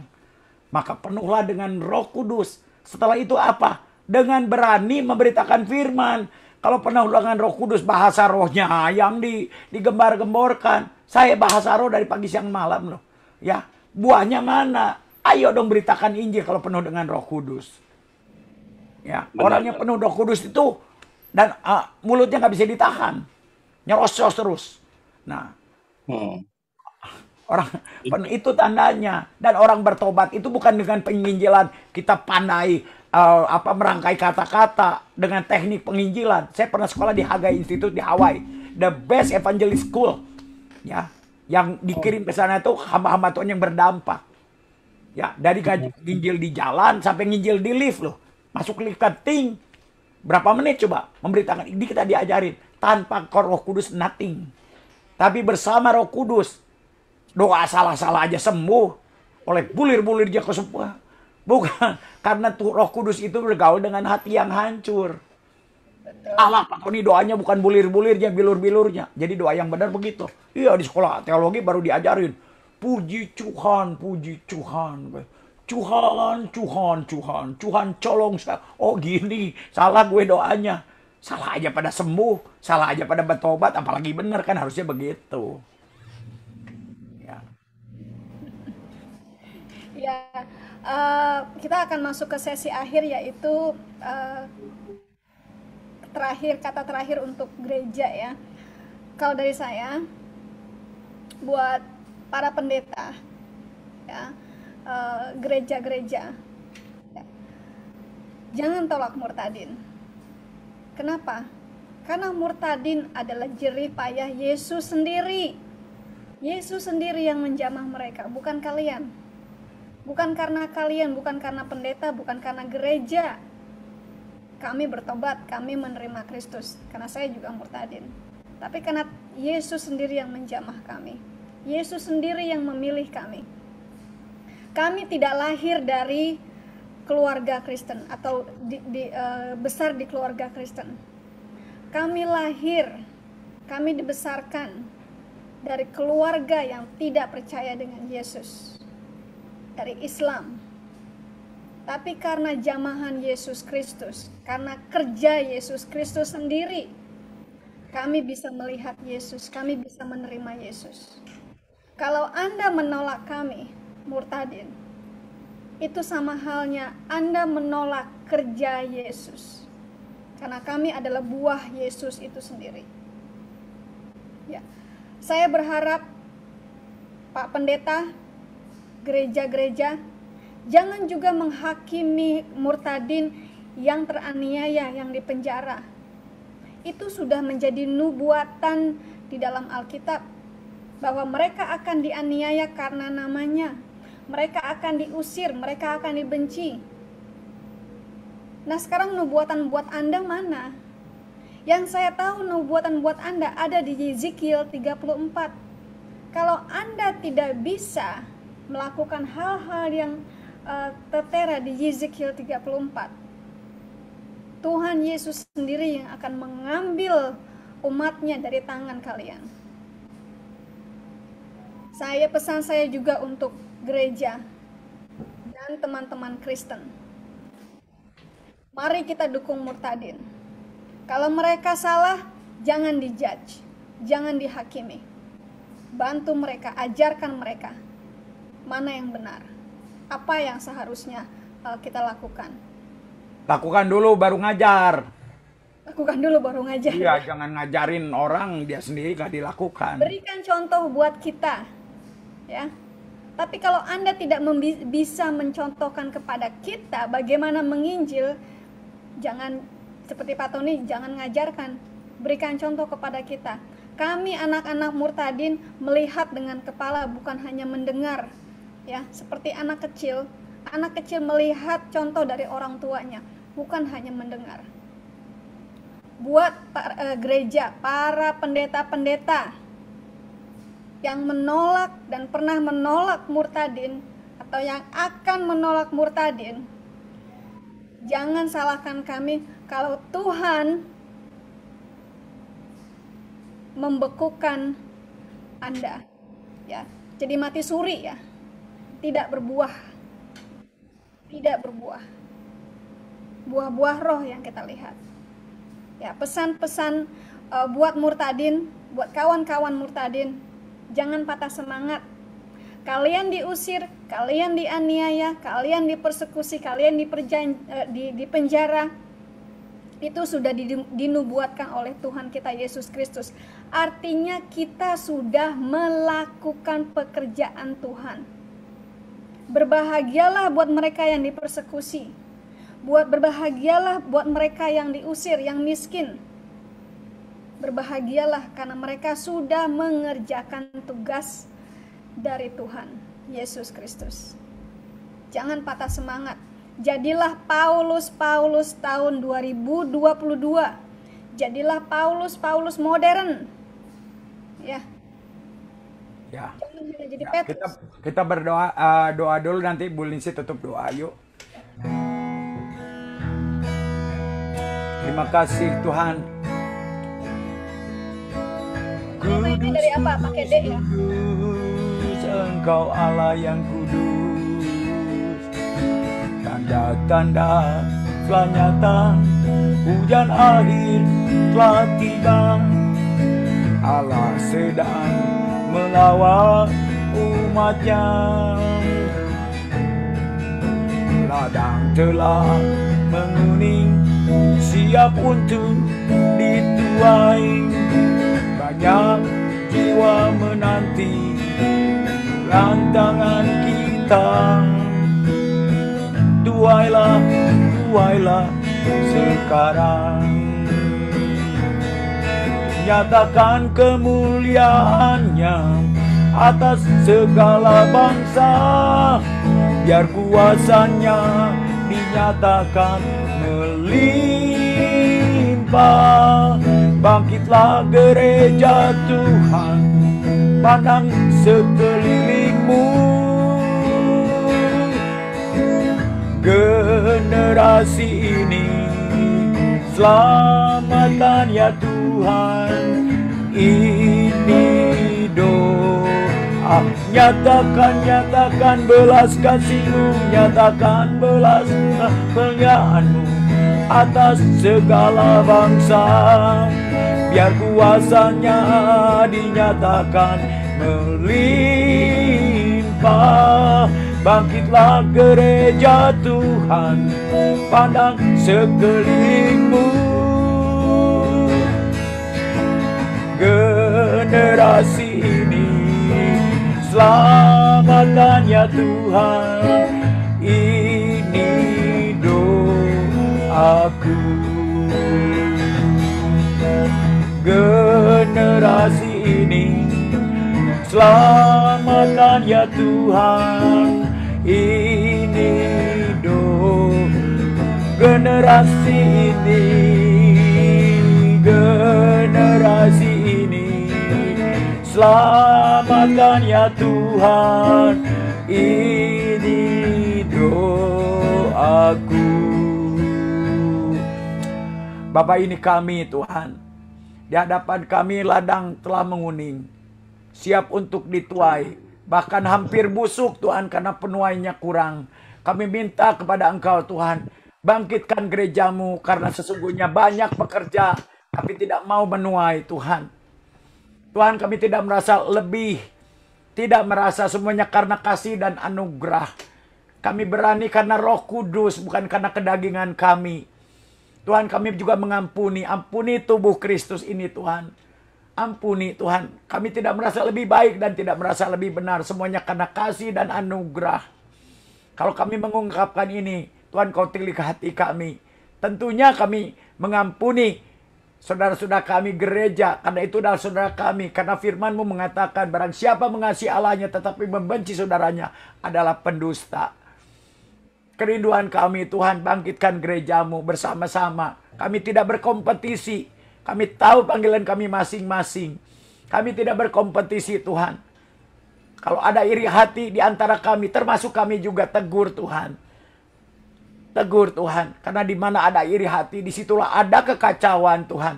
Maka penuhlah dengan roh kudus. Setelah itu apa? Dengan berani memberitakan firman. Kalau penuh dengan roh kudus bahasa rohnya yang di, digembar-gemborkan. Saya bahasa roh dari pagi siang malam loh. Ya, buahnya mana? Ayo dong beritakan Injil kalau penuh dengan roh kudus. Ya, orangnya penuh roh kudus itu dan uh, mulutnya nggak bisa ditahan, nyerocos terus. Nah, hmm. orang itu tandanya. Dan orang bertobat itu bukan dengan penginjilan kita pandai uh, apa merangkai kata-kata dengan teknik penginjilan. Saya pernah sekolah di Haga Institute di Hawaii, the best evangelist school, ya, yang dikirim ke sana itu hamba-hamba Tuhan yang berdampak. Ya, dari hmm. nginjil di jalan sampai nginjil di lift loh. Masuk lift keting. Berapa menit coba memberitakan ini kita diajarin tanpa Roh Kudus nothing. Tapi bersama Roh Kudus doa salah-salah aja sembuh oleh bulir-bulir ke semua. Bukan (laughs) karena tuh Roh Kudus itu bergaul dengan hati yang hancur. Allah Pak Tony doanya bukan bulir-bulirnya, bilur-bilurnya. Jadi doa yang benar begitu. Iya di sekolah teologi baru diajarin. Puji Tuhan, puji Tuhan. Tuhan, Tuhan, Tuhan, Tuhan colong. Oh gini, salah gue doanya. Salah aja pada sembuh, salah aja pada bertobat, apalagi benar kan harusnya begitu. Ya, ya uh, kita akan masuk ke sesi akhir yaitu uh, terakhir kata terakhir untuk gereja ya. Kalau dari saya, buat para pendeta, ya Eh, gereja-gereja. Uh, ya. Jangan tolak murtadin. Kenapa? Karena murtadin adalah jerih payah Yesus sendiri. Yesus sendiri yang menjamah mereka, bukan kalian. Bukan karena kalian, bukan karena pendeta, bukan karena gereja. Kami bertobat, kami menerima Kristus, karena saya juga murtadin. Tapi karena Yesus sendiri yang menjamah kami. Yesus sendiri yang memilih kami kami tidak lahir dari keluarga Kristen atau di, di, uh, besar di keluarga Kristen. Kami lahir, kami dibesarkan dari keluarga yang tidak percaya dengan Yesus, dari Islam. Tapi karena jamahan Yesus Kristus, karena kerja Yesus Kristus sendiri, kami bisa melihat Yesus, kami bisa menerima Yesus. Kalau Anda menolak kami, murtadin. Itu sama halnya Anda menolak kerja Yesus. Karena kami adalah buah Yesus itu sendiri. Ya. Saya berharap Pak Pendeta, gereja-gereja jangan juga menghakimi murtadin yang teraniaya yang dipenjara. Itu sudah menjadi nubuatan di dalam Alkitab bahwa mereka akan dianiaya karena namanya mereka akan diusir, mereka akan dibenci. Nah, sekarang nubuatan buat Anda mana? Yang saya tahu nubuatan buat Anda ada di Yezikiel 34. Kalau Anda tidak bisa melakukan hal-hal yang uh, tertera di Yezikiel 34, Tuhan Yesus sendiri yang akan mengambil umatnya dari tangan kalian. Saya pesan saya juga untuk gereja, dan teman-teman Kristen. Mari kita dukung Murtadin. Kalau mereka salah, jangan dijudge, jangan dihakimi. Bantu mereka, ajarkan mereka mana yang benar, apa yang seharusnya eh, kita lakukan. Lakukan dulu baru ngajar lakukan dulu baru ngajar. Iya, jangan ngajarin orang dia sendiri gak dilakukan. Berikan contoh buat kita, ya. Tapi kalau Anda tidak bisa mencontohkan kepada kita bagaimana menginjil, jangan seperti Pak Tony, jangan ngajarkan, berikan contoh kepada kita. Kami anak-anak murtadin melihat dengan kepala bukan hanya mendengar, ya, seperti anak kecil. Anak kecil melihat contoh dari orang tuanya, bukan hanya mendengar. Buat eh, gereja, para pendeta-pendeta yang menolak dan pernah menolak murtadin atau yang akan menolak murtadin, jangan salahkan kami kalau Tuhan membekukan Anda ya. Jadi mati suri ya. Tidak berbuah. Tidak berbuah. Buah-buah roh yang kita lihat. Ya, pesan-pesan uh, buat murtadin, buat kawan-kawan murtadin jangan patah semangat. Kalian diusir, kalian dianiaya, kalian dipersekusi, kalian diperjan, eh, di, penjara. Itu sudah dinubuatkan oleh Tuhan kita Yesus Kristus. Artinya kita sudah melakukan pekerjaan Tuhan. Berbahagialah buat mereka yang dipersekusi. Buat berbahagialah buat mereka yang diusir, yang miskin, Berbahagialah karena mereka sudah mengerjakan tugas dari Tuhan Yesus Kristus. Jangan patah semangat. Jadilah Paulus Paulus tahun 2022. Jadilah Paulus Paulus modern. Ya. Ya. jadi ya, Kita kita berdoa uh, doa dulu nanti Bu Lindsay tutup doa yuk. Terima kasih Tuhan. Kudus dari apa? Pakai ya? Engkau Allah yang kudus Tanda-tanda telah nyata Hujan akhir telah tiba Allah sedang melawat umatnya Ladang telah menguning Siap untuk dituai banyak jiwa menanti lantangan kita Duailah, duailah sekarang Nyatakan kemuliaannya atas segala bangsa Biar kuasanya dinyatakan melimpah Bangkitlah gereja Tuhan Pandang sekelilingmu Generasi ini Selamatan ya Tuhan Ini doa Nyatakan, nyatakan belas kasihmu Nyatakan belas kemuliaanmu eh, atas segala bangsa Biar kuasanya dinyatakan melimpah Bangkitlah gereja Tuhan Pandang sekelilingmu Generasi ini Selamatkan ya Tuhan generasi ini Selamatkan ya Tuhan ini do generasi ini generasi ini Selamatkan ya Tuhan ini doaku Bapak ini kami Tuhan di hadapan kami ladang telah menguning, siap untuk dituai, bahkan hampir busuk Tuhan karena penuainya kurang. Kami minta kepada Engkau Tuhan, bangkitkan gerejamu karena sesungguhnya banyak pekerja tapi tidak mau menuai Tuhan. Tuhan kami tidak merasa lebih, tidak merasa semuanya karena kasih dan anugerah. Kami berani karena roh kudus, bukan karena kedagingan kami. Tuhan kami juga mengampuni. Ampuni tubuh Kristus ini Tuhan. Ampuni Tuhan. Kami tidak merasa lebih baik dan tidak merasa lebih benar. Semuanya karena kasih dan anugerah. Kalau kami mengungkapkan ini, Tuhan kau tilik hati kami. Tentunya kami mengampuni saudara-saudara kami gereja. Karena itu adalah saudara kami. Karena firmanmu mengatakan, barang siapa mengasihi Allahnya tetapi membenci saudaranya adalah pendusta. Kerinduan kami Tuhan bangkitkan gerejamu bersama-sama. Kami tidak berkompetisi. Kami tahu panggilan kami masing-masing. Kami tidak berkompetisi Tuhan. Kalau ada iri hati di antara kami, termasuk kami juga tegur Tuhan. Tegur Tuhan, karena di mana ada iri hati, disitulah ada kekacauan Tuhan.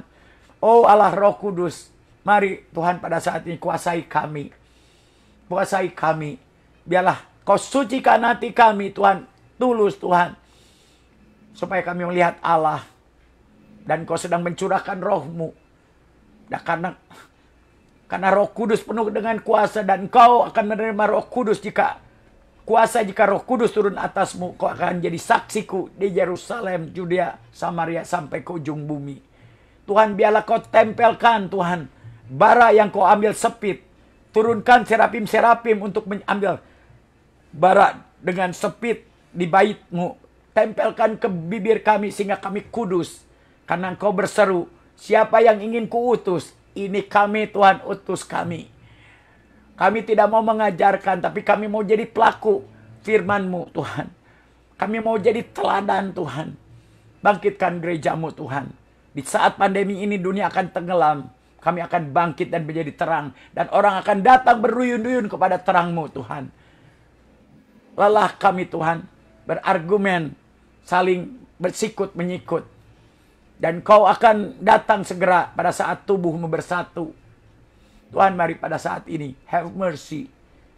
Oh Allah Roh Kudus, mari Tuhan pada saat ini kuasai kami. Kuasai kami. Biarlah kau sucikan hati kami Tuhan tulus Tuhan. Supaya kami melihat Allah. Dan kau sedang mencurahkan rohmu. Dan karena karena roh kudus penuh dengan kuasa dan kau akan menerima roh kudus jika kuasa jika roh kudus turun atasmu. Kau akan jadi saksiku di Yerusalem, Judea, Samaria sampai ke ujung bumi. Tuhan biarlah kau tempelkan Tuhan bara yang kau ambil sepit. Turunkan serapim-serapim untuk mengambil bara dengan sepit di baitmu. Tempelkan ke bibir kami sehingga kami kudus. Karena engkau berseru, siapa yang ingin kuutus? Ini kami Tuhan utus kami. Kami tidak mau mengajarkan, tapi kami mau jadi pelaku firmanmu Tuhan. Kami mau jadi teladan Tuhan. Bangkitkan gerejamu Tuhan. Di saat pandemi ini dunia akan tenggelam. Kami akan bangkit dan menjadi terang. Dan orang akan datang berduyun-duyun kepada terangmu Tuhan. Lelah kami Tuhan berargumen, saling bersikut menyikut. Dan kau akan datang segera pada saat tubuhmu bersatu. Tuhan mari pada saat ini, have mercy,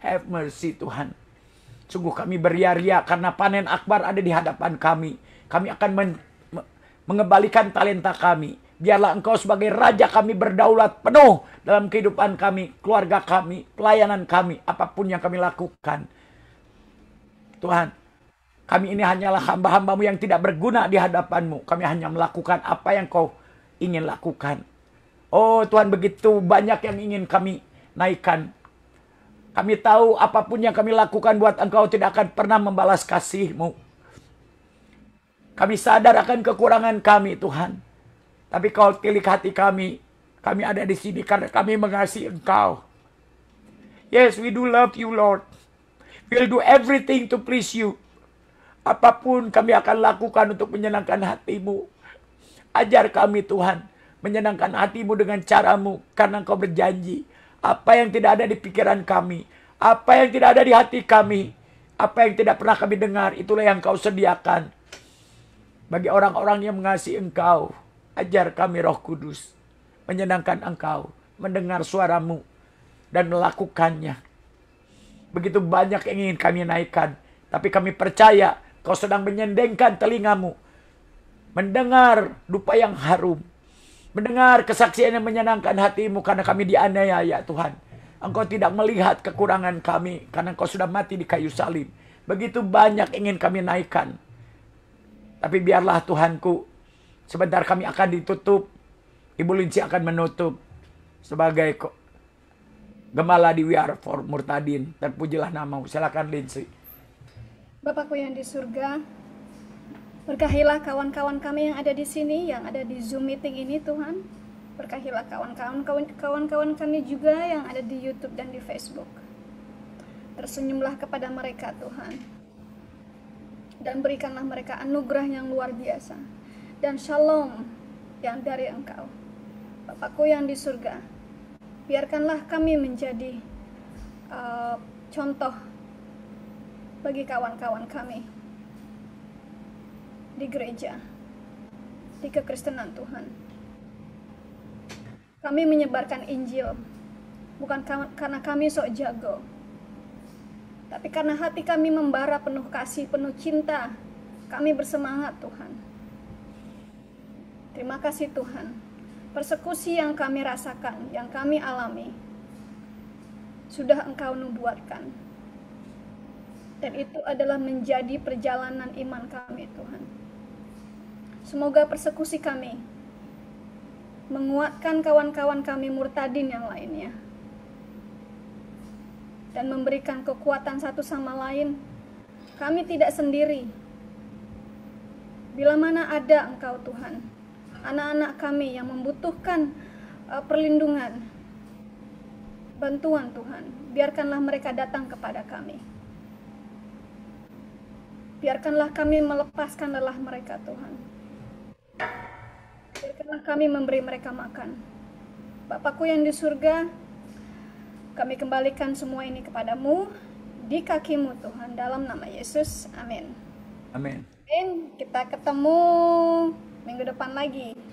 have mercy Tuhan. Sungguh kami beria-ria karena panen akbar ada di hadapan kami. Kami akan men mengembalikan talenta kami. Biarlah engkau sebagai raja kami berdaulat penuh dalam kehidupan kami, keluarga kami, pelayanan kami, apapun yang kami lakukan. Tuhan, kami ini hanyalah hamba-hambamu yang tidak berguna di hadapanmu. Kami hanya melakukan apa yang kau ingin lakukan. Oh Tuhan begitu banyak yang ingin kami naikkan. Kami tahu apapun yang kami lakukan buat engkau tidak akan pernah membalas kasihmu. Kami sadar akan kekurangan kami Tuhan. Tapi kau tilik hati kami. Kami ada di sini karena kami mengasihi engkau. Yes, we do love you Lord. We'll do everything to please you. Apapun kami akan lakukan untuk menyenangkan hatimu. Ajar kami Tuhan, menyenangkan hatimu dengan caramu, karena engkau berjanji. Apa yang tidak ada di pikiran kami, apa yang tidak ada di hati kami, apa yang tidak pernah kami dengar, itulah yang kau sediakan. Bagi orang-orang yang mengasihi engkau, ajar kami roh kudus, menyenangkan engkau, mendengar suaramu, dan melakukannya. Begitu banyak yang ingin kami naikkan, tapi kami percaya Kau sedang menyendengkan telingamu. Mendengar dupa yang harum. Mendengar kesaksian yang menyenangkan hatimu karena kami dianiaya ya Tuhan. Engkau tidak melihat kekurangan kami karena engkau sudah mati di kayu salib. Begitu banyak ingin kami naikkan. Tapi biarlah Tuhanku, sebentar kami akan ditutup. Ibu Linci akan menutup sebagai gemala di We Are For Murtadin. Terpujilah namamu. Silakan Linci. Bapakku yang di surga, berkahilah kawan-kawan kami yang ada di sini, yang ada di Zoom meeting ini Tuhan. Berkahilah kawan-kawan kawan-kawan kami juga yang ada di YouTube dan di Facebook. Tersenyumlah kepada mereka Tuhan. Dan berikanlah mereka anugerah yang luar biasa. Dan shalom yang dari engkau. Bapakku yang di surga, biarkanlah kami menjadi uh, contoh bagi kawan-kawan kami di gereja, di kekristenan Tuhan. Kami menyebarkan Injil bukan karena kami sok jago, tapi karena hati kami membara penuh kasih, penuh cinta. Kami bersemangat, Tuhan. Terima kasih, Tuhan. Persekusi yang kami rasakan, yang kami alami, sudah Engkau nubuatkan dan itu adalah menjadi perjalanan iman kami, Tuhan. Semoga persekusi kami menguatkan kawan-kawan kami murtadin yang lainnya dan memberikan kekuatan satu sama lain. Kami tidak sendiri. Bila mana ada Engkau Tuhan, anak-anak kami yang membutuhkan uh, perlindungan, bantuan Tuhan, biarkanlah mereka datang kepada kami. Biarkanlah kami melepaskan lelah mereka, Tuhan. Biarkanlah kami memberi mereka makan. Bapakku yang di surga, kami kembalikan semua ini kepadamu di kakimu Tuhan dalam nama Yesus. Amin. Amin. Amin. Kita ketemu minggu depan lagi.